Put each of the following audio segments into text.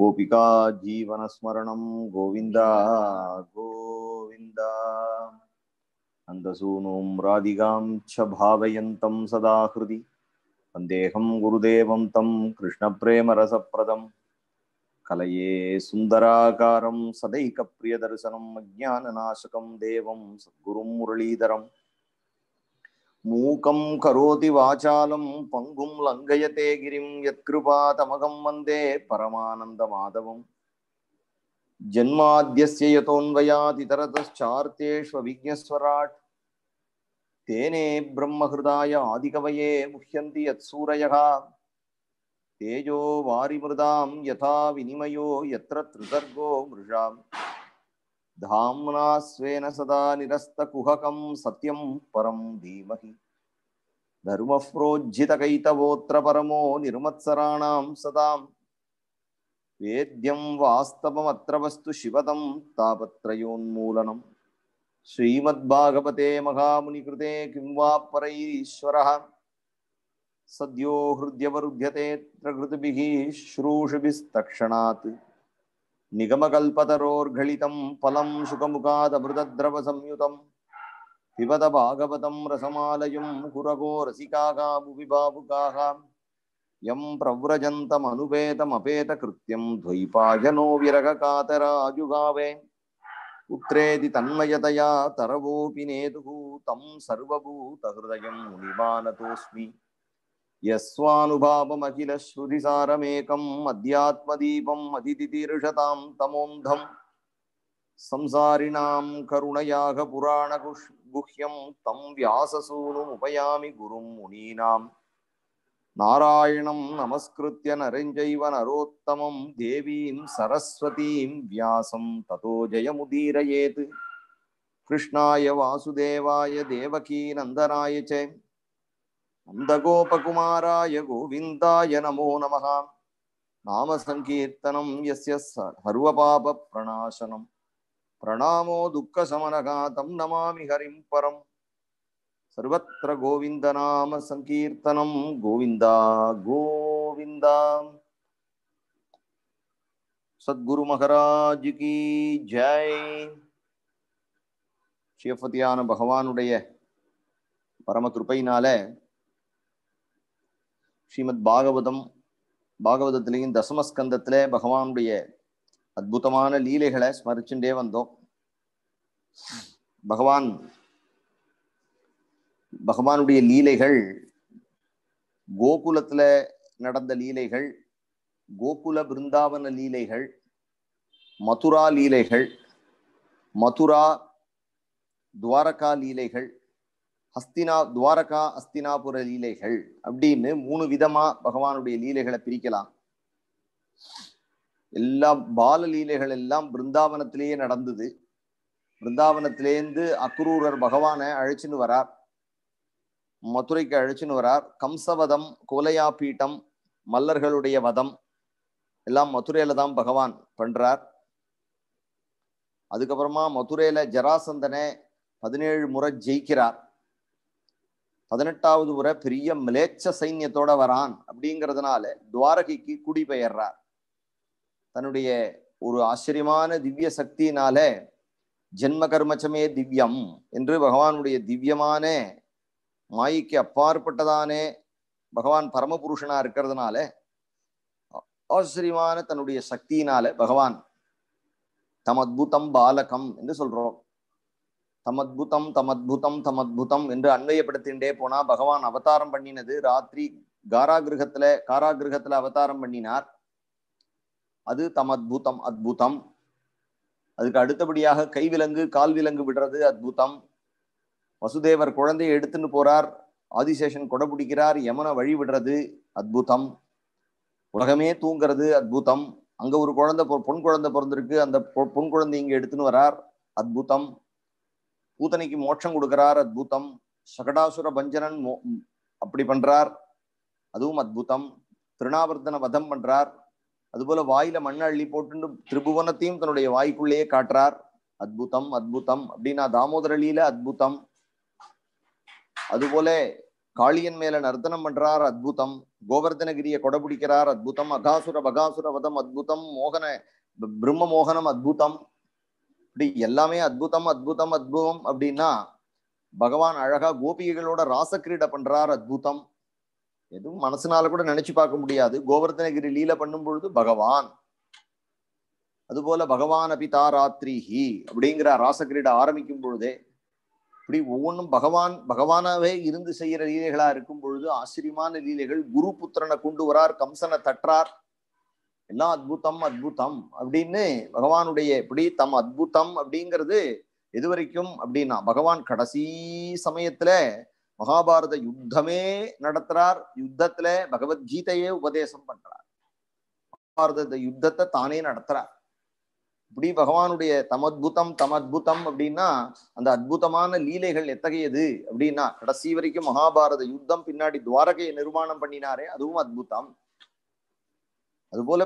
गोपिका जीवनस्मरणं गोविन्द गोविन्द अन्तसूनुं राधिकां च भावयन्तं सदा हृदि वन्देहं गुरुदेवं तं कृष्णप्रेमरसप्रदं कलये सुन्दराकारं सदैकप्रियदर्शनम् अज्ञाननाशकं देवं सद्गुरुं मुरलीधरम् மூகம் கரோதி வாசாலம் பங்கும் லங்கயதே கிரிம் யத்கிருபா தமகம் வந்தே பரமானந்த மாதவம் ஜன்மாத்தியஸ்ய யதோன்வயாதிதரதார்த்தேஷ்வவிஜஸ்வராட் தேனே பிரம்மஹிருதாய ஆதிகவயே முஹ்யந்தி யத் சூரயா தேஜோ வாரிமிருதாம் யதா வினிமயோ யத்ர திருதர்கோ மிருஷாம் धामना स्वेन सदा निरस्तकुहकं सत्यम परम धीमहि धर्मप्रोज्झितकैतवोऽत्र परमो निर्मत्सराणां सदा वेद्यं वास्तवमत्र वस्तु शिवदं तापत्रयोन्मूलनं श्रीमद्भागवते महामुनिकृते किं वा परैरीश्वरः सद्यो हृद्यवरुध्यते त्र श्रूषुभिस्तक्षणात् நிகமகல்பதரோர்களிதம் பலம் சுகமுகாதமிருதத்ரவசம்யுதம் பிபத பாகவதம் ரசமாலயம் குரகோ ரசிகாகா புவி பாபுகாகா யம் பிரவ்ரஜந்தமனுபேதமபேதகிருத்தியம் துவைபாயனோ விரககாதராஜுகாவே புத்திரேதி தன்மயதயா தரவோபி நேதுகு தம் சர்வபூதஹிருதயம் முனிமானதோஸ்மி यस्वानुभावमखिलश्रुतिसारमेकम् अध्यात्मदीपम् अतिथितीर्षताम् तमोऽन्धम् संसारिणां करुणयाः पुराणगुह् गुह्यं तं व्याससूनुमुपयामि गुरुं मुनीनां नारायणं नमस्कृत्य नरं चैव नरोत्तमं देवीं सरस्वतीं व्यासं ततो जयमुदीरयेत् कृष्णाय वासुदेवाय देवकीनन्दनाय च நந்தகோபகுமாராய கோவிந்தாய நமோ நம நாம சங்கீர்த்தனம் எஸ் எஸ்ய சர்வபாப பிரணாசனம் பிரணாமோ துக்க சமனகாதம் நமாமி ஹரிம் பரம் சர்வத்திர கோவிந்த நாம சங்கீர்த்தனம் கோவிந்தா கோவிந்தா சத்குரு மகராஜு கி ஜெய் சிவபதியான பகவானுடைய பரம கிருப்பையினால ஸ்ரீமத் பாகவதம் பாகவதத்திலையும் தசமஸ்கந்தத்தில் பகவானுடைய அற்புதமான லீலைகளை ஸ்மரிச்சுட்டே வந்தோம் பகவான் பகவானுடைய லீலைகள் கோகுலத்தில் நடந்த லீலைகள் கோகுல பிருந்தாவன லீலைகள் மதுரா லீலைகள் மதுரா துவாரகா லீலைகள் ஹஸ்தினா துவாரகா அஸ்தினாபுர லீலைகள் அப்படின்னு மூணு விதமா பகவானுடைய லீலைகளை பிரிக்கலாம் எல்லா பால லீலைகள் எல்லாம் பிருந்தாவனத்திலேயே நடந்தது பிருந்தாவனத்திலேருந்து அக்ரூரர் பகவானை அழைச்சின்னு வரார் மதுரைக்கு அழைச்சின்னு வரார் கம்சவதம் கோலையா பீட்டம் மல்லர்களுடைய வதம் எல்லாம் மதுரையில தான் பகவான் பண்றார் அதுக்கப்புறமா மதுரையில ஜராசந்தனை பதினேழு முறை ஜெயிக்கிறார் பதினெட்டாவது முறை பெரிய மிலேச்ச சைன்யத்தோட வரான் அப்படிங்கிறதுனால துவாரகைக்கு குடிபெயர்றார் தன்னுடைய ஒரு ஆச்சரியமான திவ்ய சக்தியினால ஜென்ம கர்மச்சமே திவ்யம் என்று பகவானுடைய திவ்யமான மாய்க்கு அப்பாற்பட்டதானே பகவான் பரமபுருஷனா இருக்கிறதுனால ஆச்சரியமான தன்னுடைய சக்தியினால பகவான் தம் அத்புதம் பாலகம் என்று சொல்றோம் தமத்புதம் தமத்புதம் தமத்புதம் என்று அன்வயப்படுத்திகிட்டே போனா பகவான் அவதாரம் பண்ணினது ராத்திரி காராகிருகத்துல காராகிருகத்துல அவதாரம் பண்ணினார் அது தமத்புதம் அத்புதம் அதுக்கு அடுத்தபடியாக கை விலங்கு கால் விலங்கு விடுறது அத்புதம் வசுதேவர் குழந்தையை எடுத்துன்னு போறார் ஆதிசேஷன் கொடை பிடிக்கிறார் யமனை வழிவிடுறது அத்புதம் உலகமே தூங்கிறது அத்புதம் அங்க ஒரு குழந்தை பொன் குழந்தை பிறந்திருக்கு அந்த பொன் குழந்தை இங்க எடுத்துன்னு வரார் அத்புதம் பூதனைக்கு மோட்சம் கொடுக்கிறார் அத்புதம் சகடாசுர பஞ்சனன் அப்படி பண்றார் அதுவும் அத்புதம் திருணாவர்தன வதம் பண்றார் அதுபோல வாயில மண் அள்ளி போட்டு திரிபுவனத்தையும் தன்னுடைய வாய்க்குள்ளேயே காட்டுறார் அத்புதம் அத்புதம் அப்படின்னா தாமோதர லீல அத்புதம் அதுபோல காளியன் மேல நர்த்தனம் பண்றார் அத்புதம் கோவர்தனகிரியை கொடை பிடிக்கிறார் அத்புதம் அகாசுர பகாசுர வதம் அத்புதம் மோகன பிரம்ம மோகனம் அத்புதம் இப்படி எல்லாமே அத்தம் அத்தம் அத்தம் அப்படின்னா பகவான் அழகா கோபிகைகளோட ராசக்கிரீட பண்றார் அத்புதம் எதுவும் மனசுனால கூட நினைச்சு பார்க்க முடியாது கோவர்தனகிரி லீல பண்ணும் பொழுது பகவான் அதுபோல பகவான் அபிதா ராத்ரி ஹி அப்படிங்கிற ராசக்கிரீட ஆரம்பிக்கும் பொழுதே இப்படி ஒவ்வொன்றும் பகவான் பகவானாவே இருந்து செய்யற லீலைகளா இருக்கும் பொழுது ஆச்சரியமான லீலைகள் குரு புத்திரனை கொண்டு வரார் கம்சனை தற்றார் எல்லாம் அத்தம் அத்தம் அப்படின்னு பகவானுடைய இப்படி தம் அத்தம் அப்படிங்கிறது எது வரைக்கும் அப்படின்னா பகவான் கடைசி சமயத்துல மகாபாரத யுத்தமே நடத்துறார் யுத்தத்துல பகவத்கீதையே உபதேசம் பண்றார் மகாபாரத யுத்தத்தை தானே நடத்துறார் இப்படி பகவானுடைய தமத்புதம் தமத்புதம் அப்படின்னா அந்த அற்புதமான லீலைகள் எத்தகையது அப்படின்னா கடைசி வரைக்கும் மகாபாரத யுத்தம் பின்னாடி துவாரகையை நிர்மாணம் பண்ணினாரே அதுவும் அத்தம் அதுபோல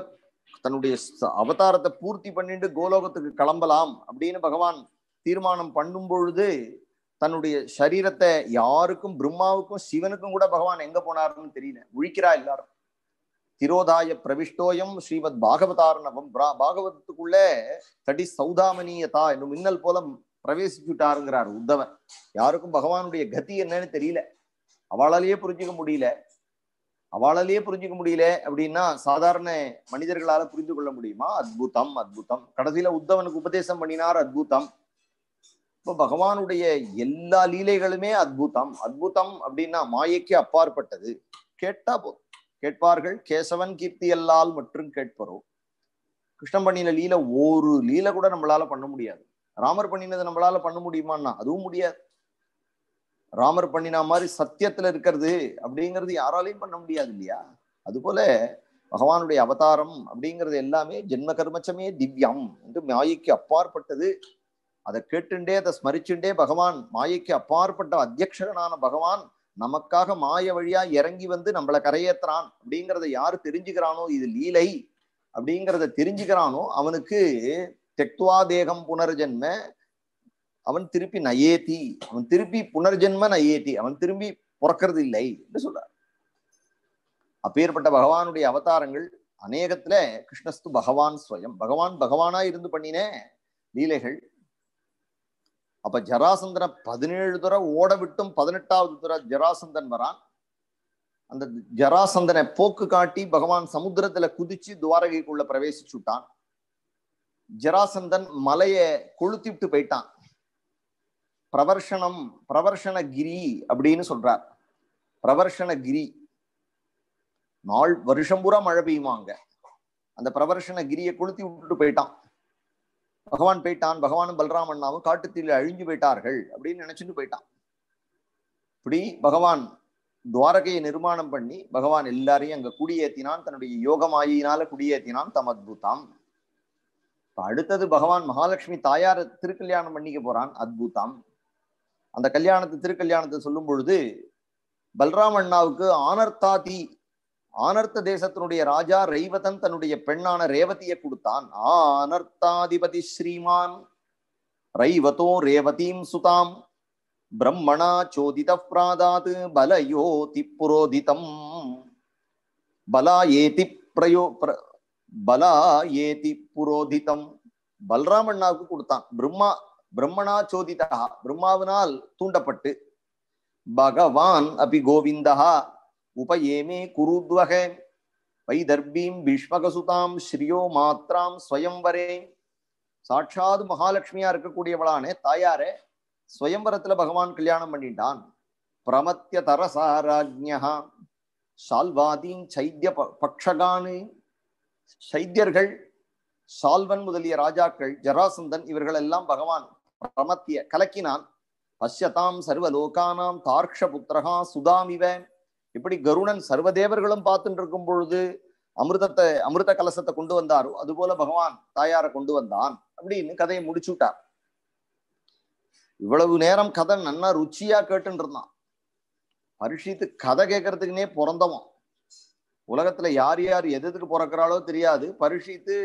தன்னுடைய அவதாரத்தை பூர்த்தி பண்ணிட்டு கோலோகத்துக்கு கிளம்பலாம் அப்படின்னு பகவான் தீர்மானம் பண்ணும் பொழுது தன்னுடைய சரீரத்தை யாருக்கும் பிரம்மாவுக்கும் சிவனுக்கும் கூட பகவான் எங்க போனாருன்னு தெரியல உழிக்கிறா எல்லாரும் திரோதாய பிரவிஷ்டோயம் ஸ்ரீமத் பாகவதாரணவம் பாகவதத்துக்குள்ள தடி சௌதாமனியதா என்னும் மின்னல் போல பிரவேசிச்சுட்டாருங்கிறார் உத்தவன் யாருக்கும் பகவானுடைய கதி என்னன்னு தெரியல அவளாலேயே புரிஞ்சுக்க முடியல அவளாலேயே புரிஞ்சுக்க முடியல அப்படின்னா சாதாரண மனிதர்களால புரிந்து கொள்ள முடியுமா அத்புதம் அத்புதம் கடைசியில உத்தவனுக்கு உபதேசம் பண்ணினார் அத்தம் இப்போ பகவானுடைய எல்லா லீலைகளுமே அத்புதம் அத்புதம் அப்படின்னா மாயைக்கு அப்பாற்பட்டது கேட்டா போ கேட்பார்கள் கேசவன் கீர்த்தி எல்லால் மற்றும் கேட்பரோ கிருஷ்ணன் பண்ணின லீல ஒரு லீல கூட நம்மளால பண்ண முடியாது ராமர் பண்ணினது நம்மளால பண்ண முடியுமான்னா அதுவும் முடியாது ராமர் பண்ணினா மாதிரி சத்தியத்துல இருக்கிறது அப்படிங்கிறது யாராலையும் பண்ண முடியாது இல்லையா அதுபோல பகவானுடைய அவதாரம் அப்படிங்கிறது எல்லாமே ஜென்ம கர்மச்சமே திவ்யம் என்று மாயைக்கு அப்பாற்பட்டது அதை கேட்டுண்டே அதை ஸ்மரிச்சுண்டே பகவான் மாயைக்கு அப்பாற்பட்ட அத்தியக்ஷகனான பகவான் நமக்காக மாய வழியா இறங்கி வந்து நம்மளை கரையேற்றுறான் அப்படிங்கிறத யாரு தெரிஞ்சுக்கிறானோ இது லீலை அப்படிங்கிறத தெரிஞ்சுக்கிறானோ அவனுக்கு தெக்துவா தேகம் புனர்ஜென்ம அவன் திருப்பி நயேதி அவன் திருப்பி புனர்ஜென்ம நயேதி அவன் திரும்பி பிறக்கிறது இல்லை என்று சொல்றார் அப்பேற்பட்ட பகவானுடைய அவதாரங்கள் அநேகத்துல கிருஷ்ணஸ்து பகவான் ஸ்வயம் பகவான் பகவானா இருந்து பண்ணினே லீலைகள் அப்ப ஜராசந்தன பதினேழு துறை ஓட விட்டும் பதினெட்டாவது துறை ஜராசந்தன் வரான் அந்த ஜராசந்தனை போக்கு காட்டி பகவான் சமுத்திரத்துல குதிச்சு துவாரகைக்குள்ள பிரவேசிச்சுட்டான் ஜராசந்தன் மலையை கொளுத்திட்டு போயிட்டான் பிரவர்ஷனம் பிரவர்ஷனகிரி அப்படின்னு சொல்றார் பிரவர்ஷனகிரி நாள் வருஷம் பூரா மழை பெய்யுமாங்க அந்த பிரவர்ஷனகிரியை கொளுத்தி விட்டுட்டு போயிட்டான் பகவான் போயிட்டான் பகவானும் பலராமண்ணாவும் காட்டுத்தீல அழிஞ்சு போயிட்டார்கள் அப்படின்னு நினைச்சுட்டு போயிட்டான் இப்படி பகவான் துவாரகையை நிர்மாணம் பண்ணி பகவான் எல்லாரையும் அங்க குடியேத்தினான் தன்னுடைய யோகமாயினால குடியேத்தினான் தமத்பூதாம் அடுத்தது பகவான் மகாலட்சுமி தாயார திருக்கல்யாணம் பண்ணிக்க போறான் அத்பூதாம் அந்த கல்யாணத்தை திருக்கல்யாணத்தை சொல்லும் பொழுது பல்ராம் அண்ணாவுக்கு ஆனர்த்தாதி ஆனர்த்த தேசத்தினுடைய ராஜா ரெய்வதன் தன்னுடைய பெண்ணான ரேவதியை கொடுத்தான் ஆனர்த்தாதிபதி ஸ்ரீமான் ரைவதோ ரேவதீம் சுதாம் பிரம்மணா சோதித பிராதாது பலயோதி புரோதிதம் பலா ஏதி பிரயோ பலா ஏதி புரோதிதம் பல்ராமண்ணாவுக்கு கொடுத்தான் பிரம்மா பிரம்மணா சோதிதா பிரம்மாவினால் தூண்டப்பட்டு பகவான் அபி கோவிந்தா உபயேமே குருத்வக வைதர்பீம் பீஷ்மகசுதாம் ஸ்ரீயோ மாத்ராம் ஸ்வயம்வரே சாட்சாது மகாலட்சுமியா இருக்கக்கூடியவளானே தாயாரே ஸ்வயம்பரத்துல பகவான் கல்யாணம் பண்ணிட்டான் பிரமத்திய தரசாராஜ்யா சால்வாதீன் சைத்திய பக்ஷகானு சைத்தியர்கள் சால்வன் முதலிய ராஜாக்கள் ஜராசந்தன் இவர்கள் எல்லாம் பகவான் பிரமத்திய கலக்கினான் பஷ்யதாம் சர்வலோகானாம் தார்க்ஷ புத்திரகா சுதாமிவ இப்படி கருணன் சர்வதேவர்களும் பார்த்துட்டு இருக்கும் பொழுது அமிர்தத்தை அமிர்த கலசத்தை கொண்டு வந்தாரோ அது போல பகவான் தாயார கொண்டு வந்தான் அப்படின்னு கதையை முடிச்சுட்டார் இவ்வளவு நேரம் கதை நன்னா ருச்சியா கேட்டுன்னு இருந்தான் பரிஷித்து கதை கேட்கறதுக்குன்னே பிறந்தவன் உலகத்துல யார் யார் எது எதுக்கு பிறக்கிறாளோ தெரியாது பரிஷித்து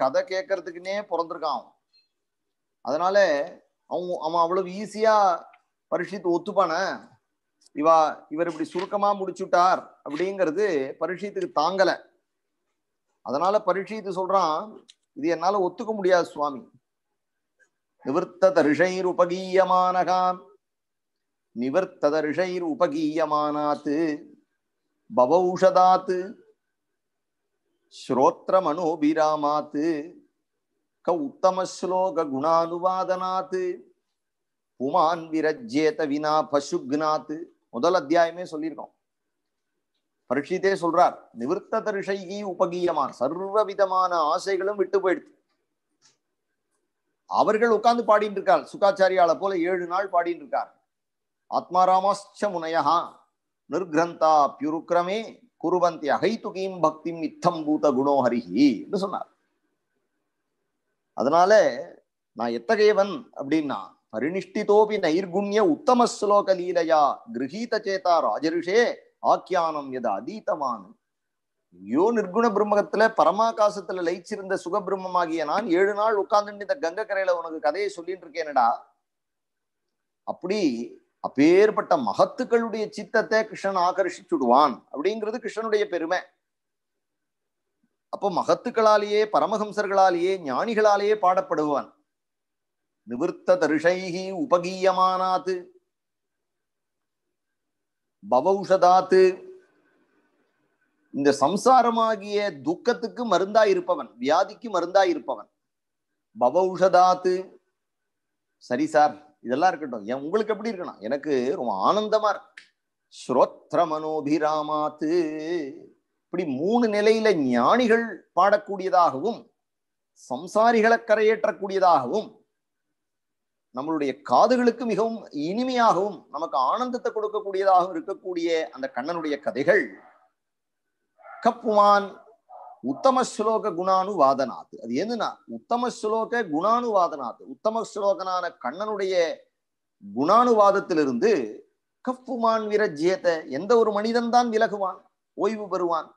கதை கேட்கறதுக்குன்னே பிறந்திருக்கான் அதனால அவங்க அவன் அவ்வளவு ஈஸியா பரீட்சித்து ஒத்துப்பான இவா இவர் இப்படி சுருக்கமா முடிச்சுட்டார் அப்படிங்கிறது பரீட்சித்துக்கு தாங்கல அதனால பரீட்சித்து சொல்றான் இது என்னால ஒத்துக்க முடியாது சுவாமி நிவர்த்த தரிஷைர் உபகீயமானகான் நிவர்த்த தரிஷைர் உபகீயமானாத்து பவௌஷதாத்து மனோபிராமாத்து க உத்தம ஸ்லோக குணானுவாதனாத்து புமான் விரஜேத வினா பசுக்னாத்து முதல் அத்தியாயமே சொல்லியிருக்கோம் பரீட்சித்தே சொல்றார் நிவர்த்த தரிஷைகி உபகீயமான் சர்வவிதமான ஆசைகளும் விட்டு போயிடுச்சு அவர்கள் உட்கார்ந்து பாடிட்டு இருக்கார் சுகாச்சாரியால போல ஏழு நாள் பாடிட்டு இருக்கார் ஆத்மாராமாச்ச முனையா நிர்கிரந்தா பியுருக்கிரமே குருவந்தி அகைத்துகீம் பக்திம் இத்தம் பூத குணோஹரிஹி என்று சொன்னார் அதனால நான் எத்தகையவன் அப்படின்னா பரிநிஷ்டிதோபி நைர்குண்ய உத்தம ஸ்லோக லீலையா கிரகீத சேதா ராஜரிஷே ஆக்கியானம் எது அதீதமான் ஐயோ நிர்குண பிரம்மகத்துல பரமாகாசத்துல லயிச்சிருந்த பிரம்மமாகிய நான் ஏழு நாள் உட்கார்ந்து இந்த கங்க கரையில உனக்கு கதையை சொல்லிட்டு இருக்கேனடா அப்படி அப்பேற்பட்ட மகத்துக்களுடைய சித்தத்தை கிருஷ்ணன் ஆகர்ஷிச்சுடுவான் அப்படிங்கிறது கிருஷ்ணனுடைய பெருமை அப்போ மகத்துக்களாலேயே பரமஹம்சர்களாலேயே ஞானிகளாலேயே பாடப்படுவான் நிவர்த்த தருஷைகி உபகீயமானாத்து பவௌஷதாத்து இந்த சம்சாரமாகிய துக்கத்துக்கு மருந்தா இருப்பவன் வியாதிக்கு மருந்தா இருப்பவன் பவௌஷதாத்து சரி சார் இதெல்லாம் இருக்கட்டும் என் உங்களுக்கு எப்படி இருக்கணும் எனக்கு ரொம்ப ஆனந்தமா இருக்கு ஸ்ரோத்ர மனோபிராமாத்து இப்படி மூணு நிலையில ஞானிகள் பாடக்கூடியதாகவும் சம்சாரிகளை கரையேற்றக்கூடியதாகவும் நம்மளுடைய காதுகளுக்கு மிகவும் இனிமையாகவும் நமக்கு ஆனந்தத்தை கொடுக்கக்கூடியதாகவும் இருக்கக்கூடிய அந்த கண்ணனுடைய கதைகள் கப்புமான் உத்தம ஸ்லோக குணானுவாதனாத்து அது என்னன்னா உத்தம ஸ்லோக குணானுவாதனாத்து உத்தம ஸ்லோகனான கண்ணனுடைய குணானுவாதத்திலிருந்து கப்புமான் வீரஜியத்தை எந்த ஒரு மனிதன் தான் விலகுவான் ஓய்வு பெறுவான்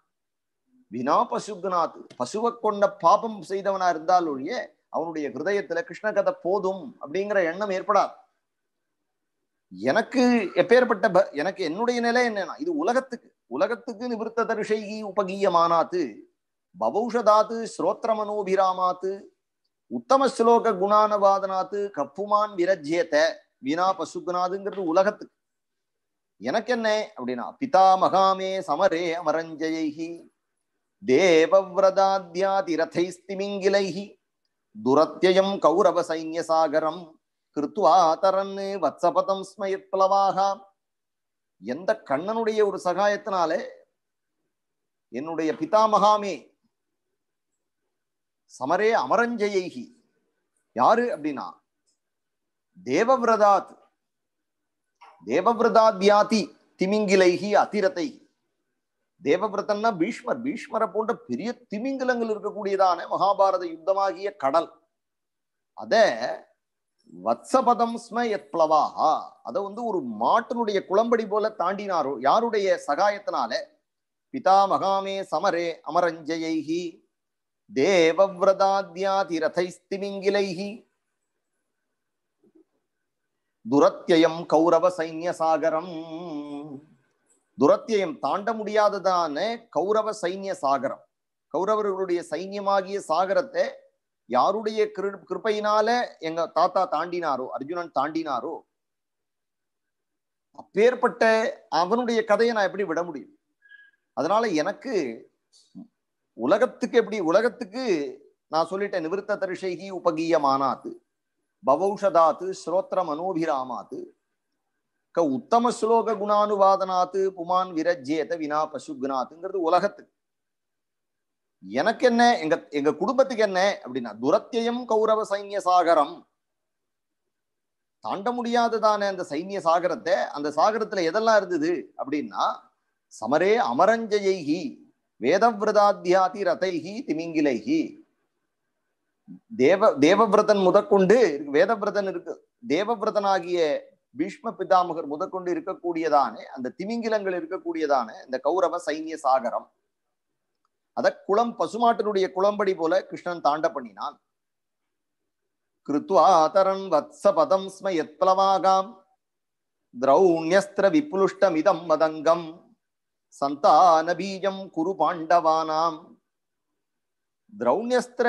வினா பசுகுநாத் பசுவை கொண்ட பாபம் செய்தவனா இருந்தால் ஒழிய அவனுடைய ஹிருதயத்துல கிருஷ்ண கதை போதும் அப்படிங்கிற எண்ணம் ஏற்படாது எனக்கு எப்பேற்பட்ட எனக்கு என்னுடைய நிலை என்னன்னா இது உலகத்துக்கு உலகத்துக்கு நிவிருத்த தருஷைகி உபகீயமானாத்து பவௌஷதாத்து ஸ்ரோத்திரமனோபிராமாத்து உத்தம ஸ்லோக குணானவாதனாத்து கப்புமான் விரஜ்யேத்த வினா பசுகுநாதுங்கிறது உலகத்துக்கு எனக்கு என்ன அப்படின்னா பிதா மகாமே சமரே அமரஞ்சயி தேவவிரதாத்யாதிரதைஸ்திமிங்கிலைஹி துரத்தியம் கௌரவ சைன்யசாகரம் கிருத்வா வத்சபதம் ஸ்மயத் எந்த கண்ணனுடைய ஒரு சகாயத்தினாலே என்னுடைய பிதாமகாமே சமரே அமரஞ்சயைகி யாரு அப்படின்னா தேவவிரதாத் தேவவிரதாத்யாதி திமிங்கிலைகி அதிரத்தை தேவபிரதன்னா பீஷ்மர் பீஷ்மரை போன்ற பெரிய திமிங்கலங்கள் இருக்கக்கூடியதான மகாபாரத யுத்தமாகிய கடல் அத வத்சபதம் ஸ்ம எத் பிளவாகா அதை வந்து ஒரு மாட்டினுடைய குளம்படி போல தாண்டினாரோ யாருடைய சகாயத்தினால பிதா மகாமே சமரே அமரஞ்சயைஹி தேவவிரதாத்யாதி ரதைஸ்திமிங்கிலைஹி துரத்தியம் கௌரவ சைன்ய சாகரம் துரத்தியம் தாண்ட முடியாததான கௌரவ சைன்ய சாகரம் கௌரவர்களுடைய சைன்யமாகிய சாகரத்தை யாருடைய கிரு கிருப்பையினால எங்க தாத்தா தாண்டினாரோ அர்ஜுனன் தாண்டினாரோ அப்பேற்பட்ட அவனுடைய கதையை நான் எப்படி விட முடியும் அதனால எனக்கு உலகத்துக்கு எப்படி உலகத்துக்கு நான் சொல்லிட்டேன் நிவிருத்த தரிசைகி உபகீயமானாத்து பவௌஷதாத்து ஸ்ரோத்திர மனோபிராமாத்து க உத்தம ஸ்லோக குணானுவாதனாத்து புமான் விரஜேத வினா குணாத்துங்கிறது உலகத்துக்கு எனக்கு என்ன எங்க எங்க குடும்பத்துக்கு என்ன அப்படின்னா துரத்தியம் கௌரவ சைன்ய சாகரம் தாண்ட முடியாததான அந்த சைன்ய சாகரத்தை அந்த சாகரத்துல எதெல்லாம் இருந்தது அப்படின்னா சமரே அமரஞ்சயைகி வேதவிரதாத்தியாதி ரதைகி திமிங்கிலைகி தேவ தேவவிரதன் முதற்கொண்டு வேதவிரதன் இருக்கு தேவவிரதனாகிய பீஷ்ம பிதாமகர் முதற்கொண்டு இருக்கக்கூடியதானே அந்த திமிங்கிலங்கள் இருக்கக்கூடியதானே இந்த கௌரவ சைன்ய சாகரம் அத குளம் பசுமாட்டினுடைய குளம்படி போல கிருஷ்ணன் தாண்ட பண்ணினான் கிருத்வாதரன் வத்ச பதம் ஸ்ம எத்லவாகாம் திரௌண்யஸ்திர விப்புலுஷ்டமிதம் மதங்கம் சந்தான பீஜம் குரு பாண்டவானாம் திரௌண்யஸ்திர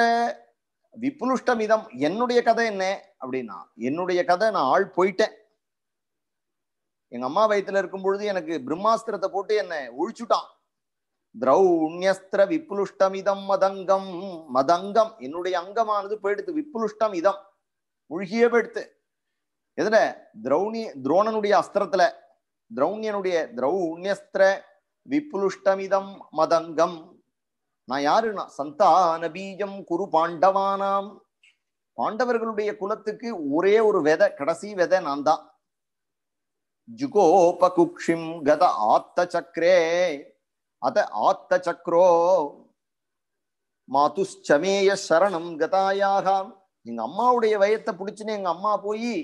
விப்புலுஷ்டமிதம் என்னுடைய கதை என்ன அப்படின்னா என்னுடைய கதை நான் ஆள் போயிட்டேன் எங்க அம்மா வயத்துல இருக்கும் பொழுது எனக்கு பிரம்மாஸ்திரத்தை போட்டு என்னை ஒழிச்சுட்டான் திரௌண்யஸ்திர விப்புலுஷ்டமிதம் மதங்கம் மதங்கம் என்னுடைய அங்கமானது போயிடுத்து விப்புலுஷ்டம் இதம் முழுகியே போயிடுத்து எதுல திரௌணி துரோணனுடைய அஸ்திரத்துல திரௌணியனுடைய திரௌண்யஸ்திர விப்புலுஷ்டமிதம் மதங்கம் நான் யாருன்னா சந்தான பீஜம் குரு பாண்டவானாம் பாண்டவர்களுடைய குலத்துக்கு ஒரே ஒரு வெதை கடைசி வெதை நான் தான் ஜுகோபகுக்ஷிம் கத ஆத்த சக்கரே அத ஆத்த சக்கரோ மாதுஷ்சமேய சரணம் கதாயாகாம் எங்க அம்மாவுடைய வயத்தை பிடிச்சுன்னு எங்க அம்மா போய்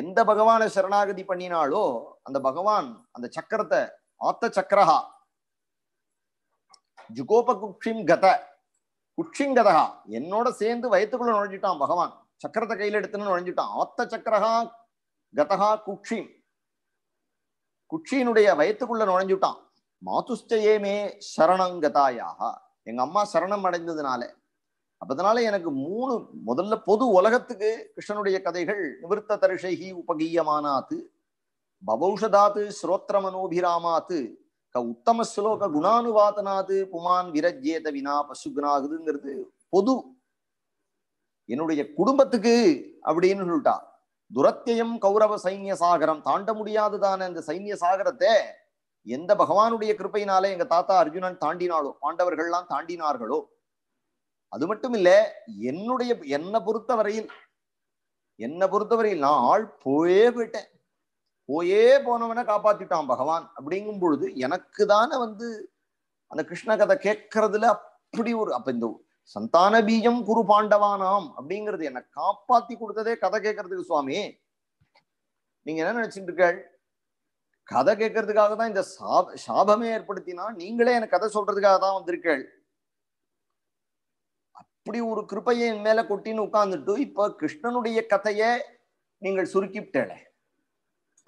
எந்த பகவான சரணாகதி பண்ணினாலோ அந்த பகவான் அந்த சக்கரத்தை ஆத்த சக்கரஹா ஜுகோப குக்ஷிம் கத குக்ஷிங்கதா என்னோட சேர்ந்து வயத்துக்குள்ள நுழைஞ்சிட்டான் பகவான் சக்கரத்தை கையில எடுத்துன்னு நுழைஞ்சிட்டான் ஆத்த சக்கரஹா கதஹா குக்ஷிம் குட்சியினுடைய வயத்துக்குள்ள நுழைஞ்சுட்டான் மாதுஸ்தயமே சரணங்கதாயாக எங்க அம்மா சரணம் அடைந்ததுனால அப்பதனால எனக்கு மூணு முதல்ல பொது உலகத்துக்கு கிருஷ்ணனுடைய கதைகள் நிவர்த்த தரிசைகி உபகீயமானாத்து பபௌஷதாத்து ஸ்ரோத்திர மனோபிராமாத்து க உத்தம ஸ்லோக குணானுவாதனாது புமான் விரஜேத வினா பசுகுணாகுதுங்கிறது பொது என்னுடைய குடும்பத்துக்கு அப்படின்னு சொல்லிட்டா துரத்தியம் கௌரவ சைன்ய சாகரம் தாண்ட முடியாததான அந்த சைன்ய சாகரத்தை எந்த பகவானுடைய கிருப்பையினாலே எங்க தாத்தா அர்ஜுனன் தாண்டினாலோ பாண்டவர்கள்லாம் தாண்டினார்களோ அது மட்டும் இல்ல என்னுடைய என்னை பொறுத்தவரையில் என்னை பொறுத்தவரையில் நான் ஆள் போயே போயிட்டேன் போயே போனவனை காப்பாத்திட்டான் பகவான் அப்படிங்கும் பொழுது எனக்கு தானே வந்து அந்த கிருஷ்ண கதை கேட்கறதுல அப்படி ஒரு அப்ப இந்த சந்தான பீஜம் குரு பாண்டவானாம் அப்படிங்கிறது என்னை காப்பாத்தி கொடுத்ததே கதை கேட்கறதுக்கு சுவாமி நீங்க என்ன நினைச்சிட்டு இருக்க கதை கேட்கறதுக்காக தான் இந்த சாபமே ஏற்படுத்தினா நீங்களே எனக்கு கதை சொல்றதுக்காக தான் வந்திருக்கள் அப்படி ஒரு கிருப்பையை என் மேல கொட்டின்னு உட்கார்ந்துட்டு இப்ப கிருஷ்ணனுடைய கதையை நீங்கள் சுருக்கிவிட்டேளே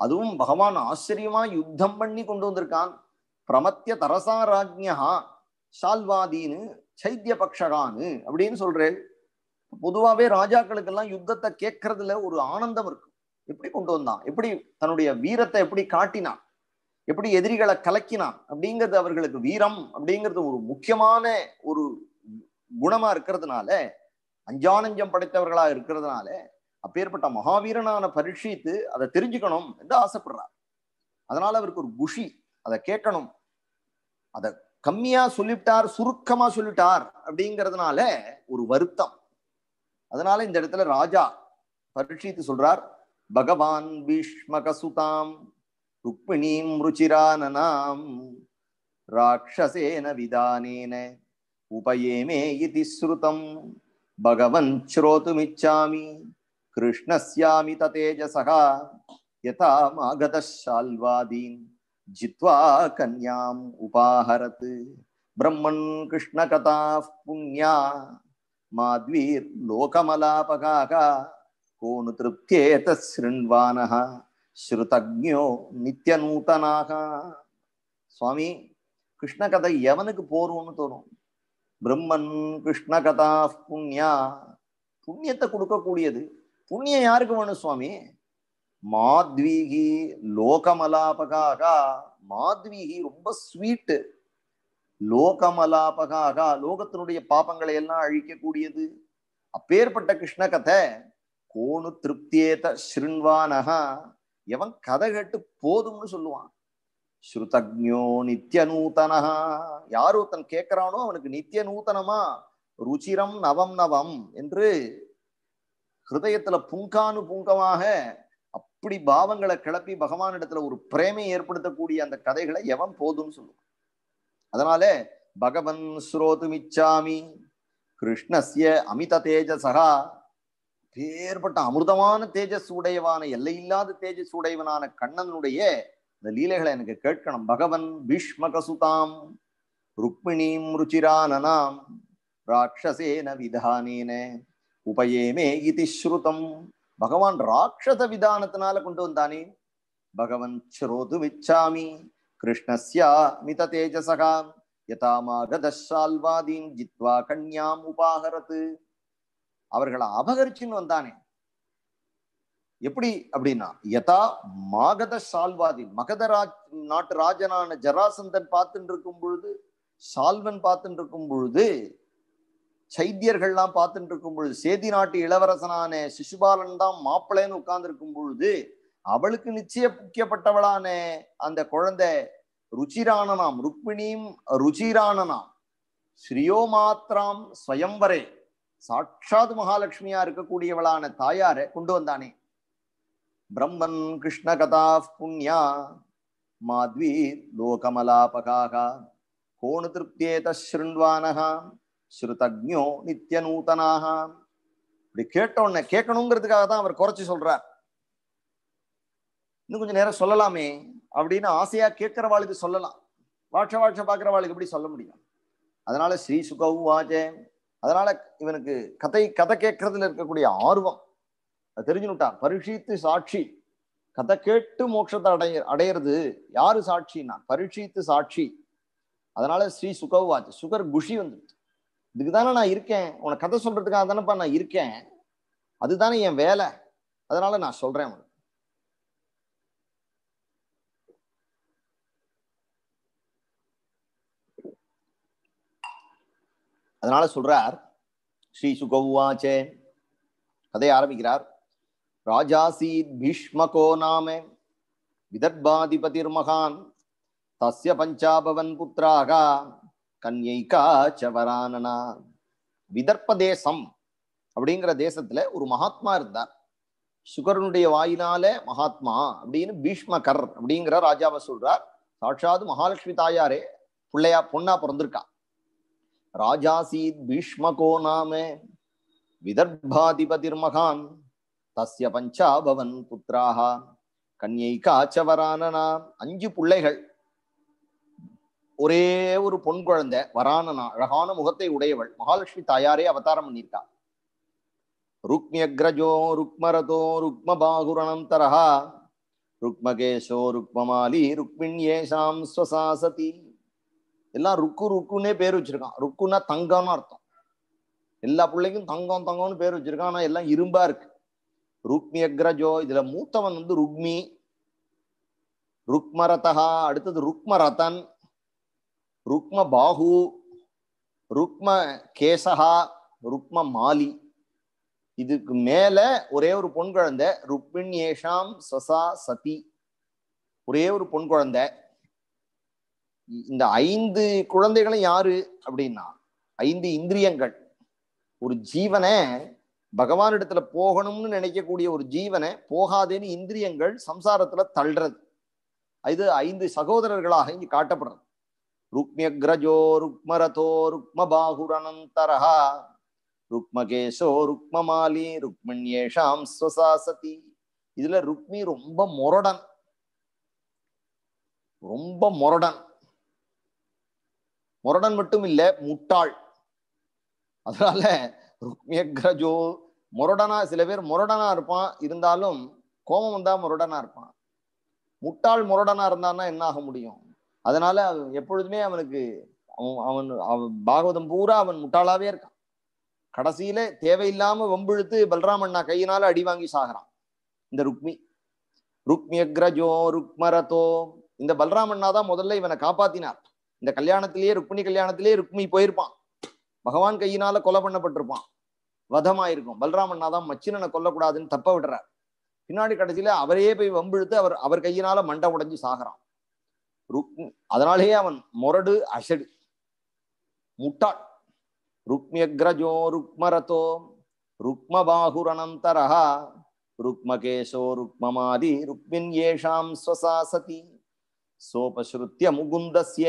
அதுவும் பகவான் ஆச்சரியமா யுத்தம் பண்ணி கொண்டு வந்திருக்கான் பிரமத்திய தரசா ராஜ்யா சால்வாதின்னு சைத்திய பக்ஷகான்னு அப்படின்னு சொல்றேன் பொதுவாவே ராஜாக்களுக்கெல்லாம் யுத்தத்தை கேட்கறதுல ஒரு ஆனந்தம் இருக்கும் எப்படி கொண்டு வந்தான் எப்படி தன்னுடைய வீரத்தை எப்படி காட்டினான் எப்படி எதிரிகளை கலக்கினான் அப்படிங்கிறது அவர்களுக்கு வீரம் அப்படிங்கிறது ஒரு முக்கியமான ஒரு குணமா இருக்கிறதுனால அஞ்சானஞ்சம் படைத்தவர்களா இருக்கிறதுனால அப்பேற்பட்ட மகாவீரனான பரீட்சித்து அதை தெரிஞ்சுக்கணும் என்று ஆசைப்படுறார் அதனால அவருக்கு ஒரு குஷி அதை கேட்கணும் அதை கம்மியா சொல்லிவிட்டார் சுருக்கமா சொல்லிட்டார் அப்படிங்கிறதுனால ஒரு வருத்தம் அதனால இந்த இடத்துல ராஜா பரீட்சித்து சொல்றார் பகவான் பீஷ்மகசுதாம் ருக்மிணீம் ருச்சிரானாம் ராட்சசேன விதானேன உபயேமே இது ஸ்ருதம் பகவன் ஸ்ரோத்துமிச்சாமி கிருஷ்ணசியாமி ததேஜசகா யதா மாகதால்வாதீன் जित्वा कन्याम् उपाहरत् ब्रह्मन् कृष्णकथाः पुण्या माध्वीर्लोकमलापकाः को கோனு तृप्त्येत शृण्वानः ஸ்ருதக்ஞோ நித்தியநூத்தனாக சுவாமி கிருஷ்ண கதை எவனுக்கு போறோம்னு தோணும் பிரம்மன் கிருஷ்ண கதா புண்ணியா புண்ணியத்தை கொடுக்கக்கூடியது புண்ணியம் யாருக்கு வேணும் சுவாமி மாத்வீகி லோகமலாபகாக மாத்வீகி ரொம்ப ஸ்வீட்டு லோகமலாபகாக லோகத்தினுடைய பாப்பங்களை எல்லாம் அழிக்கக்கூடியது அப்பேற்பட்ட கிருஷ்ண கதை கோணு திருப்தியேத ஸ்ருண்வானகா எவன் கதை கேட்டு போதும்னு சொல்லுவான் ஸ்ருதக்ஞோ நித்திய நூத்தனஹா யாரோ தன் கேட்கிறானோ அவனுக்கு நித்திய நூத்தனமா ருச்சிரம் நவம் நவம் என்று ஹிருதயத்துல புங்கானு புங்கமாக இப்படி பாவங்களை கிளப்பி பகவானிடத்துல ஒரு பிரேமை ஏற்படுத்தக்கூடிய அந்த கதைகளை எவன் போதும்னு சொல்லுவான் அதனால பகவன் ஸ்ரோதுமிச்சாமி கிருஷ்ணஸ்ய அமித தேஜசகா பேர்பட்ட அமிர்தமான தேஜஸ் உடையவான எல்லையில்லாத தேஜஸ் உடையவனான கண்ணனுடைய இந்த லீலைகளை எனக்கு கேட்கணும் பகவன் பீஷ்மகசுதாம் ருக்மிணீம் ருச்சிரானாம் ராட்சசேன விதானேன உபயேமே இதி ஸ்ருதம் பகவான் ராட்சத விதானத்தினால கொண்டு வந்தானே பகவன் ஸ்ரோது மிச்சாமி கிருஷ்ணசியா மித தேஜசகாம் யதாமாகதால்வாதீன் ஜித்வா கன்யாம் உபாகரத்து அவர்களை அபகரிச்சுன்னு வந்தானே எப்படி அப்படின்னா யதா மாகத சால்வாதி மகதராஜ் நாட்டு ராஜனான ஜராசந்தன் பார்த்துட்டு இருக்கும் பொழுது சால்வன் பார்த்துட்டு இருக்கும் பொழுது சைத்தியர்கள்லாம் பார்த்துட்டு இருக்கும் பொழுது சேதி நாட்டு இளவரசனான சிசுபாலன் தான் மாப்பிள்ளைன்னு உட்கார்ந்துருக்கும் பொழுது அவளுக்கு நிச்சயிக்கப்பட்டவளான அந்த குழந்தை ருச்சிரானனாம் ருக்மிணியும் ருச்சிரானனாம் ஸ்ரீயோ மாத்திராம் ஸ்வயம்வரே சாட்சாத் மகாலட்சுமியா இருக்கக்கூடியவளான தாயாரை கொண்டு வந்தானே பிரம்மன் கிருஷ்ண கதா புண்ணியா மாத்வி லோகமலாபகாக கோணு திருப்தியே ஸ்ருண்வானகாம் ஸ்ருதஜோ நித்திய நூதனாக இப்படி கேட்டோன்ன கேட்கணுங்கிறதுக்காக தான் அவர் குறைச்சி சொல்றார் இன்னும் கொஞ்சம் நேரம் சொல்லலாமே அப்படின்னு ஆசையா கேட்கிற வாழ்க்கை சொல்லலாம் வாட்ச வாட்ச பார்க்குற வாழ்க்கை எப்படி சொல்ல முடியும் அதனால ஸ்ரீ சுகவு வாஜே அதனால இவனுக்கு கதை கதை கேட்கறதுல இருக்கக்கூடிய ஆர்வம் அது தெரிஞ்சுட்டான் பரீட்சித்து சாட்சி கதை கேட்டு மோட்சத்தை அடைய அடையிறது யாரு சாட்சின்னா பரீட்சித்து சாட்சி அதனால ஸ்ரீ சுகவு வாஜ் சுகர் குஷி வந்துடுது இதுக்கு தானே நான் இருக்கேன் உனக்கு கதை சொல்றதுக்காக தானேப்பா நான் இருக்கேன் அதுதானே என் வேலை அதனால நான் சொல்றேன் உனக்கு அதனால சொல்றார் ஸ்ரீ சுகவுவாச்சே கதையை ஆரம்பிக்கிறார் ராஜாசீத் பீஷ்மகோ நாம விதர்பாதிபதிர் மகான் தஸ்ய பஞ்சாபவன் புத்திராக கன்யைகா சவரானனா விதர்ப்ப தேசம் அப்படிங்கிற தேசத்துல ஒரு மகாத்மா இருந்தார் சுகரனுடைய வாயினால மகாத்மா அப்படின்னு பீஷ்மகர் அப்படிங்கிற ராஜாவை சொல்றார் சாட்சாது மகாலட்சுமி தாயாரே பிள்ளையா பொண்ணா பிறந்திருக்கா ராஜாசீத் பீஷ்மகோ நாம விதர்பாதிபதிர் மகான் தஸ்ய பஞ்சாபவன் புத்திராகா கன்யை காச்சவரானனா அஞ்சு பிள்ளைகள் ஒரே ஒரு பொன் குழந்தை வரானனா அழகான முகத்தை உடையவள் மகாலட்சுமி தாயாரே அவதாரம் பண்ணியிருக்கா ருக்மியக்ரஜோ ருக்மரதோ ருக்ம ருக்மபாகுரணந்தரஹா ருக்மகேஷோ ருக்மமாலி ருக்மிண்யேஷாம் ஸ்வசாசதி எல்லாம் ருக்கு ருக்குன்னே பேர் வச்சிருக்கான் ருக்குன்னா தங்கம்னு அர்த்தம் எல்லா பிள்ளைக்கும் தங்கம் தங்கம்னு பேர் வச்சிருக்கான் ஆனால் எல்லாம் இரும்பா இருக்கு ருக்மி அக்ரஜோ இதுல மூத்தவன் வந்து ருக்மி ருக்மரதா அடுத்தது ருக்மரதன் ருக்ம பாகு ருக்ம கேசகா ருக்ம மாலி இதுக்கு மேல ஒரே ஒரு பொன் குழந்தை ருக்மின் ஏஷாம் சசா சதி ஒரே ஒரு பொன் குழந்தை இந்த ஐந்து குழந்தைகளும் யாரு அப்படின்னா ஐந்து இந்திரியங்கள் ஒரு ஜீவனை பகவானிடத்துல போகணும்னு நினைக்கக்கூடிய ஒரு ஜீவனை போகாதேன்னு இந்திரியங்கள் சம்சாரத்துல தள்ளுறது இது ஐந்து சகோதரர்களாக இங்கு காட்டப்படுறது ருக்மியக்ரஜோ ருக்மரதோ ருக்மபாகுரனந்தரः ருக்மகேசோ ருக்மமாலி ருக்மிண்யேஷாம் ஸ்வசாசதி இதுல ருக்மி ரொம்ப முரடன் ரொம்ப முரடன் முரடன் மட்டும் இல்ல முட்டாள் அதனால ருக்மியக்ரஜோ முரடனா சில பேர் முரடனா இருப்பான் இருந்தாலும் கோபம் வந்தா முரடனா இருப்பான் முட்டாள் முரடனா இருந்தான்னா என்ன ஆக முடியும் அதனால அவன் எப்பொழுதுமே அவனுக்கு அவன் அவன் அவன் பாகவதம் பூரா அவன் முட்டாளாவே இருக்கான் கடைசியில தேவையில்லாம வம்பிழுத்து பல்ராமண்ணா கையினால அடி வாங்கி சாகிறான் இந்த ருக்மி ருக்மி அக்ரஜோ ருக்மரதோ இந்த பல்ராமண்ணா தான் முதல்ல இவனை காப்பாத்தினார் இந்த கல்யாணத்திலேயே ருக்மிணி கல்யாணத்திலேயே ருக்மி போயிருப்பான் பகவான் கையினால கொலை பண்ணப்பட்டிருப்பான் வதமாயிருக்கும் பல்ராமண்ணா தான் மச்சினனை கொல்லக்கூடாதுன்னு தப்ப விடுறார் பின்னாடி கடைசியில அவரையே போய் வம்பிழுத்து அவர் அவர் கையினால மண்டை உடைஞ்சு சாகிறான் அதனாலேயே அவன் முரடு அசடு முட்டாள் ருக்மியக்ரஜோ ருக்மரதோ ருக்மபாகுரனந்தரா ருக்மகேசோ ருக்மமாதி ருக்மின் ஏஷாம் ஸ்வசாசதி சதி சோபஸ்ருத்திய முகுந்தஸ்ய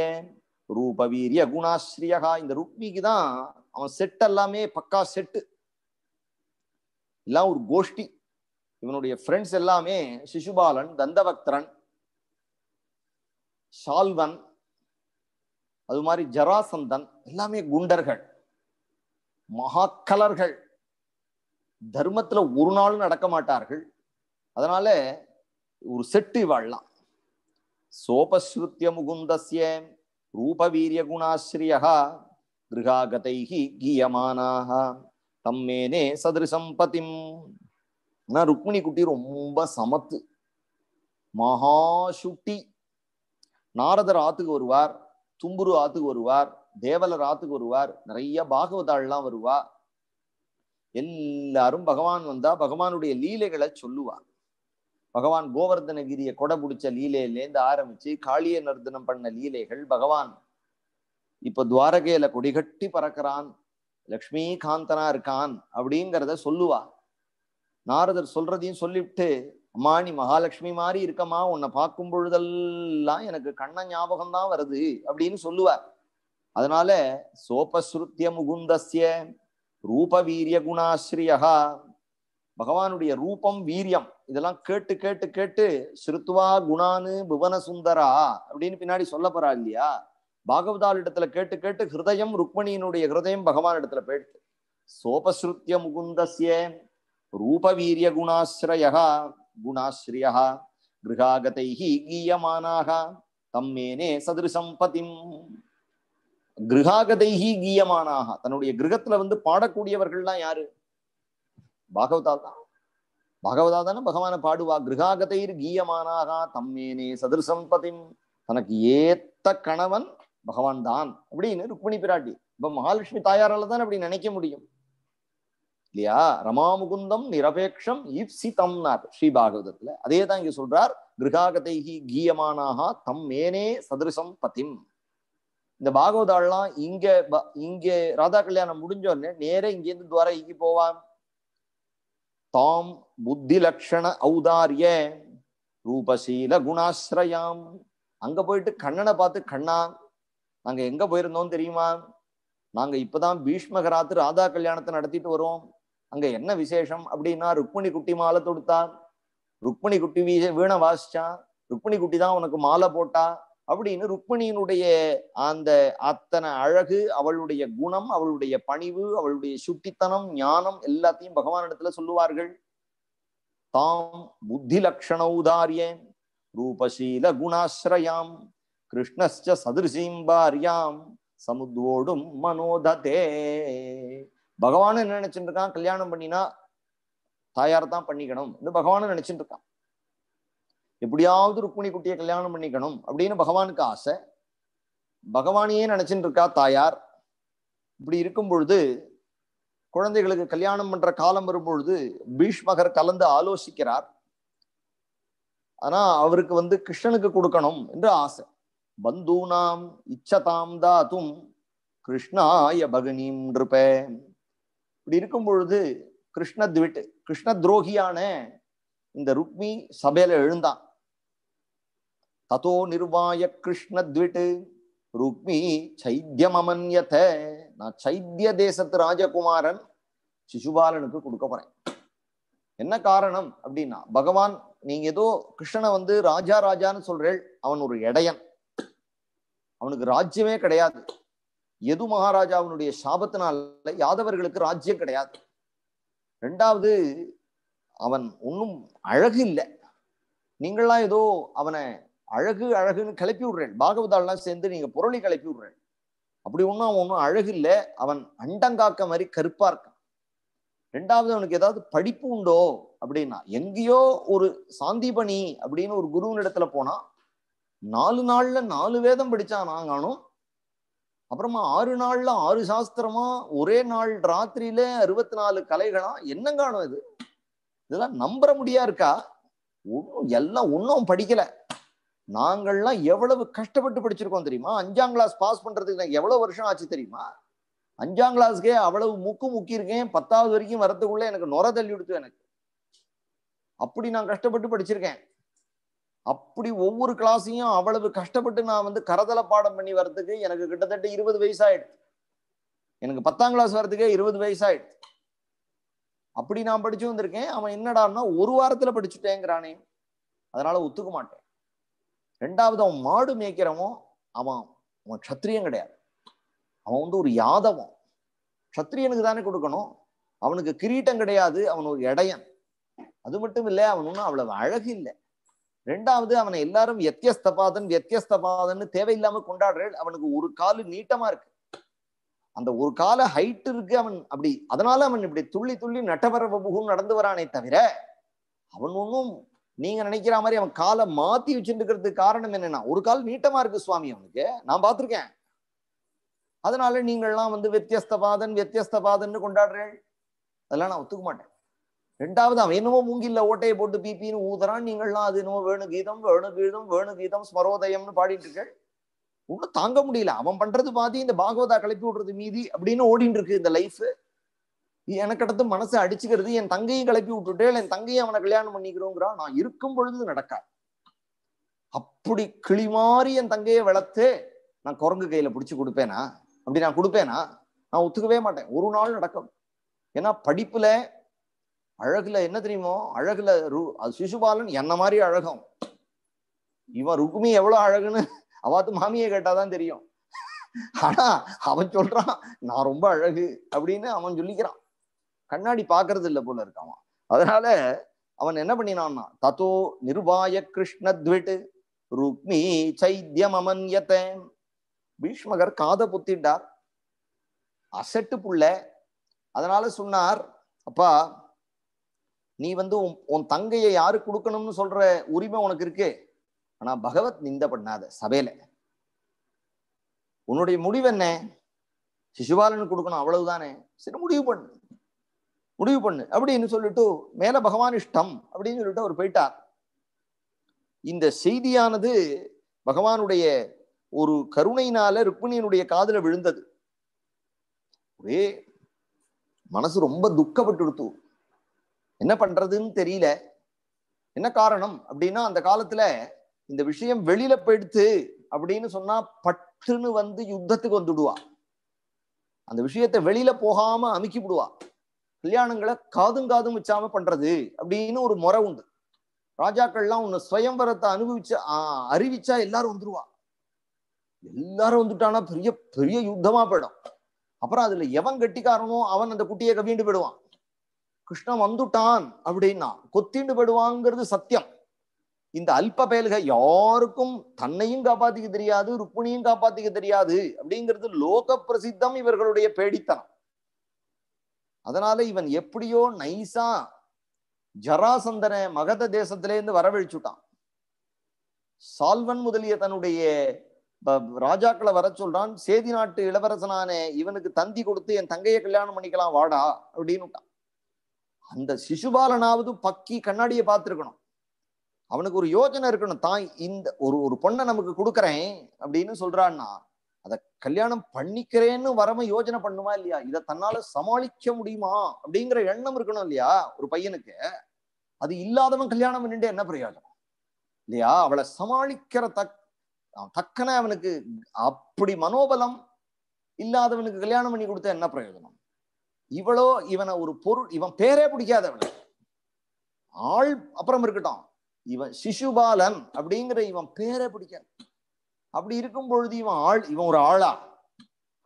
ரூபவீரிய குணாஸ்ரீயகா இந்த ருக்மிக்கு தான் அவன் செட் எல்லாமே பக்கா செட்டு எல்லாம் ஒரு கோஷ்டி இவனுடைய ஃப்ரெண்ட்ஸ் எல்லாமே சிசுபாலன் தந்தபக்தரன் ஷால்வன் அது மாதிரி ஜராசந்தன் எல்லாமே குண்டர்கள் மகாக்கலர்கள் தர்மத்துல ஒரு நாளும் நடக்க மாட்டார்கள் அதனால ஒரு செட்டு வாழலாம் சோபஸ்ருத்திய முகுந்தசிய ரூபவீரிய குணாசிரியா கிருகாகதைகி கீயமானாக தம்மேனே சதிருசம் பதிம் ஆனா ருக்மிணி குட்டி ரொம்ப சமத்து மகாசுட்டி நாரதர் ஆத்துக்கு வருவார் தும்புரு ஆத்துக்கு வருவார் தேவலர் ஆத்துக்கு வருவார் நிறைய பாகவதாள்லாம் வருவா எல்லாரும் பகவான் வந்தா பகவானுடைய லீலைகளை சொல்லுவா பகவான் கோவர்தனகிரியை கொடை பிடிச்ச லீலையிலேருந்து ஆரம்பிச்சு காளிய நர்தனம் பண்ண லீலைகள் பகவான் இப்ப துவாரகையில கொடிகட்டி பறக்கிறான் லக்ஷ்மி காந்தனா இருக்கான் அப்படிங்கிறத சொல்லுவா நாரதர் சொல்றதையும் சொல்லிவிட்டு அம்மா நீ மகாலட்சுமி மாதிரி இருக்கம்மா உன்னை பார்க்கும் பொழுதெல்லாம் எனக்கு கண்ண ஞாபகம் தான் வருது அப்படின்னு சொல்லுவார் அதனால சோபஸ்ருத்திய முகுந்தசிய ரூப வீரிய குணாசிரியா பகவானுடைய ரூபம் வீரியம் இதெல்லாம் கேட்டு கேட்டு கேட்டு ஸ்ருத்வா குணானு புவன சுந்தரா அப்படின்னு பின்னாடி சொல்ல போறா இல்லையா பாகவதால் இடத்துல கேட்டு கேட்டு ஹிருதயம் ருக்மணியினுடைய ஹிருதயம் பகவான் இடத்துல போயிடுச்சு சோபஸ்ருத்திய ரூப ரூபவீரிய குணாசிரயா குணாஸ்ரியா கிரகாகதைஹி கீயமானாக தம்மேனே சதிருசம் பதிம் கிரகாகதைஹி கீயமானாக தன்னுடைய கிரகத்துல வந்து பாடக்கூடியவர்கள்லாம் யாரு பாகவதா தான் பாகவதா தானே பகவான பாடுவா கிருகாகதை கீயமானாக தம்மேனே சதிருசம் பதிம் தனக்கு ஏத்த கணவன் பகவான் தான் அப்படின்னு ருக்மிணி பிராட்டி இப்ப மகாலட்சுமி தாயாரால தான் அப்படி நினைக்க முடியும் இல்லையா ரமாமுகுந்தம் நிரபேட்சம் ஈப்சிதம்னார் ஸ்ரீ பாகவதத்துல அதே தான் இங்க சொல்றார் கிரகாகதைகி கீயமானாக தம் மேனே சதிருசம் பதிம் இந்த பாகவதாள்லாம் இங்க இங்க ராதா கல்யாணம் முடிஞ்சோடனே நேர இங்கேருந்து இங்கி போவான் தாம் புத்தி லட்சண ஔதாரிய ரூபசீல குணாசிரயம் அங்க போயிட்டு கண்ணனை பார்த்து கண்ணா நாங்க எங்க போயிருந்தோம் தெரியுமா நாங்க இப்பதான் பீஷ்மகராத்து ராதா கல்யாணத்தை நடத்திட்டு வரோம் அங்க என்ன விசேஷம் அப்படின்னா ருக்மிணி குட்டி மாலை தொடுத்தான் ருக்மிணி குட்டி வீச வீணை வாசிச்சான் ருக்மிணி குட்டி தான் உனக்கு மாலை போட்டா அப்படின்னு ருக்மிணியினுடைய அந்த அத்தனை அழகு அவளுடைய குணம் அவளுடைய பணிவு அவளுடைய சுட்டித்தனம் ஞானம் எல்லாத்தையும் பகவானிடத்துல சொல்லுவார்கள் தாம் புத்தி லக்ஷண உதாரியன் ரூபசீல குணாசிரயாம் கிருஷ்ணஸ்ச சதுர்சீம் சமுத்வோடும் மனோததே பகவானும் என்ன நினைச்சுட்டு இருக்கான் கல்யாணம் பண்ணினா தாயார் தான் பண்ணிக்கணும் என்று பகவானும் நினைச்சுட்டு இருக்கான் எப்படியாவது ருக்மிணி குட்டியை கல்யாணம் பண்ணிக்கணும் அப்படின்னு பகவானுக்கு ஆசை பகவானையே நினைச்சுட்டு இருக்கா தாயார் இப்படி இருக்கும் பொழுது குழந்தைகளுக்கு கல்யாணம் பண்ற காலம் வரும்பொழுது பீஷ்மகர் கலந்து ஆலோசிக்கிறார் ஆனா அவருக்கு வந்து கிருஷ்ணனுக்கு கொடுக்கணும் என்று ஆசை பந்தூனாம் இச்சதாம் தாத்தும் கிருஷ்ணாய பகனீம் நிருப்பேன் இப்படி இருக்கும் பொழுது கிருஷ்ண திவிட் கிருஷ்ண துரோகியான இந்த ருக்மி சபையில எழுந்தான் ததோ நிர்வாய கிருஷ்ண திவிட்டு ருக்மி சைத்தியம் அமன்யத நான் சைத்திய தேசத்து ராஜகுமாரன் சிசுபாலனுக்கு கொடுக்க போறேன் என்ன காரணம் அப்படின்னா பகவான் நீங்க ஏதோ கிருஷ்ணனை வந்து ராஜா ராஜான்னு சொல்றேள் அவன் ஒரு இடையன் அவனுக்கு ராஜ்யமே கிடையாது எது மகாராஜாவினுடைய சாபத்தினால யாதவர்களுக்கு ராஜ்யம் கிடையாது ரெண்டாவது அவன் ஒன்றும் அழகு இல்லை நீங்களாம் ஏதோ அவனை அழகு அழகுன்னு கிளப்பி விடுறேன் பாகவதாலாம் சேர்ந்து நீங்க புரளி கிளப்பி விடுறேன் அப்படி ஒன்றும் அவன் ஒன்றும் அழகு இல்லை அவன் அண்டங்காக்க மாதிரி கருப்பா இருக்கான் ரெண்டாவது அவனுக்கு ஏதாவது படிப்பு உண்டோ அப்படின்னா எங்கேயோ ஒரு சாந்திபணி அப்படின்னு ஒரு குருவின் இடத்துல போனா நாலு நாள்ல நாலு வேதம் படிச்சானாங்கானும் அப்புறமா ஆறு நாள்ல ஆறு சாஸ்திரமா ஒரே நாள் ராத்திரியில அறுபத்தி நாலு கலைகளா என்னங்காணும் இது இதெல்லாம் நம்புற முடியா இருக்கா ஒன்றும் எல்லாம் ஒன்றும் படிக்கல நாங்கள்லாம் எவ்வளவு கஷ்டப்பட்டு படிச்சிருக்கோம் தெரியுமா அஞ்சாம் கிளாஸ் பாஸ் பண்றதுக்கு நான் எவ்வளவு வருஷம் ஆச்சு தெரியுமா அஞ்சாம் கிளாஸ்க்கே அவ்வளவு முக்கு முக்கியிருக்கேன் பத்தாவது வரைக்கும் வரத்துக்குள்ள எனக்கு நொர தள்ளி விடுத்து எனக்கு அப்படி நான் கஷ்டப்பட்டு படிச்சிருக்கேன் அப்படி ஒவ்வொரு கிளாஸையும் அவ்வளவு கஷ்டப்பட்டு நான் வந்து கரதலை பாடம் பண்ணி வர்றதுக்கு எனக்கு கிட்டத்தட்ட இருபது வயசாயிடுது எனக்கு பத்தாம் கிளாஸ் வர்றதுக்கே இருபது வயசாயிடுது அப்படி நான் படிச்சு வந்திருக்கேன் அவன் என்னடான்னா ஒரு வாரத்துல படிச்சுட்டேங்கிறானே அதனால ஒத்துக்க மாட்டேன் ரெண்டாவது அவன் மாடு மேய்க்கிறவன் அவன் அவன் க்ஷத்திரியம் கிடையாது அவன் வந்து ஒரு யாதவன் க்ஷத்திரியனுக்கு தானே கொடுக்கணும் அவனுக்கு கிரீட்டம் கிடையாது அவன் ஒரு இடையன் அது மட்டும் இல்லை அவன் ஒன்றும் அவ்வளவு அழகு இல்லை ரெண்டாவது அவனை எல்லாரும் வத்தியஸ்தபாதன் வியத்தியஸ்தபாதன் தேவையில்லாம கொண்டாடுறேன் அவனுக்கு ஒரு காலு நீட்டமா இருக்கு அந்த ஒரு கால ஹைட் இருக்கு அவன் அப்படி அதனால அவன் இப்படி துள்ளி துள்ளி நட்டபரபுகும் நடந்து வரானே தவிர அவன் ஒன்னும் நீங்க நினைக்கிற மாதிரி அவன் காலை மாத்தி வச்சுருக்கிறதுக்கு காரணம் என்னன்னா ஒரு கால் நீட்டமா இருக்கு சுவாமி அவனுக்கு நான் பாத்திருக்கேன் அதனால நீங்கள்லாம் வந்து வித்தியஸ்தபாதன் வித்தியஸ்தபாதன்னு கொண்டாடுறேன் அதெல்லாம் நான் ஒத்துக்க மாட்டேன் ரெண்டாவது அவன் என்னமோ மூங்கில்ல ஓட்டையை போட்டு பிபின்னு ஊதுறான் நீங்கள்லாம் அது என்னமோ வேணு கீதம் வேணு கீதம் வேணு கீதம் ஸ்மரோதயம்னு பாடிட்டு இருக்கேன் ஒன்னும் தாங்க முடியல அவன் பண்றது பாதி இந்த பாகவதா கிளப்பி விடுறது மீதி அப்படின்னு ஓடிட்டு இருக்கு இந்த லைஃப் எனக்கு அடுத்து மனசு அடிச்சுக்கிறது என் தங்கையும் கிளப்பி விட்டுட்டு என் தங்கையும் அவனை கல்யாணம் பண்ணிக்கிறோங்கிறான் நான் இருக்கும் பொழுது நடக்கா அப்படி கிளி மாறி என் தங்கையை வளர்த்து நான் குரங்கு கையில பிடிச்சு கொடுப்பேனா அப்படி நான் கொடுப்பேனா நான் ஒத்துக்கவே மாட்டேன் ஒரு நாள் நடக்கும் ஏன்னா படிப்புல அழகுல என்ன தெரியுமோ அழகுல ரு அது சிசுபாலன் என்ன மாதிரி அழகும் இவன் ருக்குமி எவ்வளவு அழகுன்னு அவாத்து மாமியை கேட்டாதான் தெரியும் ஆனா அவன் சொல்றான் நான் ரொம்ப அழகு அப்படின்னு அவன் சொல்லிக்கிறான் கண்ணாடி பாக்குறது இல்லை போல இருக்கான் அதனால அவன் என்ன பண்ணினான்னா தத்தோ நிருபாய கிருஷ்ணத்விட்டு ருக்மி சைத்தியம் அமன்யத்தன் பீஷ்மகர் காத புத்திண்டார் அசட்டு புள்ள அதனால சொன்னார் அப்பா நீ வந்து உன் தங்கையை யாரு கொடுக்கணும்னு சொல்ற உரிமை உனக்கு இருக்கு ஆனா பகவத் நிந்த பண்ணாத சபையில உன்னுடைய முடிவு என்ன சிசுபாலன் கொடுக்கணும் அவ்வளவுதானே சரி முடிவு பண்ணு முடிவு பண்ணு அப்படின்னு சொல்லிட்டு மேல பகவான் இஷ்டம் அப்படின்னு சொல்லிட்டு அவர் போயிட்டார் இந்த செய்தியானது பகவானுடைய ஒரு கருணையினால ருக்மிணியனுடைய காதல விழுந்தது ஒரே மனசு ரொம்ப துக்கப்பட்டு என்ன பண்றதுன்னு தெரியல என்ன காரணம் அப்படின்னா அந்த காலத்துல இந்த விஷயம் வெளியில போயிடுத்து அப்படின்னு சொன்னா பட்டுன்னு வந்து யுத்தத்துக்கு வந்துடுவா அந்த விஷயத்தை வெளியில போகாம அமுக்கி விடுவா கல்யாணங்களை காதும் காதும் வச்சாம பண்றது அப்படின்னு ஒரு முறை உண்டு ராஜாக்கள்லாம் உன்னை சுயம்பரத்தை அனுபவிச்ச அறிவிச்சா எல்லாரும் வந்துருவா எல்லாரும் வந்துட்டானா பெரிய பெரிய யுத்தமா போயிடும் அப்புறம் அதுல எவன் கட்டிக்காரனோ அவன் அந்த குட்டியை கவிண்டு போயிடுவான் கிருஷ்ணன் வந்துட்டான் அப்படின்னா கொத்திண்டு படுவாங்கிறது சத்தியம் இந்த அல்ப பயல்கள் யாருக்கும் தன்னையும் காப்பாத்திக்க தெரியாது ருக்மிணியும் காப்பாத்திக்க தெரியாது அப்படிங்கிறது லோக பிரசித்தம் இவர்களுடைய பேடித்தனம் அதனால இவன் எப்படியோ நைசா ஜராசந்தன மகத தேசத்திலேருந்து வரவழிச்சுட்டான் சால்வன் முதலிய தன்னுடைய ராஜாக்களை வர சொல்றான் சேதி நாட்டு இளவரசனான இவனுக்கு தந்தி கொடுத்து என் தங்கையை கல்யாணம் பண்ணிக்கலாம் வாடா அப்படின்னுட்டான் அந்த சிசுபாலனாவது பக்கி கண்ணாடியை பார்த்துருக்கணும் அவனுக்கு ஒரு யோஜனை இருக்கணும் தான் இந்த ஒரு ஒரு பொண்ணை நமக்கு கொடுக்குறேன் அப்படின்னு சொல்றான்னா அதை கல்யாணம் பண்ணிக்கிறேன்னு வரம யோஜனை பண்ணுமா இல்லையா இதை தன்னால சமாளிக்க முடியுமா அப்படிங்கிற எண்ணம் இருக்கணும் இல்லையா ஒரு பையனுக்கு அது இல்லாதவன் கல்யாணம் பண்ணிட்டு என்ன பிரயோஜனம் இல்லையா அவளை சமாளிக்கிற தக் தக்கன அவனுக்கு அப்படி மனோபலம் இல்லாதவனுக்கு கல்யாணம் பண்ணி கொடுத்த என்ன பிரயோஜனம் இவளோ இவனை ஒரு பொருள் இவன் பேரே பிடிக்காதவன் ஆள் அப்புறம் இருக்கட்டும் இவன் சிசுபாலன் அப்படிங்கிற இவன் பேரே பிடிக்காது அப்படி இருக்கும் பொழுது இவன் ஆள் இவன் ஒரு ஆளா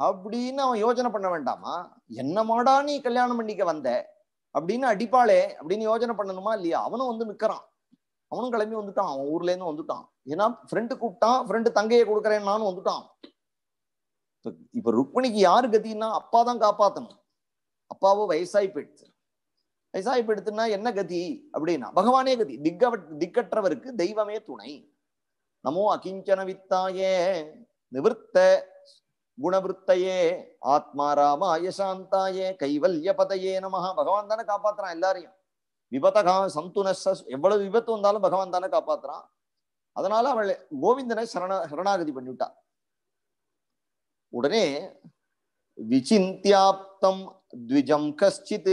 அப்படின்னு அவன் யோஜனை பண்ண வேண்டாமா என்ன மாடா நீ கல்யாணம் பண்ணிக்க வந்த அப்படின்னு அடிப்பாளே அப்படின்னு யோஜனை பண்ணணுமா இல்லையா அவனும் வந்து நிக்கிறான் அவனும் கிளம்பி வந்துட்டான் அவன் ஊர்ல இருந்து வந்துட்டான் ஏன்னா ஃப்ரெண்டு கூப்பிட்டான் ஃப்ரெண்டு தங்கையை கொடுக்குறேன் வந்துட்டான் இப்ப ருக்மணிக்கு யாரு கத்தின்னா அப்பா தான் காப்பாத்தணும் அப்பாவோ வயசாய் போயிடுச்சு வயசாய் போயிடுத்துனா என்ன கதி அப்படின்னா பகவானே கதி திக்க திக்கற்றவருக்கு தெய்வமே துணை நமோ அகிஞ்சன வித்தாயே நிவர்த்த குணவருத்தையே ஆத்மா ராம சாந்தாயே கைவல்ய பதையே நமஹா பகவான் தானே காப்பாத்துறான் எல்லாரையும் விபத்தகா சந்துனஸ் எவ்வளவு விபத்து வந்தாலும் பகவான் தானே காப்பாத்துறான் அதனால அவள் கோவிந்தனை சரண சரணாகதி பண்ணிவிட்டா உடனே விசிந்தியாப்தம் द्विजं கஷ்டித்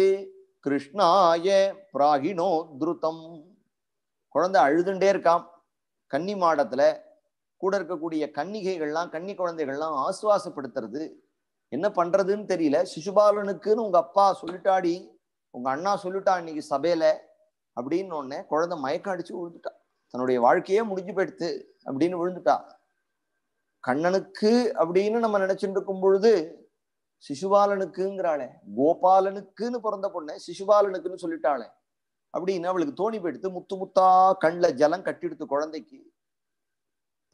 கிருஷ்ணாய பிராகினோ துருத்தம் குழந்தை அழுதுண்டே இருக்கான் கன்னி மாடத்துல கூட இருக்கக்கூடிய கன்னிகைகள்லாம் கன்னி குழந்தைகள்லாம் ஆசுவாசப்படுத்துறது என்ன பண்றதுன்னு தெரியல சிசுபாலனுக்குன்னு உங்க அப்பா சொல்லிட்டாடி உங்க அண்ணா சொல்லிட்டா இன்னைக்கு சபையில அப்படின்னு ஒன்னே குழந்தை மயக்கம் அடிச்சு விழுந்துட்டா தன்னுடைய வாழ்க்கையே முடிஞ்சு போயிடுத்து அப்படின்னு விழுந்துட்டா கண்ணனுக்கு அப்படின்னு நம்ம நினைச்சுட்டு இருக்கும் பொழுது சிசுபாலனுக்குங்கிறாளே கோபாலனுக்குன்னு பிறந்த பொண்ணு சிசுபாலனுக்குன்னு சொல்லிட்டாளே அப்படின்னு அவளுக்கு தோணி போயிடுத்து முத்து முத்தா கண்ணில் ஜலம் கட்டிடுத்து குழந்தைக்கு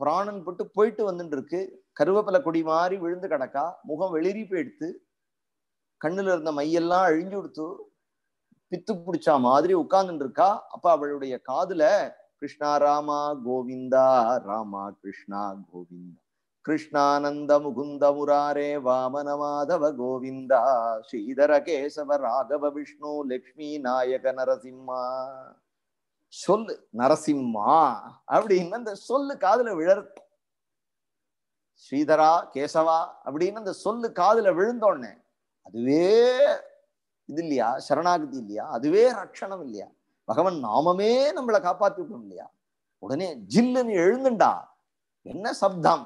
பிராணன் பட்டு போயிட்டு வந்துட்டு இருக்கு கருவேப்பிலை கொடி மாதிரி விழுந்து கிடக்கா முகம் வெளிரி போயிடுத்து கண்ணுல இருந்த மையெல்லாம் அழிஞ்சு கொடுத்து பித்து பிடிச்சா மாதிரி உட்கார்ந்துட்டு இருக்கா அப்ப அவளுடைய காதுல கிருஷ்ணா ராமா கோவிந்தா ராமா கிருஷ்ணா கோவிந்தா கிருஷ்ணானந்த முகுந்த முராரே வாமன மாதவ கோவிந்தா ஸ்ரீதர கேசவ ராகவ விஷ்ணு லக்ஷ்மி நாயக நரசிம்மா சொல்லு நரசிம்மா அப்படின்னு அந்த சொல்லு காதுல விழறோம் ஸ்ரீதரா கேசவா அப்படின்னு அந்த சொல்லு காதுல விழுந்தோடனே அதுவே இது இல்லையா சரணாகதி இல்லையா அதுவே ரட்சணம் இல்லையா பகவன் நாமமே நம்மளை காப்பாத்திட்டோம் இல்லையா உடனே ஜில்லுன்னு எழுந்துண்டா என்ன சப்தம்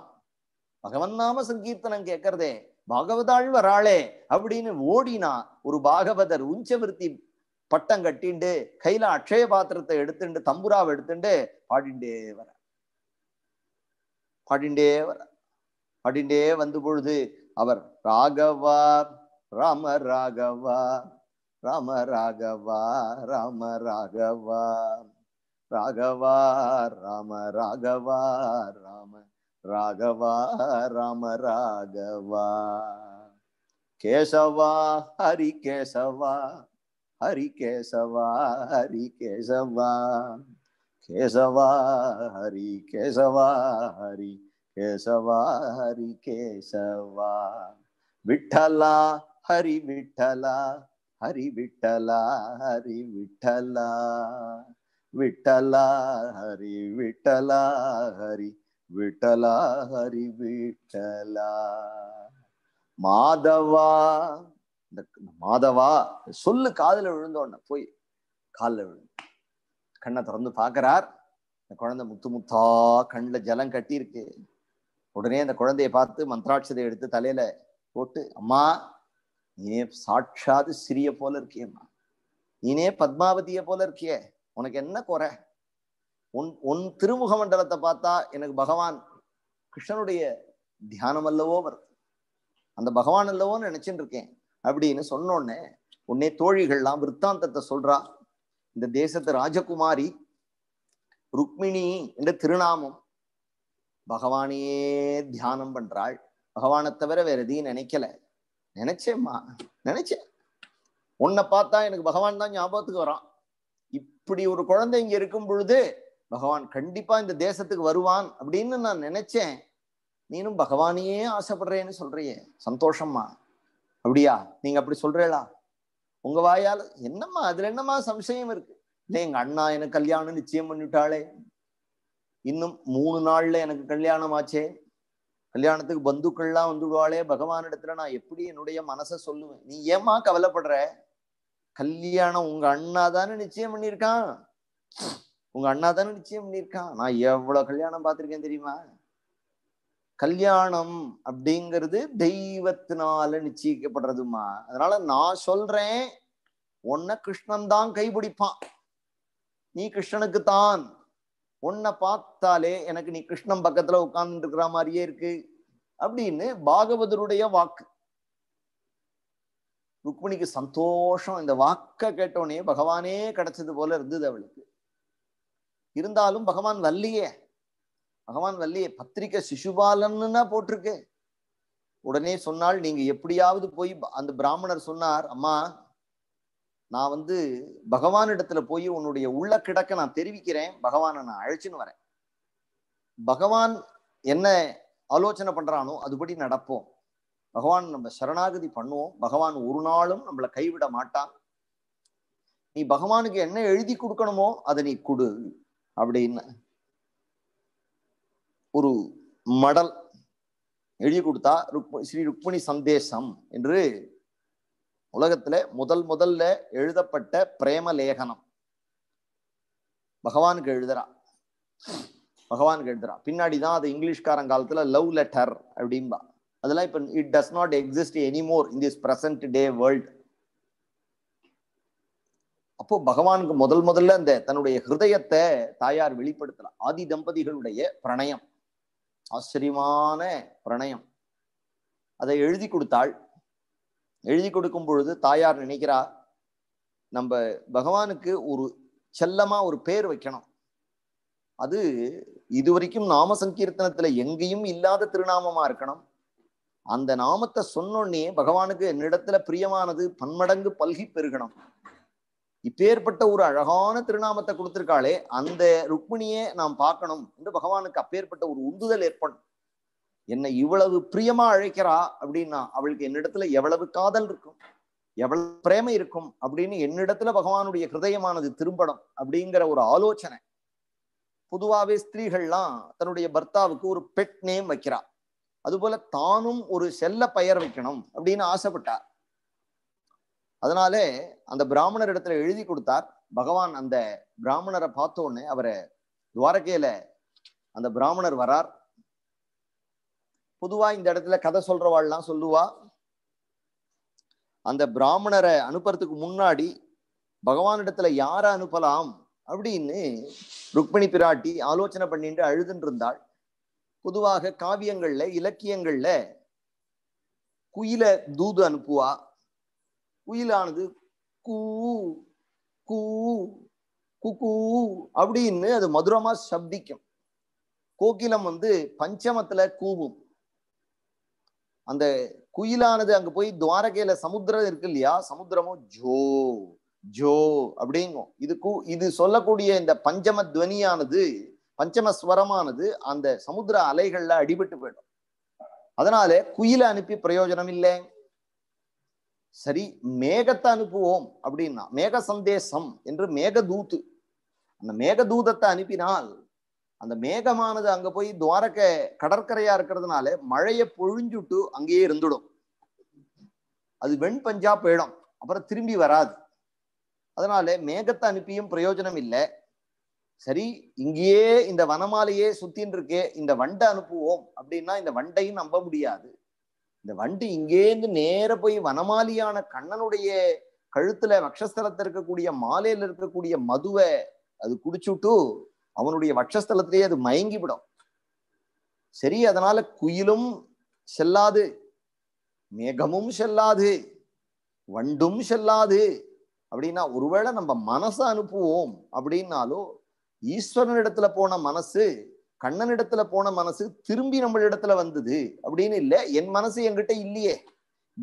பகவன் நாம சங்கீர்த்தனம் கேட்கறதே பகவதாள் வராளே அப்படின்னு ஓடினா ஒரு பாகவதர் உஞ்சவிருத்தி பட்டம் கட்டிண்டு கையில அக்ஷய பாத்திரத்தை எடுத்துண்டு தம்புராவை எடுத்துண்டு பாடிண்டே வர பாடிண்டே வர பாடிண்டே வந்த பொழுது அவர் ராகவா ராம ராகவா ராம ராகவா ராம ராகவா ராகவா ராம ராகவா ராம राघवा राम राघवा केशवा हरि केशवा हरि केशवा हरि केशवा केशवा हरि केशवा हरि केशवा हरि केशवा विठला हरि विठला हरि विठला हरि विठला विठला हरि विठला हरि விட்டலா ஹரி விட்டலா மாதவா இந்த மாதவா சொல்லு காதில் விழுந்தோடனே போய் காலில் விழுந்து கண்ணை திறந்து பார்க்கிறார் இந்த குழந்தை முத்து முத்தா கண்ணில் ஜலம் கட்டியிருக்கு உடனே அந்த குழந்தைய பார்த்து மந்திராட்சதை எடுத்து தலையில போட்டு அம்மா நீனே சாட்சாது சிறிய போல இருக்கியம்மா நீனே பத்மாவதிய போல இருக்கிய உனக்கு என்ன குறை உன் உன் திருமுக மண்டலத்தை பார்த்தா எனக்கு பகவான் கிருஷ்ணனுடைய தியானம் அல்லவோ வருது அந்த பகவான் அல்லவோ நினைச்சுட்டு இருக்கேன் அப்படின்னு சொன்னோடனே உன்னே தோழிகள்லாம் விற்த்தாந்தத்தை சொல்றா இந்த தேசத்து ராஜகுமாரி ருக்மிணி என்ற திருநாமம் பகவானையே தியானம் பண்றாள் பகவானை தவிர வேற எதையும் நினைக்கல நினைச்சேம்மா நினைச்சேன் உன்னை பார்த்தா எனக்கு பகவான் தான் ஞாபகத்துக்கு வரான் இப்படி ஒரு குழந்தை இங்க இருக்கும் பொழுது பகவான் கண்டிப்பா இந்த தேசத்துக்கு வருவான் அப்படின்னு நான் நினைச்சேன் நீனும் பகவானையே ஆசைப்படுறேன்னு சொல்றியே சந்தோஷம்மா அப்படியா நீங்க அப்படி சொல்றேளா உங்க வாயால என்னம்மா அதுல என்னம்மா சம்சயம் இருக்கு இல்லை எங்க அண்ணா எனக்கு கல்யாணம் நிச்சயம் பண்ணிவிட்டாளே இன்னும் மூணு நாள்ல எனக்கு கல்யாணம் ஆச்சே கல்யாணத்துக்கு பந்துக்கள்லாம் வந்துடுவாளே பகவானிடத்துல நான் எப்படி என்னுடைய மனசை சொல்லுவேன் நீ ஏமா கவலைப்படுற கல்யாணம் உங்க அண்ணா தானே நிச்சயம் பண்ணியிருக்கான் உங்க அண்ணா தானே நிச்சயம் பண்ணியிருக்கான் நான் எவ்வளவு கல்யாணம் பார்த்திருக்கேன் தெரியுமா கல்யாணம் அப்படிங்கிறது தெய்வத்தினால நிச்சயிக்கப்படுறதுமா அதனால நான் சொல்றேன் உன்ன கிருஷ்ணன் தான் கைபிடிப்பான் நீ கிருஷ்ணனுக்கு தான் உன்னை பார்த்தாலே எனக்கு நீ கிருஷ்ணன் பக்கத்துல உட்கார்ந்து இருக்கிற மாதிரியே இருக்கு அப்படின்னு பாகவதருடைய வாக்கு ருக்மிணிக்கு சந்தோஷம் இந்த வாக்க கேட்டோடனே பகவானே கிடைச்சது போல இருந்தது அவளுக்கு இருந்தாலும் பகவான் வல்லியே பகவான் வல்லியே பத்திரிக்கை சிசுபாலன்னு போட்டிருக்கு உடனே சொன்னால் நீங்க எப்படியாவது போய் அந்த பிராமணர் சொன்னார் அம்மா நான் வந்து பகவானிடத்துல போய் உன்னுடைய உள்ள கிடக்க நான் தெரிவிக்கிறேன் பகவானை நான் அழைச்சின்னு வரேன் பகவான் என்ன ஆலோசனை பண்றானோ அதுபடி நடப்போம் பகவான் நம்ம சரணாகதி பண்ணுவோம் பகவான் ஒரு நாளும் நம்மளை கைவிட மாட்டான் நீ பகவானுக்கு என்ன எழுதி கொடுக்கணுமோ அதை நீ கொடு அப்படின்னு ஒரு மடல் எழுதி கொடுத்தா ருக்ம ஸ்ரீ ருக்மிணி சந்தேசம் என்று உலகத்துல முதல் முதல்ல எழுதப்பட்ட பிரேம லேகனம் பகவானுக்கு எழுதுறா பகவானுக்கு எழுதுறா பின்னாடி தான் அது இங்கிலீஷ்காரன் காலத்துல லவ் லெட்டர் அப்படின்பா அதெல்லாம் இப்போ it does not exist anymore in this present day world அப்போ பகவானுக்கு முதல் முதல்ல அந்த தன்னுடைய ஹிருதயத்தை தாயார் வெளிப்படுத்தலாம் ஆதி தம்பதிகளுடைய பிரணயம் ஆச்சரியமான பிரணயம் அதை எழுதி கொடுத்தாள் எழுதி கொடுக்கும் பொழுது தாயார் நினைக்கிறா நம்ம பகவானுக்கு ஒரு செல்லமா ஒரு பேர் வைக்கணும் அது இதுவரைக்கும் நாம சங்கீர்த்தனத்துல எங்கேயும் இல்லாத திருநாமமா இருக்கணும் அந்த நாமத்தை சொன்னோடனே பகவானுக்கு என்னிடத்துல பிரியமானது பன்மடங்கு பல்கி பெருகணும் இப்பேற்பட்ட ஒரு அழகான திருநாமத்தை கொடுத்திருக்காளே அந்த ருக்மிணியே நாம் பார்க்கணும் என்று பகவானுக்கு அப்பேற்பட்ட ஒரு உந்துதல் ஏற்படும் என்னை இவ்வளவு பிரியமா அழைக்கிறா அப்படின்னா அவளுக்கு என்னிடத்துல எவ்வளவு காதல் இருக்கும் எவ்வளவு பிரேமை இருக்கும் அப்படின்னு என்னிடத்துல பகவானுடைய ஹிருதயமானது திரும்பணும் அப்படிங்கிற ஒரு ஆலோசனை பொதுவாகவே ஸ்திரீகள்லாம் தன்னுடைய பர்த்தாவுக்கு ஒரு பெட் நேம் வைக்கிறா அதுபோல தானும் ஒரு செல்ல பெயர் வைக்கணும் அப்படின்னு ஆசைப்பட்டார் அதனாலே அந்த பிராமணர் இடத்துல எழுதி கொடுத்தார் பகவான் அந்த பிராமணரை பார்த்தோன்னு அவரை துவாரகையில அந்த பிராமணர் வரார் பொதுவா இந்த இடத்துல கதை சொல்றவாள்லாம் சொல்லுவா அந்த பிராமணரை அனுப்புறதுக்கு முன்னாடி பகவான் இடத்துல யார அனுப்பலாம் அப்படின்னு ருக்மிணி பிராட்டி ஆலோசனை பண்ணிட்டு அழுதுன்னு இருந்தாள் பொதுவாக காவியங்கள்ல இலக்கியங்கள்ல குயில தூது அனுப்புவா குயிலானது கூ கூ குக்கு அப்படின்னு அது மதுரமா சப்திக்கும் கோகிலம் வந்து பஞ்சமத்துல கூவும் அந்த குயிலானது அங்க போய் துவாரகையில சமுத்திரம் இருக்கு இல்லையா சமுத்திரமும் ஜோ ஜோ அப்படிங்கும் இது கூ இது சொல்லக்கூடிய இந்த பஞ்சம துவனியானது பஞ்சம ஸ்வரமானது அந்த சமுத்திர அலைகள்ல அடிபட்டு போயிடும் அதனால குயில அனுப்பி பிரயோஜனம் இல்லை சரி மேகத்தை அனுப்புவோம் அப்படின்னா மேக சந்தேசம் என்று மேகதூத்து அந்த மேகதூதத்தை அனுப்பினால் அந்த மேகமானது அங்க போய் துவாரக்க கடற்கரையா இருக்கிறதுனால மழையை பொழிஞ்சுட்டு அங்கேயே இருந்துடும் அது வெண் பஞ்சா போயிடும் அப்புறம் திரும்பி வராது அதனால மேகத்தை அனுப்பியும் பிரயோஜனம் இல்லை சரி இங்கேயே இந்த வனமாலையே சுத்தின் இருக்கே இந்த வண்டை அனுப்புவோம் அப்படின்னா இந்த வண்டையும் நம்ப முடியாது இந்த வண்டு இங்கேருந்து நேர போய் வனமாலியான கண்ணனுடைய கழுத்துல வக்ஷஸ்தலத்துல இருக்கக்கூடிய மாலையில இருக்கக்கூடிய மதுவை அது குடிச்சுட்டு அவனுடைய வட்சஸ்தலத்திலேயே அது மயங்கிவிடும் சரி அதனால குயிலும் செல்லாது மேகமும் செல்லாது வண்டும் செல்லாது அப்படின்னா ஒருவேளை நம்ம மனசை அனுப்புவோம் அப்படின்னாலும் ஈஸ்வரன் இடத்துல போன மனசு கண்ணனிடத்துல போன மனசு திரும்பி நம்மளிடத்துல வந்தது அப்படின்னு இல்லை என் மனசு என்கிட்ட இல்லையே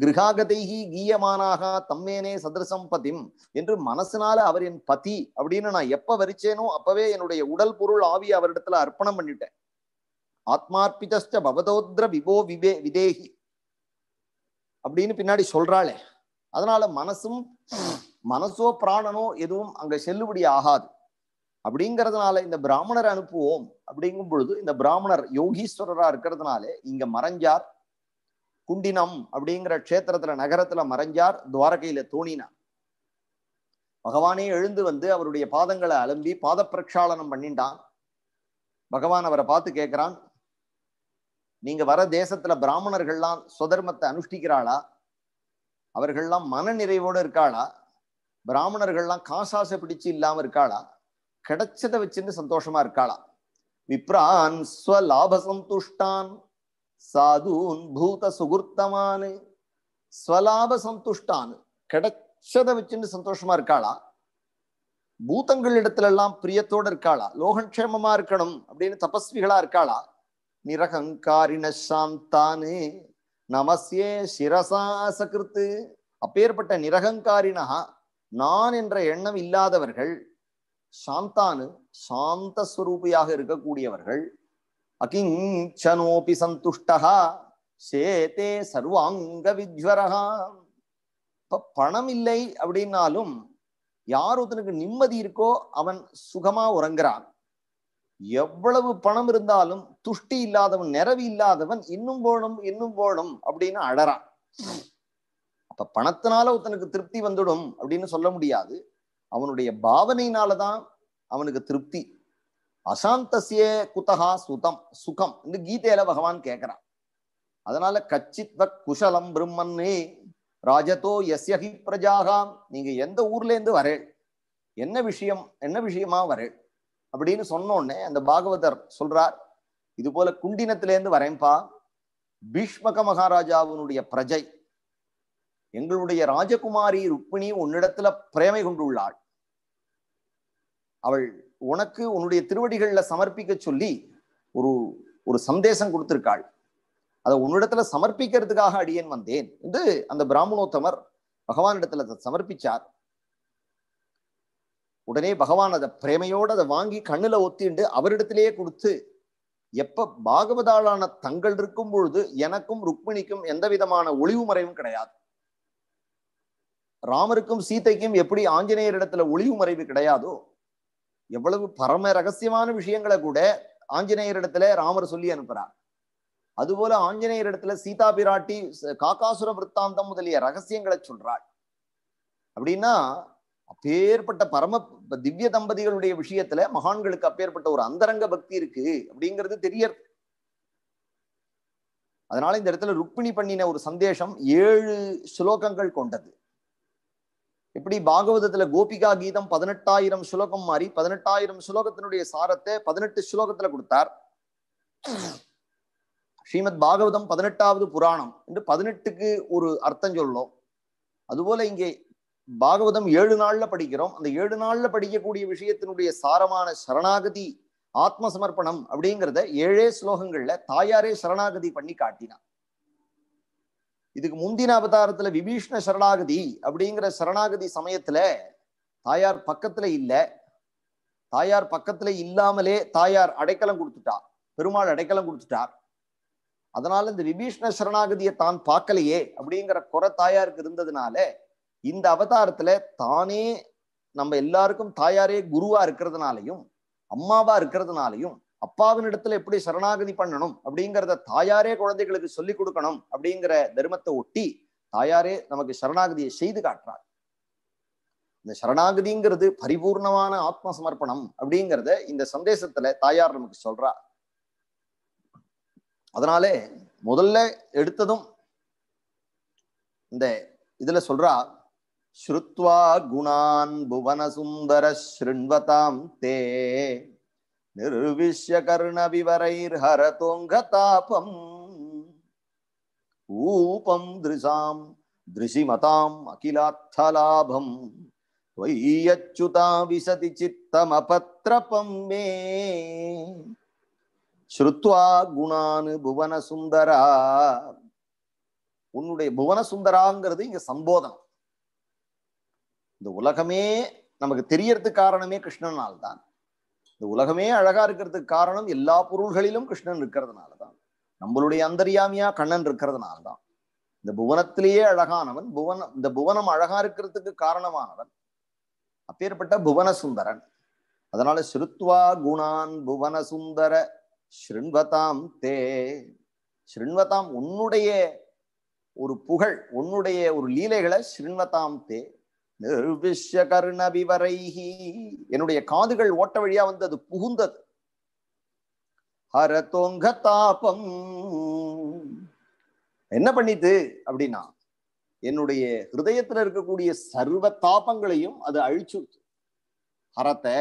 கிருகாகதைகி கீயமானாக தம்மேனே சதர்சம் பதிம் என்று மனசுனால அவர் என் பதி அப்படின்னு நான் எப்ப வரிச்சேனோ அப்பவே என்னுடைய உடல் பொருள் ஆவி அவரிடத்துல அர்ப்பணம் பண்ணிட்டேன் ஆத்மார்பிதஸ்ட பவதோத்ர விபோ விவே விதேகி அப்படின்னு பின்னாடி சொல்றாளே அதனால மனசும் மனசோ பிராணனோ எதுவும் அங்க செல்லுபடி ஆகாது அப்படிங்கிறதுனால இந்த பிராமணர் அனுப்புவோம் அப்படிங்கும் பொழுது இந்த பிராமணர் யோகீஸ்வரரா இருக்கிறதுனால இங்க மறைஞ்சார் குண்டினம் அப்படிங்கிற க்ஷேத்திரத்துல நகரத்துல மறைஞ்சார் துவாரகையில தோணினார் பகவானே எழுந்து வந்து அவருடைய பாதங்களை அலம்பி பாத பிரக்ஷாளனம் பண்ணிட்டான் பகவான் அவரை பார்த்து கேட்கிறான் நீங்க வர தேசத்துல பிராமணர்கள்லாம் சுதர்மத்தை அனுஷ்டிக்கிறாளா அவர்கள்லாம் மன நிறைவோடு இருக்காளா பிராமணர்கள்லாம் காசாசை பிடிச்சு இல்லாம இருக்காளா கிடைச்சதை வச்சிருந்து சந்தோஷமா இருக்காளா விப்ரான் ஸ்வலாப சந்துஷ்டான் சாதுன் பூத சுகுர்த்தமானு ஸ்வலாப சந்துஷ்டான் கிடைச்சதை வச்சுட்டு சந்தோஷமா இருக்காளா பூதங்கள் இடத்துல எல்லாம் பிரியத்தோடு இருக்காளா லோகக்ஷேமமா இருக்கணும் அப்படின்னு தபஸ்விகளா இருக்காளா நிரகங்காரினாந்தானு நமசே சிரசாசகிருத்து அப்பேற்பட்ட நிரகங்காரினா நான் என்ற எண்ணம் இல்லாதவர்கள் சாந்தானு சாந்த ஸ்வரூபியாக இருக்கக்கூடியவர்கள் அகிஞ்சனோபி சந்துஷ்டகா சேதே சர்வாங்க வித்வரகா இப்ப பணம் இல்லை அப்படின்னாலும் யார் ஒருத்தனுக்கு நிம்மதி இருக்கோ அவன் சுகமா உறங்குறான் எவ்வளவு பணம் இருந்தாலும் துஷ்டி இல்லாதவன் நிறவி இல்லாதவன் இன்னும் போனும் இன்னும் போனும் அப்படின்னு அழறான் அப்ப பணத்தினால ஒருத்தனுக்கு திருப்தி வந்துடும் அப்படின்னு சொல்ல முடியாது அவனுடைய பாவனையினால தான் அவனுக்கு திருப்தி அசாந்தசிய குதகா சுதம் சுகம் இந்த கீதையில பகவான் கேட்கிறான் அதனால கச்சித்வ குஷலம் பிரம்மன்னே ராஜதோ எஸ்யஹி பிரஜாகாம் நீங்க எந்த ஊர்ல இருந்து வரேள் என்ன விஷயம் என்ன விஷயமா வரேள் அப்படின்னு சொன்னோடனே அந்த பாகவதர் சொல்றார் இது போல குண்டினத்திலேருந்து வரேன்பா பீஷ்மக மகாராஜாவுனுடைய பிரஜை எங்களுடைய ராஜகுமாரி ருக்மிணி உன்னிடத்துல பிரேமை கொண்டுள்ளாள் அவள் உனக்கு உன்னுடைய திருவடிகள்ல சமர்ப்பிக்க சொல்லி ஒரு ஒரு சந்தேசம் கொடுத்திருக்காள் அதை உன்னிடத்துல சமர்ப்பிக்கிறதுக்காக அடியேன் வந்தேன் என்று அந்த பிராமணோத்தமர் பகவானிடத்துல அதை சமர்ப்பிச்சார் உடனே பகவான் அதை பிரேமையோடு அதை வாங்கி கண்ணுல ஒத்திண்டு அவரிடத்திலேயே கொடுத்து எப்ப பாகவதாளான தங்கள் இருக்கும் பொழுது எனக்கும் ருக்மிணிக்கும் எந்த விதமான ஒளிவு மறைவும் கிடையாது ராமருக்கும் சீதைக்கும் எப்படி ஆஞ்சநேயர் இடத்துல ஒளிவு மறைவு கிடையாதோ எவ்வளவு பரம ரகசியமான விஷயங்களை கூட ஆஞ்சநேயர் இடத்துல ராமர் சொல்லி அனுப்புறார் அதுபோல ஆஞ்சநேயர் இடத்துல சீதா பிராட்டி காக்காசுர விற்த்தாந்தம் முதலிய ரகசியங்களை சொல்றாள் அப்படின்னா அப்பேற்பட்ட பரம திவ்ய தம்பதிகளுடைய விஷயத்துல மகான்களுக்கு அப்பேற்பட்ட ஒரு அந்தரங்க பக்தி இருக்கு அப்படிங்கிறது தெரியறது அதனால இந்த இடத்துல ருக்மிணி பண்ணின ஒரு சந்தேஷம் ஏழு ஸ்லோகங்கள் கொண்டது எப்படி பாகவதத்துல கோபிகா கீதம் பதினெட்டாயிரம் ஸ்லோகம் மாறி பதினெட்டாயிரம் ஸ்லோகத்தினுடைய சாரத்தை பதினெட்டு ஸ்லோகத்துல கொடுத்தார் ஸ்ரீமத் பாகவதம் பதினெட்டாவது புராணம் என்று பதினெட்டுக்கு ஒரு அர்த்தம் சொல்லும் அதுபோல இங்கே பாகவதம் ஏழு நாள்ல படிக்கிறோம் அந்த ஏழு நாள்ல படிக்கக்கூடிய விஷயத்தினுடைய சாரமான சரணாகதி ஆத்ம சமர்ப்பணம் அப்படிங்கிறத ஏழே ஸ்லோகங்கள்ல தாயாரே சரணாகதி பண்ணி காட்டினான் இதுக்கு முந்தின அவதாரத்துல விபீஷ்ண சரணாகதி அப்படிங்கிற சரணாகதி சமயத்துல தாயார் பக்கத்துல இல்ல தாயார் பக்கத்துல இல்லாமலே தாயார் அடைக்கலம் கொடுத்துட்டா பெருமாள் அடைக்கலம் கொடுத்துட்டார் அதனால இந்த விபீஷ்ண சரணாகதியை தான் பார்க்கலையே அப்படிங்கிற குறை தாயாருக்கு இருந்ததுனால இந்த அவதாரத்துல தானே நம்ம எல்லாருக்கும் தாயாரே குருவா இருக்கிறதுனாலையும் அம்மாவா இருக்கிறதுனாலையும் அப்பாவின் இடத்துல எப்படி சரணாகதி பண்ணணும் அப்படிங்கிறத தாயாரே குழந்தைகளுக்கு சொல்லிக் கொடுக்கணும் அப்படிங்கிற தர்மத்தை ஒட்டி தாயாரே நமக்கு சரணாகதியை செய்து காட்டுறார் இந்த சரணாகதிங்கிறது பரிபூர்ணமான ஆத்ம சமர்ப்பணம் அப்படிங்கிறத இந்த சந்தேசத்துல தாயார் நமக்கு சொல்றா அதனாலே முதல்ல எடுத்ததும் இந்த இதுல சொல்றா ஸ்ருத்வா குணான் புவன சுந்தர ஸ்ருண்வதாம் தே நிர்விஷ்ய கர்ண விவரைர் ஹரதோங்க தாபம் ஊபம் திருசாம் திருஷிமதாம் அகிலாத்தலாபம் त्वय्यच्युता विशति चित्तमपत्रपं मे ஸ்ருத்வா குணானு புவன சுந்தரா உன்னுடைய புவன சுந்தராங்கிறது இங்க சம்போதனம் இந்த உலகமே நமக்கு தெரியறதுக்கு காரணமே கிருஷ்ணனால் தான் இந்த உலகமே அழகா இருக்கிறதுக்கு காரணம் எல்லா பொருள்களிலும் கிருஷ்ணன் இருக்கிறதுனால தான் நம்மளுடைய அந்தரியாமியா கண்ணன் இருக்கிறதுனால தான் இந்த புவனத்திலேயே அழகானவன் புவன இந்த புவனம் அழகா இருக்கிறதுக்கு காரணமானவன் அப்பேற்பட்ட புவன சுந்தரன் அதனால சிறுத்வா குணான் புவன சுந்தர ஸ்ருண்வதாம் தே ஸ்ருண்வதாம் உன்னுடைய ஒரு புகழ் உன்னுடைய ஒரு லீலைகளை ஸ்ருண்வதாம் தே என்னுடைய காதுகள் ஓட்ட வழியா வந்தது புகுந்தது ஹரதோங்க தாபம் என்ன பண்ணிட்டு அப்படின்னா என்னுடைய ஹிருதயத்துல இருக்கக்கூடிய சர்வ தாபங்களையும் அது அழிச்சு ஹரத்தை